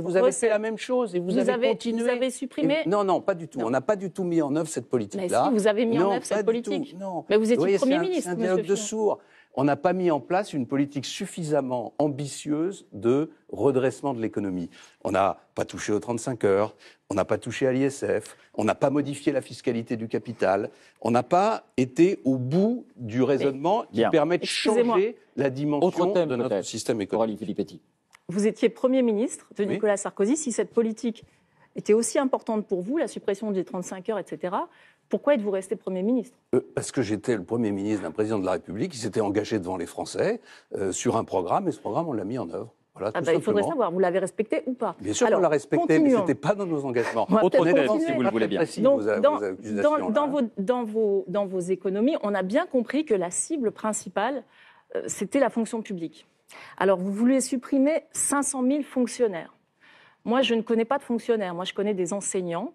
vous avez fait la même chose et vous, avez, continué. Vous supprimé Non, non, pas du tout. On n'a pas du tout mis en œuvre cette politique-là. Mais si, vous avez mis en œuvre cette politique. Non. Mais vous étiez Premier ministre, un de on n'a pas mis en place une politique suffisamment ambitieuse de redressement de l'économie. On n'a pas touché aux 35 heures, on n'a pas touché à l'ISF, on n'a pas modifié la fiscalité du capital, on n'a pas été au bout du raisonnement qui permet de changer la dimension de notre système économique. vous étiez Premier ministre de Nicolas Sarkozy. Si cette politique était aussi importante pour vous, la suppression des 35 heures, etc., pourquoi êtes-vous resté Premier ministre euh, Parce que j'étais le Premier ministre d'un président de la République qui s'était engagé devant les Français euh, sur un programme, et ce programme, on l'a mis en œuvre. Voilà, ah bah, il faudrait savoir, vous l'avez respecté ou pas Bien sûr on l'a respecté, mais ce n'était pas dans nos engagements. Autre si vous le voulez bien. dans, vos économies, on a bien compris que la cible principale, euh, c'était la fonction publique. Alors, vous voulez supprimer 500 000 fonctionnaires. Moi, je ne connais pas de fonctionnaires. Moi, je connais des enseignants,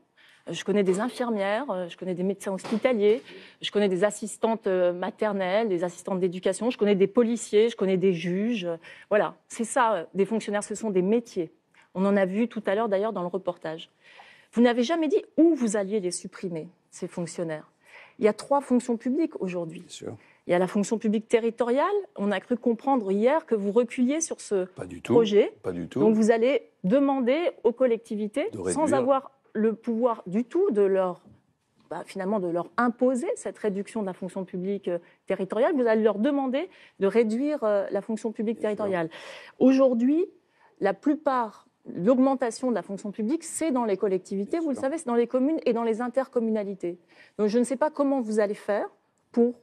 je connais des infirmières, euh, je connais des médecins hospitaliers, je connais des assistantes euh, maternelles, des assistantes d'éducation, je connais des policiers, je connais des juges. Euh, voilà, c'est ça, des fonctionnaires, ce sont des métiers. On en a vu tout à l'heure d'ailleurs dans le reportage. Vous n'avez jamais dit où vous alliez les supprimer, ces fonctionnaires. Il y a trois fonctions publiques aujourd'hui. Bien sûr. Il y a la fonction publique territoriale. On a cru comprendre hier que vous reculiez sur ce Pas du projet. Pas du tout. Donc vous allez demander aux collectivités, sans avoir le pouvoir du tout de leur bah, finalement de leur imposer cette réduction de la fonction publique euh, territoriale, vous allez leur demander de réduire euh, la fonction publique territoriale. Aujourd'hui, la plupart, l'augmentation de la fonction publique, c'est dans les collectivités, vous le savez, c'est dans les communes et dans les intercommunalités. Donc je ne sais pas comment vous allez faire pour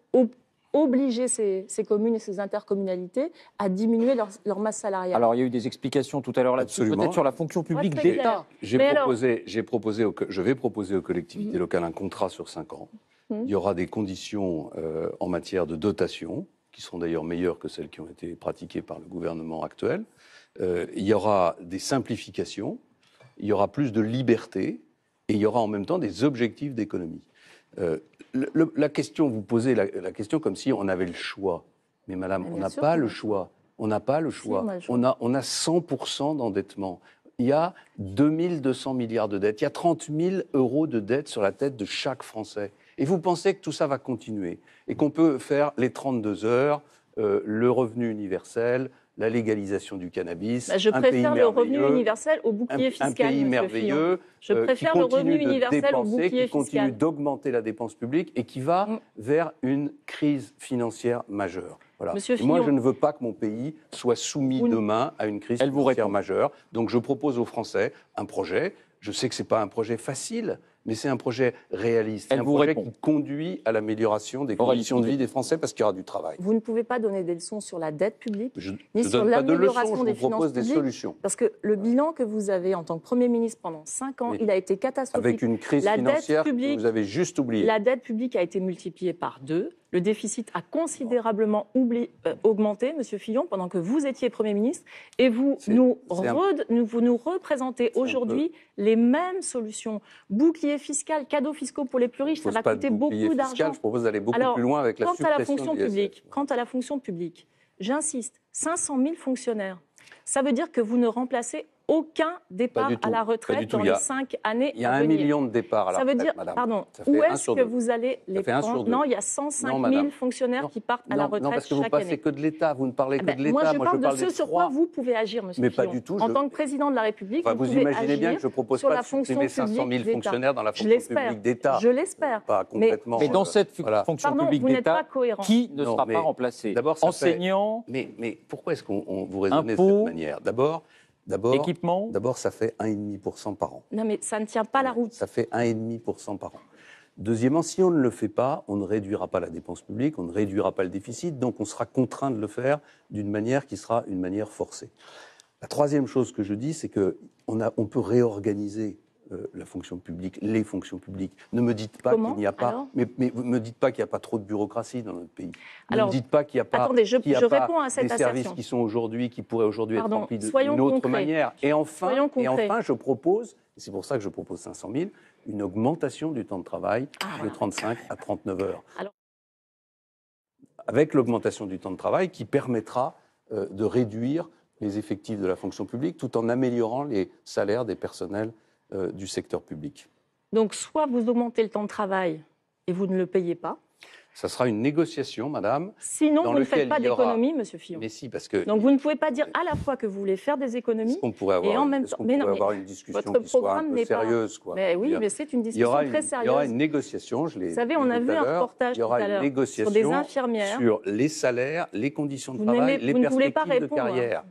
obliger ces, communes et ces intercommunalités à diminuer leur, masse salariale. Alors, il y a eu des explications tout à l'heure là-dessus, peut-être sur la fonction publique d'État. J'ai proposé, je vais proposer aux collectivités mhm. locales un contrat sur cinq ans. Mhm. Il y aura des conditions euh, en matière de dotation, qui seront d'ailleurs meilleures que celles qui ont été pratiquées par le gouvernement actuel. Euh, il y aura des simplifications, il y aura plus de liberté, et il y aura en même temps des objectifs d'économie. Euh, la question, vous posez la, question comme si on avait le choix. Mais madame, on n'a pas le choix. On n'a pas le choix. on, a On, a, 100% d'endettement. Il y a 2200 milliards de dettes. Il y a 30 000 euros de dettes sur la tête de chaque Français. Et vous pensez que tout ça va continuer et qu'on peut faire les 32 heures, euh, le revenu universel, la légalisation du cannabis. Bah, je préfère le revenu universel au bouclier fiscal. pays merveilleux. Je euh, préfère le revenu universel au bouclier qui continue d'augmenter la dépense publique et qui va mm. vers une crise financière majeure. Voilà. moi, je ne veux pas que mon pays soit soumis demain à une crise financière majeure. Donc, je propose aux Français un projet. Je sais que ce n'est pas un projet facile mais c'est un projet réaliste. un projet qui conduit à l'amélioration des conditions de vie des Français parce qu'il y aura du travail. Vous ne pouvez pas donner des leçons sur la dette publique, ni sur l'amélioration des finances des solutions. Parce que le bilan que vous avez en tant que Premier ministre pendant cinq ans, il a été catastrophique. Avec une crise financière que vous avez juste oublié. La dette publique a été multipliée par deux. Le déficit a considérablement euh, augmenté, Monsieur Fillon, pendant que vous étiez Premier ministre, et vous nous, représentez aujourd'hui les mêmes solutions. Bouclier fiscal, cadeaux fiscaux pour les plus riches, ça va coûter beaucoup d'argent. Je propose d'aller beaucoup plus loin avec la quant à la fonction publique, Quant à la fonction publique, j'insiste, 500 000 fonctionnaires. Ça veut dire que vous ne remplacez aucun départ à la retraite dans les cinq années Il y a un million de départs à la ça veut dire, madame. Pardon, où est-ce que vous allez les prendre Non, il y a 105 000 fonctionnaires qui partent à la retraite chaque année. Non, parce que vous ne parlez que de l'État, vous ne parlez que ah de ben, l'État. Moi, je parle de ce sur quoi vous pouvez agir, monsieur Mais pas du tout. En tant que président de la République, vous, vous, imaginez bien que je ne propose pas de supprimer 500 000 fonctionnaires dans la fonction publique d'État. Je l'espère. Pas complètement. Mais dans euh, cette fonction publique d'État, qui ne sera pas remplacé D'abord, enseignants. Mais pourquoi est-ce qu'on vous raisonnez de cette manière D'abord, D'abord, équipement D'abord, ça fait 1,5% par an. Non, mais ça ne tient pas la route. Ça fait 1,5% par an. Deuxièmement, si on ne le fait pas, on ne réduira pas la dépense publique, on ne réduira pas le déficit, donc on sera contraint de le faire d'une manière qui sera une manière forcée. La troisième chose que je dis, c'est qu'on on peut réorganiser euh, la fonction publique, les fonctions publiques. Ne me dites pas qu'il n'y a pas, mais, mais, me dites pas qu'il n'y a pas trop de bureaucratie dans notre pays. Ne me dites pas qu'il n'y a pas, attendez, je, réponds à cette des services qui sont aujourd'hui, qui pourraient aujourd'hui être remplis d'une autre manière. Et enfin, je propose, c'est pour ça que je propose 500 000, une augmentation du temps de travail ah, de 35 à 39 heures. avec l'augmentation du temps de travail qui permettra euh, de réduire les effectifs de la fonction publique tout en améliorant les salaires des personnels euh, du secteur public. Donc soit vous augmentez le temps de travail et vous ne le payez pas, ça sera une négociation, madame. Sinon, vous ne faites pas d'économie, monsieur Fillon. Mais si, parce que. Donc, vous ne pouvez pas dire à la fois que vous voulez faire des économies et en même temps. avoir une discussion votre qui soit sérieuse, Mais oui, mais c'est une discussion très sérieuse. Il y aura une négociation, je l'ai. Vous savez, on a vu un reportage tout à l'heure sur des infirmières. Sur les salaires, les conditions de travail, les perspectives de carrière.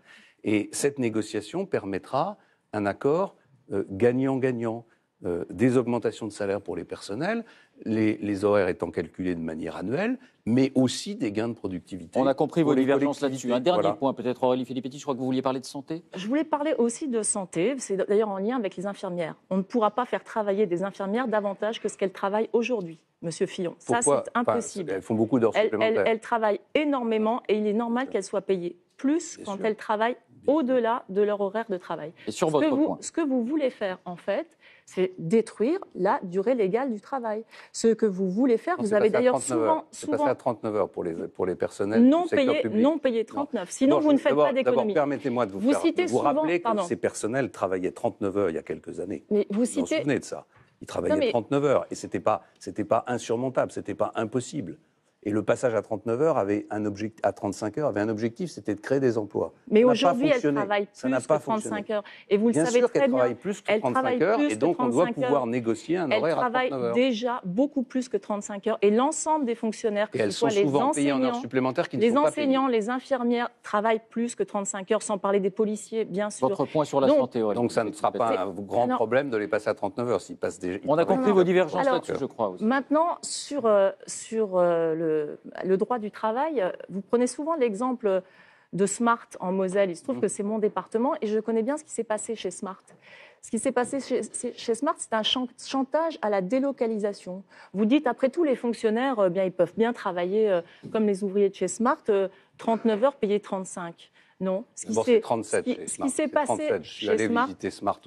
Et cette négociation permettra un accord euh, gagnant-gagnant. Euh, des augmentations de salaire pour les personnels, les, horaires étant calculés de manière annuelle, mais aussi des gains de productivité. On a compris vos divergences là-dessus. Un dernier point, peut-être Aurélie Filippetti, je crois que vous vouliez parler de santé. Je voulais parler aussi de santé, c'est d'ailleurs en lien avec les infirmières. On ne pourra pas faire travailler des infirmières davantage que ce qu'elles travaillent aujourd'hui. Monsieur Fillon. ça, c'est impossible. elles font beaucoup d'heures supplémentaires. Elles, travaillent énormément et il est normal qu'elles soient payées plus quand elles travaillent au-delà de leur horaire de travail. ce que vous, Ce que vous voulez faire, en fait, c'est détruire la durée légale du travail. Ce que vous voulez faire, vous avez d'ailleurs souvent... C'est passé à 39 heures pour les, pour les personnels non payé, Non payé 39, sinon vous ne faites pas d'économie. D'abord, permettez-moi de vous, faire, citez vous souvent, rappeler que ces personnels travaillaient 39 heures il y a quelques années. Mais vous, vous citez... souvenez de ça Ils travaillaient 39 heures et ce n'était pas, pas insurmontable, ce n'était pas impossible. Et le passage à 39 heures avait un objectif, à 35 heures avait un objectif, c'était de créer des emplois. Mais aujourd'hui, elle travaille plus que 35 heures. Et vous le savez très bien. Travaille plus que 35 heures, et donc on doit pouvoir négocier un horaire à 39 heures. Elle travaille déjà beaucoup plus que 35 heures. Et l'ensemble des fonctionnaires, que ce soit les enseignants, les enseignants, les infirmières travaillent plus que 35 heures, sans parler des policiers, bien sûr. Votre point sur la donc, santé. donc ça ne sera pas un grand problème de les passer à 39 heures. S'ils passent déjà on a compris vos divergences là-dessus, je crois. Maintenant sur euh, sur euh, le euh, le, droit du travail, euh, vous prenez souvent l'exemple de Smart en Moselle. Il se trouve mm. que c'est mon département et je connais bien ce qui s'est passé chez Smart. Ce qui s'est passé chez, Smart, c'est un chantage à la délocalisation. Vous dites, après tout, les fonctionnaires, euh, bien, ils peuvent bien travailler comme les ouvriers de chez Smart, 39 heures payées 35. Non. Ce qui s'est passé chez Smart,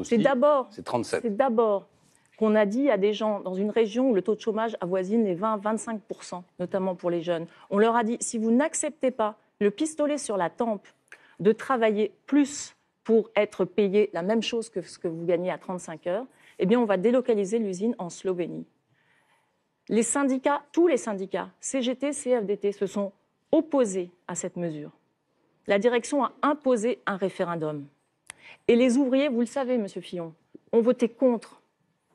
c'est d'abord. C'est d'abord qu'on a dit à des gens dans une région où le taux de chômage avoisine les 20-25%, notamment pour les jeunes. On leur a dit, si vous n'acceptez pas le pistolet sur la tempe de travailler plus pour être payé la même chose que ce que vous gagnez à 35 heures, eh bien on va délocaliser l'usine en Slovénie. Les syndicats, tous les syndicats, CGT, CFDT, se sont opposés à cette mesure. La direction a imposé un référendum. Et les ouvriers, vous le savez, Monsieur Fillon, ont voté contre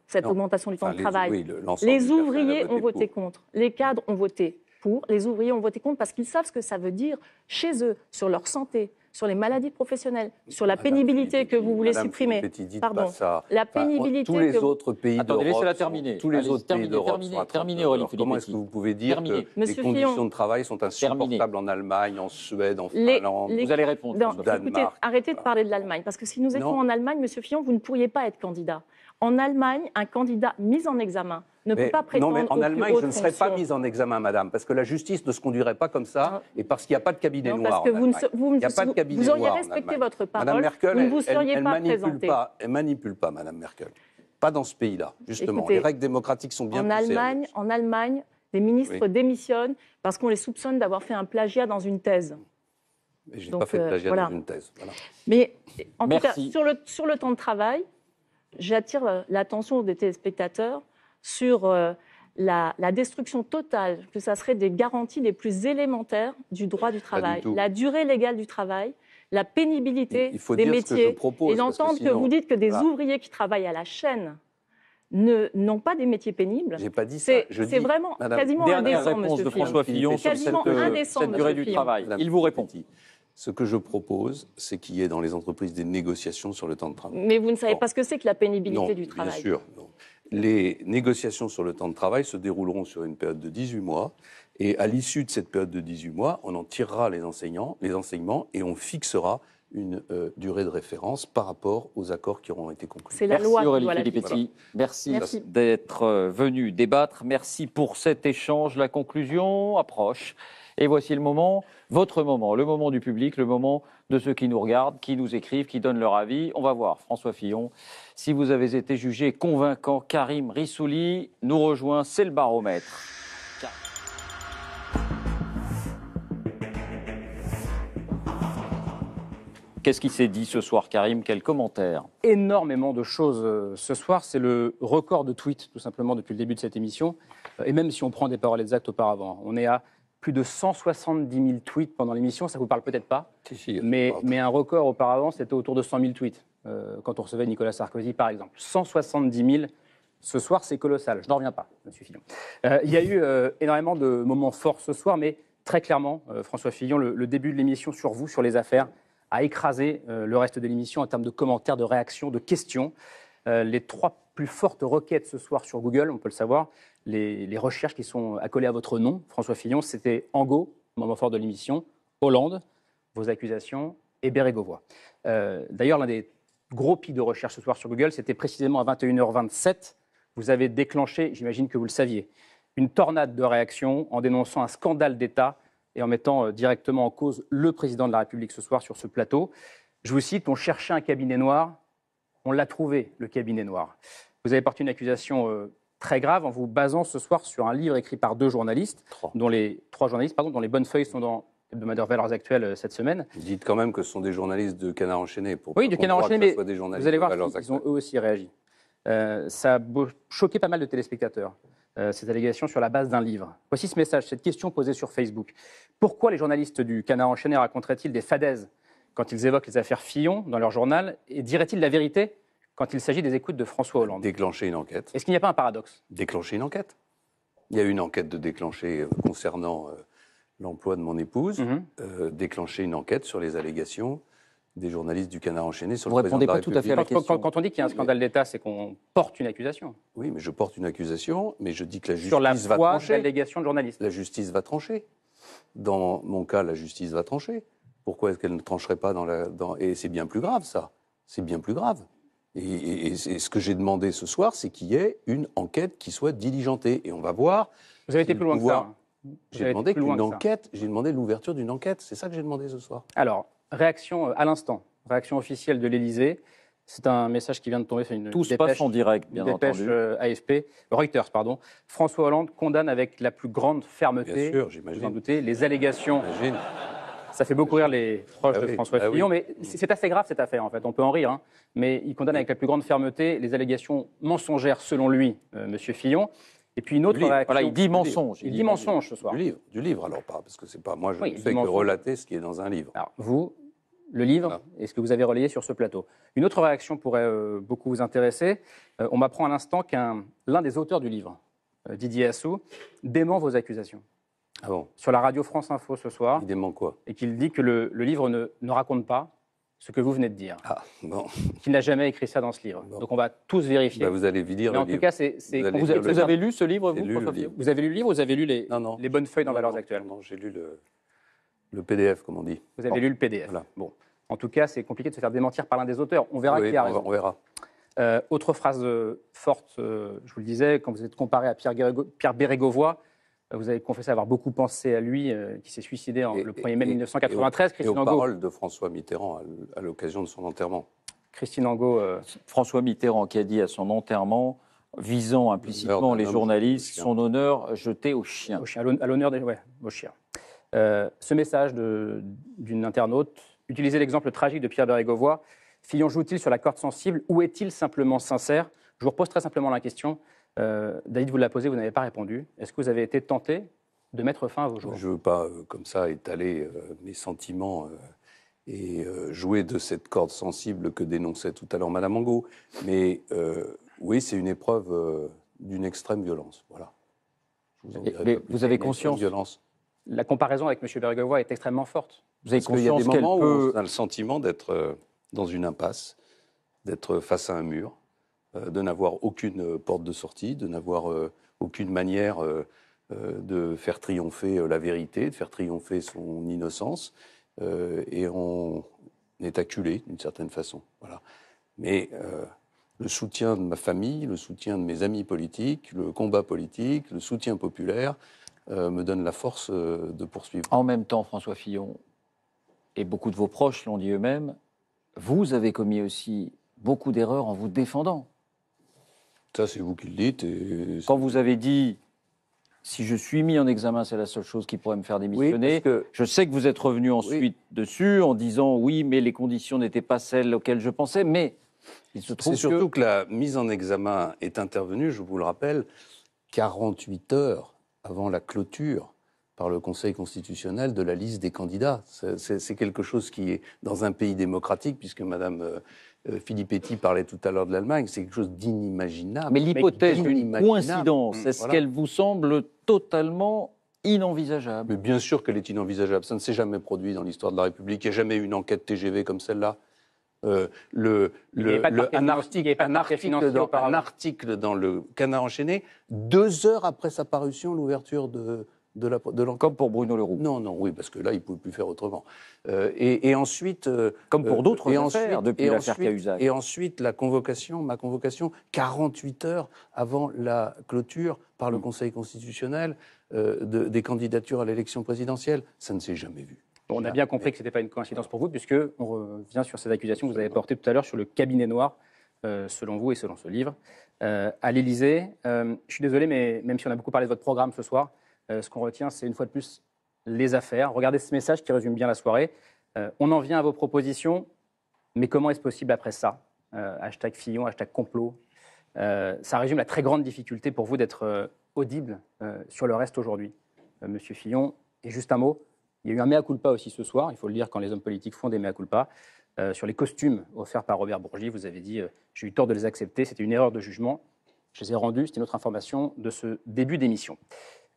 cette augmentation du temps de travail. Les, ouvriers ont voté contre, les cadres ont voté pour, les ouvriers ont voté contre parce qu'ils savent ce que ça veut dire chez eux, sur leur santé, sur les maladies professionnelles, sur la pénibilité que vous voulez supprimer. Pardon. La pénibilité. Enfin, tous les autres pays Attendez, laissez-la terminer. Tous les autres pays d'Europe. Comment est-ce que vous pouvez dire que les conditions de travail sont insupportables en Allemagne, en Suède, en Finlande Vous allez répondre. Danemark, écoutez, arrêtez de parler de l'Allemagne parce que si nous étions en Allemagne, Monsieur Fillon, vous ne pourriez pas être candidat. En Allemagne, un candidat mis en examen ne peut pas prétendre. Non, mais en Allemagne, je ne serais pas mise en examen, madame, parce que la justice ne se conduirait pas comme ça et parce qu'il n'y a pas de cabinet noir. Parce que vous, vous, vous auriez respecté votre parole. Madame Merkel, vous ne vous seriez pas manipule Pas, elle manipule pas, madame Merkel. Pas dans ce pays-là, justement. les règles démocratiques sont bien en Allemagne, En Allemagne, les ministres démissionnent parce qu'on les soupçonne d'avoir fait un plagiat dans une thèse. je n'ai pas fait de euh, plagiat dans une thèse. Mais en tout cas, sur le, sur le temps de travail, j'attire euh, l'attention des téléspectateurs sur euh, la, destruction totale, que ça serait des garanties les plus élémentaires du droit du travail, la durée légale du travail, la pénibilité Il faut des dire métiers. Ce que je propose, et d'entendre que, vous dites que des ouvriers qui travaillent à la chaîne n'ont pas des métiers pénibles. J'ai pas dit ça. C'est vraiment quasiment indécent, Monsieur de François Fillon, sur cette, euh, durée du travail. Il vous répond. Ce que je propose, c'est qu'il y ait dans les entreprises des négociations sur le temps de travail. Mais vous ne savez pas ce que c'est que la pénibilité du travail Bien sûr. Les négociations sur le temps de travail se dérouleront sur une période de 18 mois. Et à l'issue de cette période de 18 mois, on en tirera les, enseignants, les enseignements et on fixera une euh, durée de référence par rapport aux accords qui auront été conclus. C'est la Merci loi Aurélie voilà. Merci. d'être euh, venu débattre. Merci pour cet échange. La conclusion approche. Et voici le moment, votre moment, le moment du public, le moment de ceux qui nous regardent, qui nous écrivent, qui donnent leur avis. On va voir, François Fillon, si vous avez été jugé convaincant, Karim Rissouli nous rejoint, c'est le baromètre. Qu'est-ce qui s'est dit ce soir, Karim Quels commentaires Énormément de choses euh, ce soir. C'est le record de tweets, tout simplement, depuis le début de cette émission. Euh, et même si on prend des paroles exactes auparavant, on est à plus de 170 000 tweets pendant l'émission. Ça ne vous parle peut-être pas, mais, mais, un record auparavant, c'était autour de 100 000 tweets, euh, quand on recevait Nicolas Sarkozy, par exemple. 170 000 ce soir, c'est colossal. Je n'en reviens pas, monsieur Fillon. Euh, il y a eu euh, énormément de moments forts ce soir, mais très clairement, François Fillon, le, début de l'émission sur vous, sur les affaires, a écrasé le reste de l'émission en termes de commentaires, de réactions, de questions. les trois plus fortes requêtes ce soir sur Google, on peut le savoir, les, recherches qui sont accolées à votre nom, François Fillon, c'était Angot, moment fort de l'émission, Hollande, vos accusations et Bérégovoy. Euh, d'ailleurs, l'un des gros pics de recherche ce soir sur Google, c'était précisément à 21h27. Vous avez déclenché, j'imagine que vous le saviez, une tornade de réactions en dénonçant un scandale d'État et en mettant euh, directement en cause le président de la République ce soir sur ce plateau. Je vous cite, on cherchait un cabinet noir, on l'a trouvé, le cabinet noir. Vous avez porté une accusation euh, très grave en vous basant ce soir sur un livre écrit par deux journalistes, dont les trois journalistes, pardon, dont les bonnes feuilles sont dans l'hebdomadaire Valeurs Actuelles euh, cette semaine. Dites quand même que ce sont des journalistes de Canard enchaîné pour oui, de Canard enchaîné, mais vous allez voir, ils ont eux aussi réagi. Euh, ça a choqué pas mal de téléspectateurs. Euh, cette allégation sur la base d'un livre. Voici ce message, cette question posée sur Facebook. Pourquoi les journalistes du Canard enchaîné raconteraient-ils des fadaises quand ils évoquent les affaires Fillon dans leur journal et diraient-ils la vérité quand il s'agit des écoutes de François Hollande. Déclencher une enquête. Est-ce qu'il n'y a pas un paradoxe Déclencher une enquête. Il y a une enquête de déclencher euh, concernant euh, l'emploi de mon épouse, mhm. euh, déclencher une enquête sur les allégations des journalistes du Canard enchaîné sur Vous le répondez président pas de la tout à fait à la question. Quand, on dit qu'il y a un scandale d'État, c'est qu'on porte une accusation. Oui, mais je porte une accusation, mais je dis que la justice va trancher. Sur l'allégation de journalistes. La justice va trancher. Dans mon cas, la justice va trancher. Pourquoi est-ce qu'elle ne trancherait pas dans la dans... Et c'est bien plus grave, ça. C'est bien plus grave. Et, ce que j'ai demandé ce soir, c'est qu'il y ait une enquête qui soit diligentée. Et on va voir. Vous avez été plus loin que ça. Hein. J'ai demandé, une enquête, j'ai demandé l'ouverture d'une enquête. C'est ça que j'ai demandé ce soir. Alors, réaction euh, à l'instant, réaction officielle de l'Élysée. C'est un message qui vient de tomber. C'est une Tout en direct, bien une dépêche euh, ASP, Reuters, pardon. François Hollande condamne avec la plus grande fermeté, bien vous en doutez, les allégations ça fait beaucoup rire les proches ah de François ah Fillon, mais c'est assez grave cette affaire en fait, on peut en rire, hein. mais il condamne avec la plus grande fermeté les allégations mensongères selon lui, euh, M. Monsieur Fillon. Et puis une autre réaction, voilà, il dit mensonge. Il, dit, mensonge ce soir. Du livre, du livre alors pas, parce que c'est pas moi je fais que relater ce qui est dans un livre. Alors vous, le livre et ce que vous avez relayé sur ce plateau. Une autre réaction pourrait euh, beaucoup vous intéresser. Euh, on m'apprend à l'instant qu'un l'un des auteurs du livre, Didier Assou, dément vos accusations. Ah sur la radio France Info ce soir. Il dément quoi Et qu'il dit que le, livre ne, ne, raconte pas ce que vous venez de dire. Ah, bon. Qu'il n'a jamais écrit ça dans ce livre. Donc on va tous vérifier. Bah, vous allez lui Mais en tout cas, c'est. Vous, vous, avez lu ce livre, vous Vous avez lu le livre vous avez lu les, bonnes feuilles dans Valeurs Actuelles Non, j'ai lu le, PDF, comme on dit. Vous avez lu le PDF. Bon. En tout cas, c'est compliqué de se faire démentir par l'un des auteurs. On verra qui a on verra. Euh, autre phrase euh, forte, euh, je vous le disais, quand vous êtes comparé à Pierre, vous avez confessé avoir beaucoup pensé à lui, euh, qui s'est suicidé en, le 1er mai 1993. Et, aux paroles de François Mitterrand à, l'occasion de son enterrement. Christine Angot. Euh, François Mitterrand qui a dit à son enterrement, visant implicitement les journalistes, son honneur jeté aux chiens. Au chien, à l'honneur des. Ouais, aux chiens. Euh, ce message d'une internaute, utiliser l'exemple tragique de Pierre Bérégovoy, Fillon joue-t-il sur la corde sensible ou est-il simplement sincère Je vous repose très simplement la question. Euh, David, vous l'a posé, vous n'avez pas répondu. Est-ce que vous avez été tenté de mettre fin à vos jours Je ne veux pas, euh, comme ça, étaler euh, mes sentiments et jouer de cette corde sensible que dénonçait tout à l'heure Madame Angot. Mais oui, c'est une épreuve d'une extrême violence. Voilà. vous, avez conscience La comparaison avec M. Bergovois est extrêmement forte. Vous avez conscience qu'il y a des moments où on a le sentiment d'être dans une impasse, d'être face à un mur euh, de n'avoir aucune euh, porte de sortie, de n'avoir euh, aucune manière de faire triompher la vérité, de faire triompher son innocence. et on est acculé d'une certaine façon. Voilà. Mais le soutien de ma famille, le soutien de mes amis politiques, le combat politique, le soutien populaire me donne la force de poursuivre. En même temps, François Fillon, et beaucoup de vos proches l'ont dit eux-mêmes, vous avez commis aussi beaucoup d'erreurs en vous défendant. Ça, c'est vous qui le dites. Quand vous avez dit si je suis mis en examen, c'est la seule chose qui pourrait me faire démissionner. que... Je sais que vous êtes revenu ensuite dessus en disant oui, mais les conditions n'étaient pas celles auxquelles je pensais. Mais il se trouve. C'est surtout que... la mise en examen est intervenue, je vous le rappelle, 48 heures avant la clôture par le Conseil constitutionnel de la liste des candidats. C'est quelque chose qui est dans un pays démocratique, puisque Madame euh, euh, Philippe Petit parlait tout à l'heure de l'Allemagne, c'est quelque chose d'inimaginable. Mais l'hypothèse d'une coïncidence, mm, est-ce qu'elle vous semble totalement inenvisageable Mais bien sûr qu'elle est inenvisageable. Ça ne s'est jamais produit dans l'histoire de la République. Il n'y a jamais eu une enquête TGV comme celle-là. le, un, article, dans, dans le Canard enchaîné, deux heures après sa parution, l'ouverture de, de, Comme pour Bruno Leroux. Non, non, oui, parce que là, il ne pouvait plus faire autrement. Euh, et, ensuite. Euh, Comme pour euh, d'autres affaires, depuis l'affaire Cahuzac. Et ensuite, la convocation, ma convocation, 48 heures avant la clôture par le mm. Conseil constitutionnel des candidatures à l'élection présidentielle. Ça ne s'est jamais vu. on a bien compris que ce n'était pas une coïncidence pour vous, puisque on revient sur ces accusations que vous avez portées tout à l'heure sur le cabinet noir, selon vous et selon ce livre, à l'Élysée. je suis désolé, mais même si on a beaucoup parlé de votre programme ce soir, euh, ce qu'on retient, c'est une fois de plus les affaires. Regardez ce message qui résume bien la soirée. Euh, on en vient à vos propositions, mais comment est-ce possible après ça euh, Hashtag Fillon, hashtag complot. ça résume la très grande difficulté pour vous d'être audible sur le reste aujourd'hui, Monsieur Fillon. Et juste un mot, il y a eu un mea culpa aussi ce soir, il faut le dire quand les hommes politiques font des mea culpa, sur les costumes offerts par Robert Bourgi. Vous avez dit, j'ai eu tort de les accepter, c'était une erreur de jugement. Je les ai rendus, c'était notre information de ce début d'émission.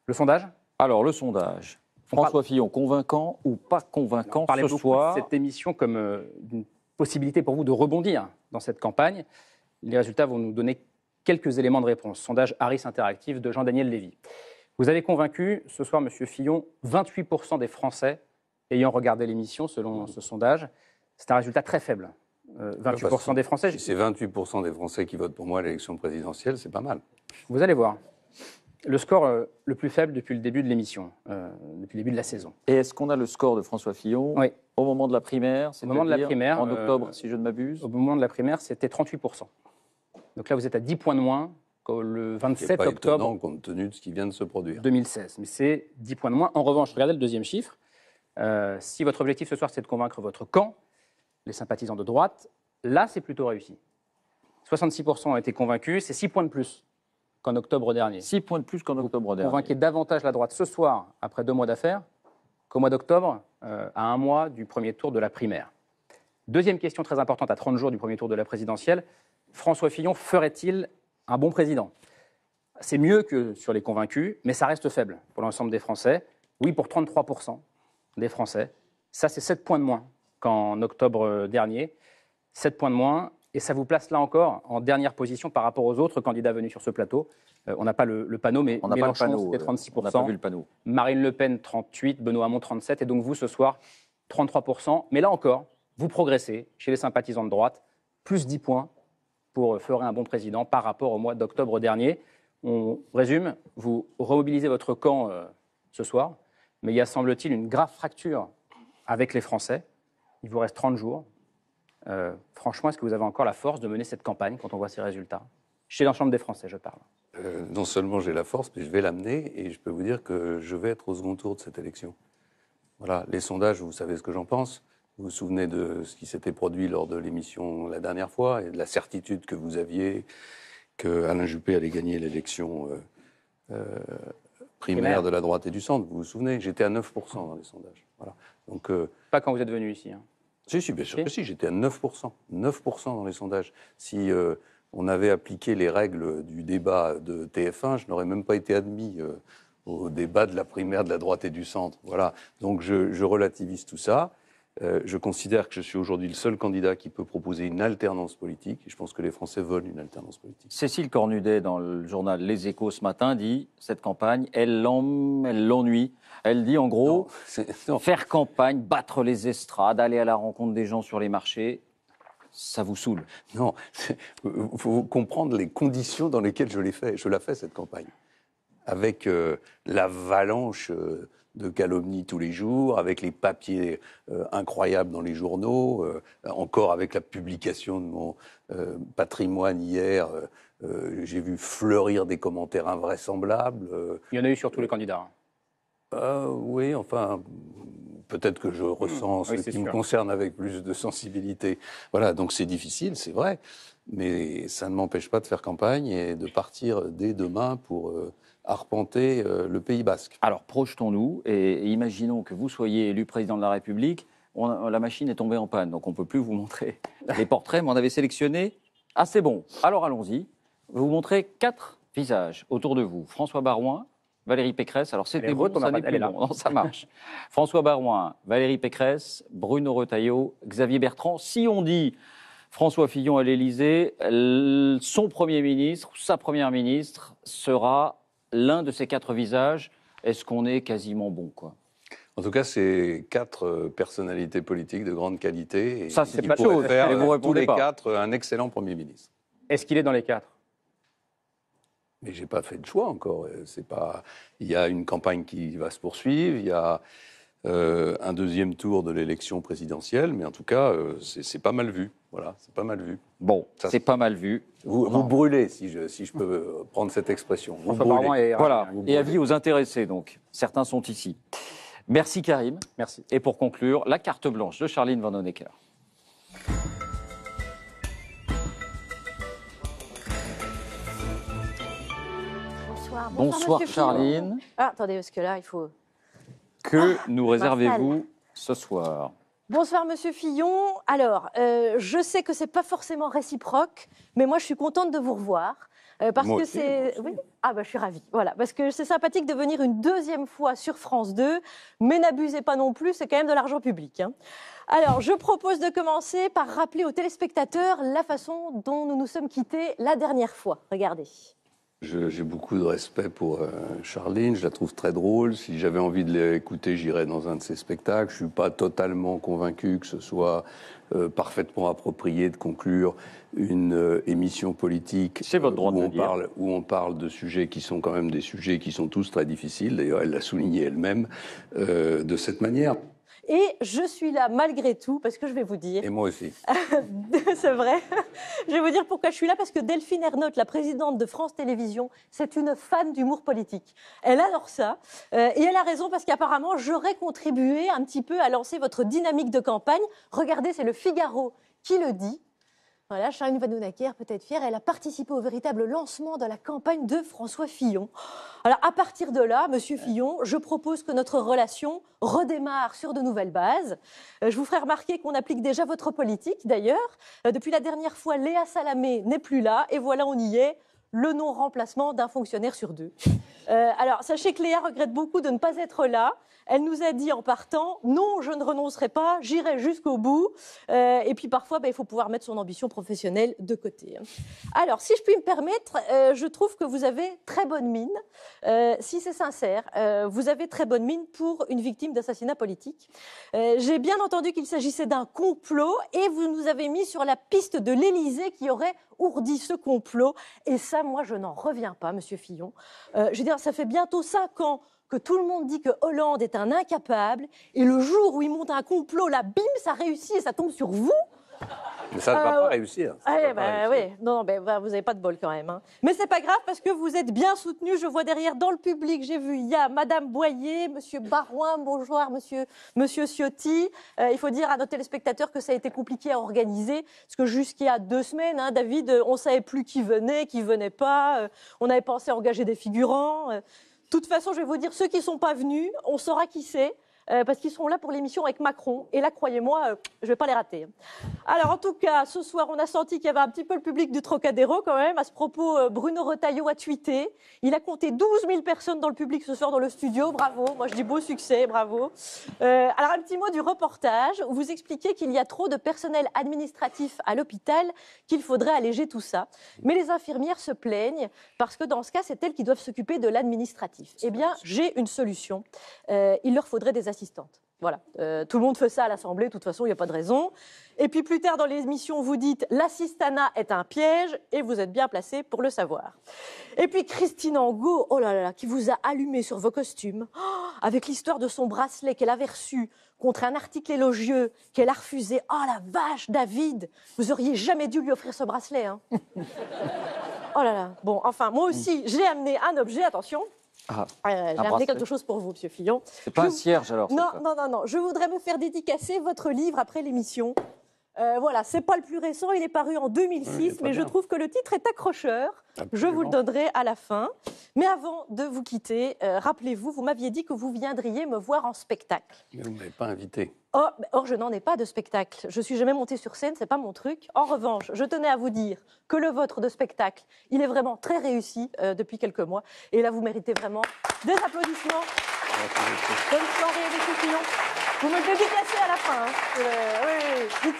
Le sondage Alors, le sondage. François Fillon, convaincant ou pas convaincant soir de cette émission comme euh, une possibilité pour vous de rebondir dans cette campagne. Les résultats vont nous donner quelques éléments de réponse. Sondage Harris Interactive de Jean-Daniel Lévy. Vous avez convaincu ce soir, Monsieur Fillon, 28% des Français ayant regardé l'émission, selon mmh. ce sondage. C'est un résultat très faible. 28% euh, ah, des Français. Si c'est 28% des Français qui votent pour moi à l'élection présidentielle, c'est pas mal. Vous allez voir le score euh, le plus faible depuis le début de l'émission, euh, depuis le début de la saison. Et est-ce qu'on a le score de François Fillon au moment de la primaire Au moment de la primaire. En euh, octobre, si je ne m'abuse. Au moment de la primaire, c'était 38%. Donc là, vous êtes à 10 points de moins que le 27 octobre. compte tenu de ce qui vient de se produire. 2016. Mais c'est 10 points de moins. En revanche, regardez le deuxième chiffre. si votre objectif ce soir, c'est de convaincre votre camp, les sympathisants de droite, là, c'est plutôt réussi. 66% ont été convaincus, c'est 6 points de plus qu'en octobre dernier. Six points de plus qu'en octobre dernier. Vous est davantage la droite ce soir, après deux mois d'affaires, qu'au mois d'octobre, euh, à un mois du premier tour de la primaire. Deuxième question très importante, à 30 jours du premier tour de la présidentielle, François Fillon ferait-il un bon président C'est mieux que sur les convaincus, mais ça reste faible pour l'ensemble des Français. Oui, pour 33% des Français. Ça, c'est 7 points de moins qu'en octobre euh, dernier. 7 points de moins. Et ça vous place là encore en dernière position par rapport aux autres candidats venus sur ce plateau. Euh, on n'a pas le, panneau, mais on a pas le panneau. 36%. Euh, on n'a vu le panneau. Marine Le Pen, 38, Benoît Hamon, 37, et donc vous ce soir, 33%. Mais là encore, vous progressez chez les sympathisants de droite, plus 10 points pour euh, ferait un bon président par rapport au mois d'octobre dernier. On résume, vous remobilisez votre camp ce soir, mais il y a semble-t-il une grave fracture avec les Français. Il vous reste 30 jours, euh, franchement, est-ce que vous avez encore la force de mener cette campagne quand on voit ces résultats Chez l'ensemble des Français, je parle. Euh, non seulement j'ai la force, mais je vais l'amener et je peux vous dire que je vais être au second tour de cette élection. Voilà, les sondages, vous savez ce que j'en pense. Vous vous souvenez de ce qui s'était produit lors de l'émission la dernière fois et de la certitude que vous aviez que Alain Juppé allait gagner l'élection euh, primaire de la droite et du centre. Vous vous souvenez, j'étais à 9% dans les sondages. Donc, Pas quand vous êtes venu ici. Hein. Si, si, j'étais à 9%. 9% dans les sondages. Si euh, on avait appliqué les règles du débat de TF1, je n'aurais même pas été admis euh, au débat de la primaire de la droite et du centre. Voilà. Donc je, je relativise tout ça. Euh, je considère que je suis aujourd'hui le seul candidat qui peut proposer une alternance politique. Et je pense que les Français veulent une alternance politique. Cécile Cornudet, dans le journal Les Échos ce matin, dit cette campagne, elle l'ennuie. Elle, dit en gros faire campagne, battre les estrades, aller à la rencontre des gens sur les marchés. Ça vous saoule Non, il faut comprendre les conditions dans lesquelles je l'ai fait. Je la fais cette campagne avec la euh, l'avalanche. Euh, de calomnie tous les jours, avec les papiers euh, incroyables dans les journaux, euh, encore avec la publication de mon euh, patrimoine hier. J'ai vu fleurir des commentaires invraisemblables. Il y en a eu sur tous les candidats. Hein. oui, enfin, peut-être que je hmm. ressens ce qui me concerne avec plus de sensibilité. Voilà, donc c'est difficile, c'est vrai, mais ça ne m'empêche pas de faire campagne et de partir dès demain pour arpenter euh, le Pays basque. Alors projetons-nous et imaginons que vous soyez élu président de la République. la machine est tombée en panne, donc on ne peut plus vous montrer les portraits, mais on avait sélectionné. assez bon. Alors allons-y. Je vais vous montrer quatre visages autour de vous. François Barouin, Valérie Pécresse. Alors c'était bon, ça n'est plus bon. ça marche. François Barouin, Valérie Pécresse, Bruno Retailleau, Xavier Bertrand. Si on dit François Fillon à l'Élysée, son Premier ministre, sa Première ministre sera l'un de ces quatre visages, est-ce qu'on est quasiment bon quoi en tout cas, c'est quatre euh, personnalités politiques de grande qualité. Et Ça, c'est pas chaud. Euh, tous les quatre, euh, un excellent Premier ministre. Est-ce qu'il est dans les quatre mais j'ai pas fait de choix encore. C'est pas. Il y a une campagne qui va se poursuivre. Il y a euh, un deuxième tour de l'élection présidentielle, mais en tout cas, euh, c'est pas mal vu. Voilà, c'est pas mal vu. Bon, c'est pas mal vu. Vous, brûlez, si je, si je peux euh, prendre cette expression. brûlez. voilà, et avis aux intéressés, donc. Certains sont ici. Merci Karim. Merci. Et pour conclure, la carte blanche de Charline Van Honecker. Bonsoir, bonsoir, Charline. Ah, attendez, parce que là, il faut que ah, nous réservez-vous ce soir Bonsoir Monsieur Fillon. Alors, euh, je sais que c'est pas forcément réciproque, mais moi je suis contente de vous revoir. Euh, parce que c'est. Oui ah, bah, je suis ravie. Voilà. Parce que c'est sympathique de venir une deuxième fois sur France 2, mais n'abusez pas non plus, c'est quand même de l'argent public. Hein. Alors, je propose de commencer par rappeler aux téléspectateurs la façon dont nous nous sommes quittés la dernière fois. Regardez. J'ai beaucoup de respect pour charlene euh, Charline, je la trouve très drôle. Si j'avais envie de l'écouter, j'irais dans un de ses spectacles. Je ne suis pas totalement convaincu que ce soit euh, parfaitement approprié de conclure une euh, émission politique où, on Parle, où on parle de sujets qui sont quand même des sujets qui sont tous très difficiles. D'ailleurs, elle l'a souligné elle-même de cette manière. Et je suis là malgré tout parce que je vais vous dire. Et moi aussi. c'est vrai. je vais vous dire pourquoi je suis là parce que Delphine Ernotte, la présidente de France Télévisions, c'est une fan d'humour politique. Elle adore ça euh, et elle a raison parce qu'apparemment j'aurais contribué un petit peu à lancer votre dynamique de campagne. Regardez, c'est le Figaro qui le dit. Van Charline Vanhoenacker, peut-être fière, elle a participé au véritable lancement de la campagne de François Fillon. Alors, à partir de là, monsieur Fillon, je propose que notre relation redémarre sur de nouvelles bases. Euh, je vous ferai remarquer qu'on applique déjà votre politique, d'ailleurs. Euh, depuis la dernière fois, Léa Salamé n'est plus là, et voilà, on y est, le non-remplacement d'un fonctionnaire sur deux. Euh, alors, sachez que Léa regrette beaucoup de ne pas être là. Elle nous a dit en partant non, je ne renoncerai pas, j'irai jusqu'au bout. Euh, et puis parfois, bah, il faut pouvoir mettre son ambition professionnelle de côté. Alors, si je puis me permettre, euh, je trouve que vous avez très bonne mine. si c'est sincère, vous avez très bonne mine pour une victime d'assassinat politique. J'ai bien entendu qu'il s'agissait d'un complot et vous nous avez mis sur la piste de l'Élysée qui aurait ourdi ce complot. Et ça, moi, je n'en reviens pas, Monsieur Fillon ça fait bientôt cinq ans que tout le monde dit que Hollande est un incapable, et le jour où il monte un complot, la bim, ça réussit et ça tombe sur vous. Mais ça ne va euh, pas réussir. Oui. Bah, non, non, bah, vous n'avez pas de bol quand même. Hein. Mais c'est pas grave parce que vous êtes bien soutenu. Je vois derrière dans le public, j'ai vu, il y a Madame Boyer, Monsieur Barouin, bonjour, Monsieur, Monsieur Ciotti. Euh, il faut dire à nos téléspectateurs que ça a été compliqué à organiser parce que jusqu'il y a deux semaines, hein, David, euh, on ne savait plus qui venait, qui venait pas. on avait pensé à engager des figurants. De toute façon, je vais vous dire, ceux qui ne sont pas venus, on saura qui c'est. Euh, parce qu'ils seront là pour l'émission avec Macron. Et là, croyez-moi, euh, je ne vais pas les rater. Hein. Alors, en tout cas, ce soir, on a senti qu'il y avait un petit peu le public du Trocadéro quand même. À ce propos, euh, Bruno Retailleau a tweeté. Il a compté 12 000 personnes dans le public ce soir dans le studio. Bravo. Moi, je dis beau succès. Bravo. alors, un petit mot du reportage. vous expliquez qu'il y a trop de personnel administratif à l'hôpital, qu'il faudrait alléger tout ça. Mais les infirmières se plaignent parce que dans ce cas, c'est elles qui doivent s'occuper de l'administratif. Eh bien, j'ai une solution. il leur faudrait des assistante. Voilà, euh, tout le monde fait ça à l'Assemblée, de toute façon, il n'y a pas de raison. Et puis plus tard dans l'émission, vous dites l'assistanat est un piège et vous êtes bien placé pour le savoir. Et puis Christine Angot, oh là là, qui vous a allumé sur vos costumes, oh, avec l'histoire de son bracelet qu'elle avait reçu contre un article élogieux qu'elle a refusé. Oh la vache, David, vous auriez jamais dû lui offrir ce bracelet. Hein. oh là là, bon, enfin, moi aussi, j'ai amené un objet, attention. Ah, euh, J'ai amené quelque chose pour vous, Monsieur Fillon. C'est pas un cierge alors Non, non, non, non. Je voudrais me faire dédicacer votre livre après l'émission. Euh, voilà, c'est pas le plus récent, il est paru en 2006, mais je trouve que le titre est accrocheur. Je vous le donnerai à la fin. Mais avant de vous quitter, euh, rappelez-vous, vous, m'aviez dit que vous viendriez me voir en spectacle. Mais vous ne m'avez pas invité. Oh, bah, or, je n'en ai pas de spectacle. Je suis jamais montée sur scène, c'est pas mon truc. En revanche, je tenais à vous dire que le vôtre de spectacle, il est vraiment très réussi euh, depuis quelques mois. Et là, vous méritez vraiment des applaudissements. Bonne soirée, les vous me à la fin. Hein. Euh, oui,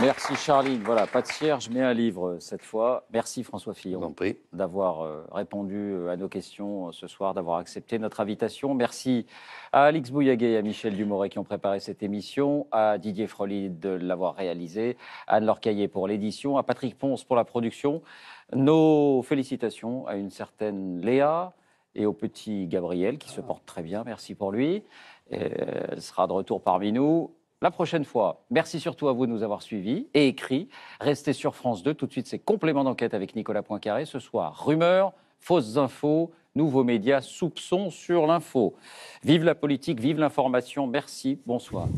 Merci Charline. Voilà, pas de cierge, mais un livre euh, cette fois. Merci François Fillon d'avoir euh, répondu à nos questions ce soir, d'avoir accepté notre invitation. Merci à Alix Bouillaguet et à Michel Dumoret qui ont préparé cette émission, à Didier Froli de l'avoir réalisée, à Anne Lorcaillet pour l'édition, à Patrick Ponce pour la production. Nos félicitations à une certaine Léa et au petit Gabriel qui se ah. porte très bien. Merci pour lui. il euh, sera de retour parmi nous la prochaine fois. Merci surtout à vous de nous avoir suivis et écrits. Restez sur France 2. Tout de suite, c'est complément d'enquête avec Nicolas Poincaré. Ce soir, rumeurs, fausses infos, nouveaux médias, soupçons sur l'info. Vive la politique, vive l'information. Merci. Bonsoir.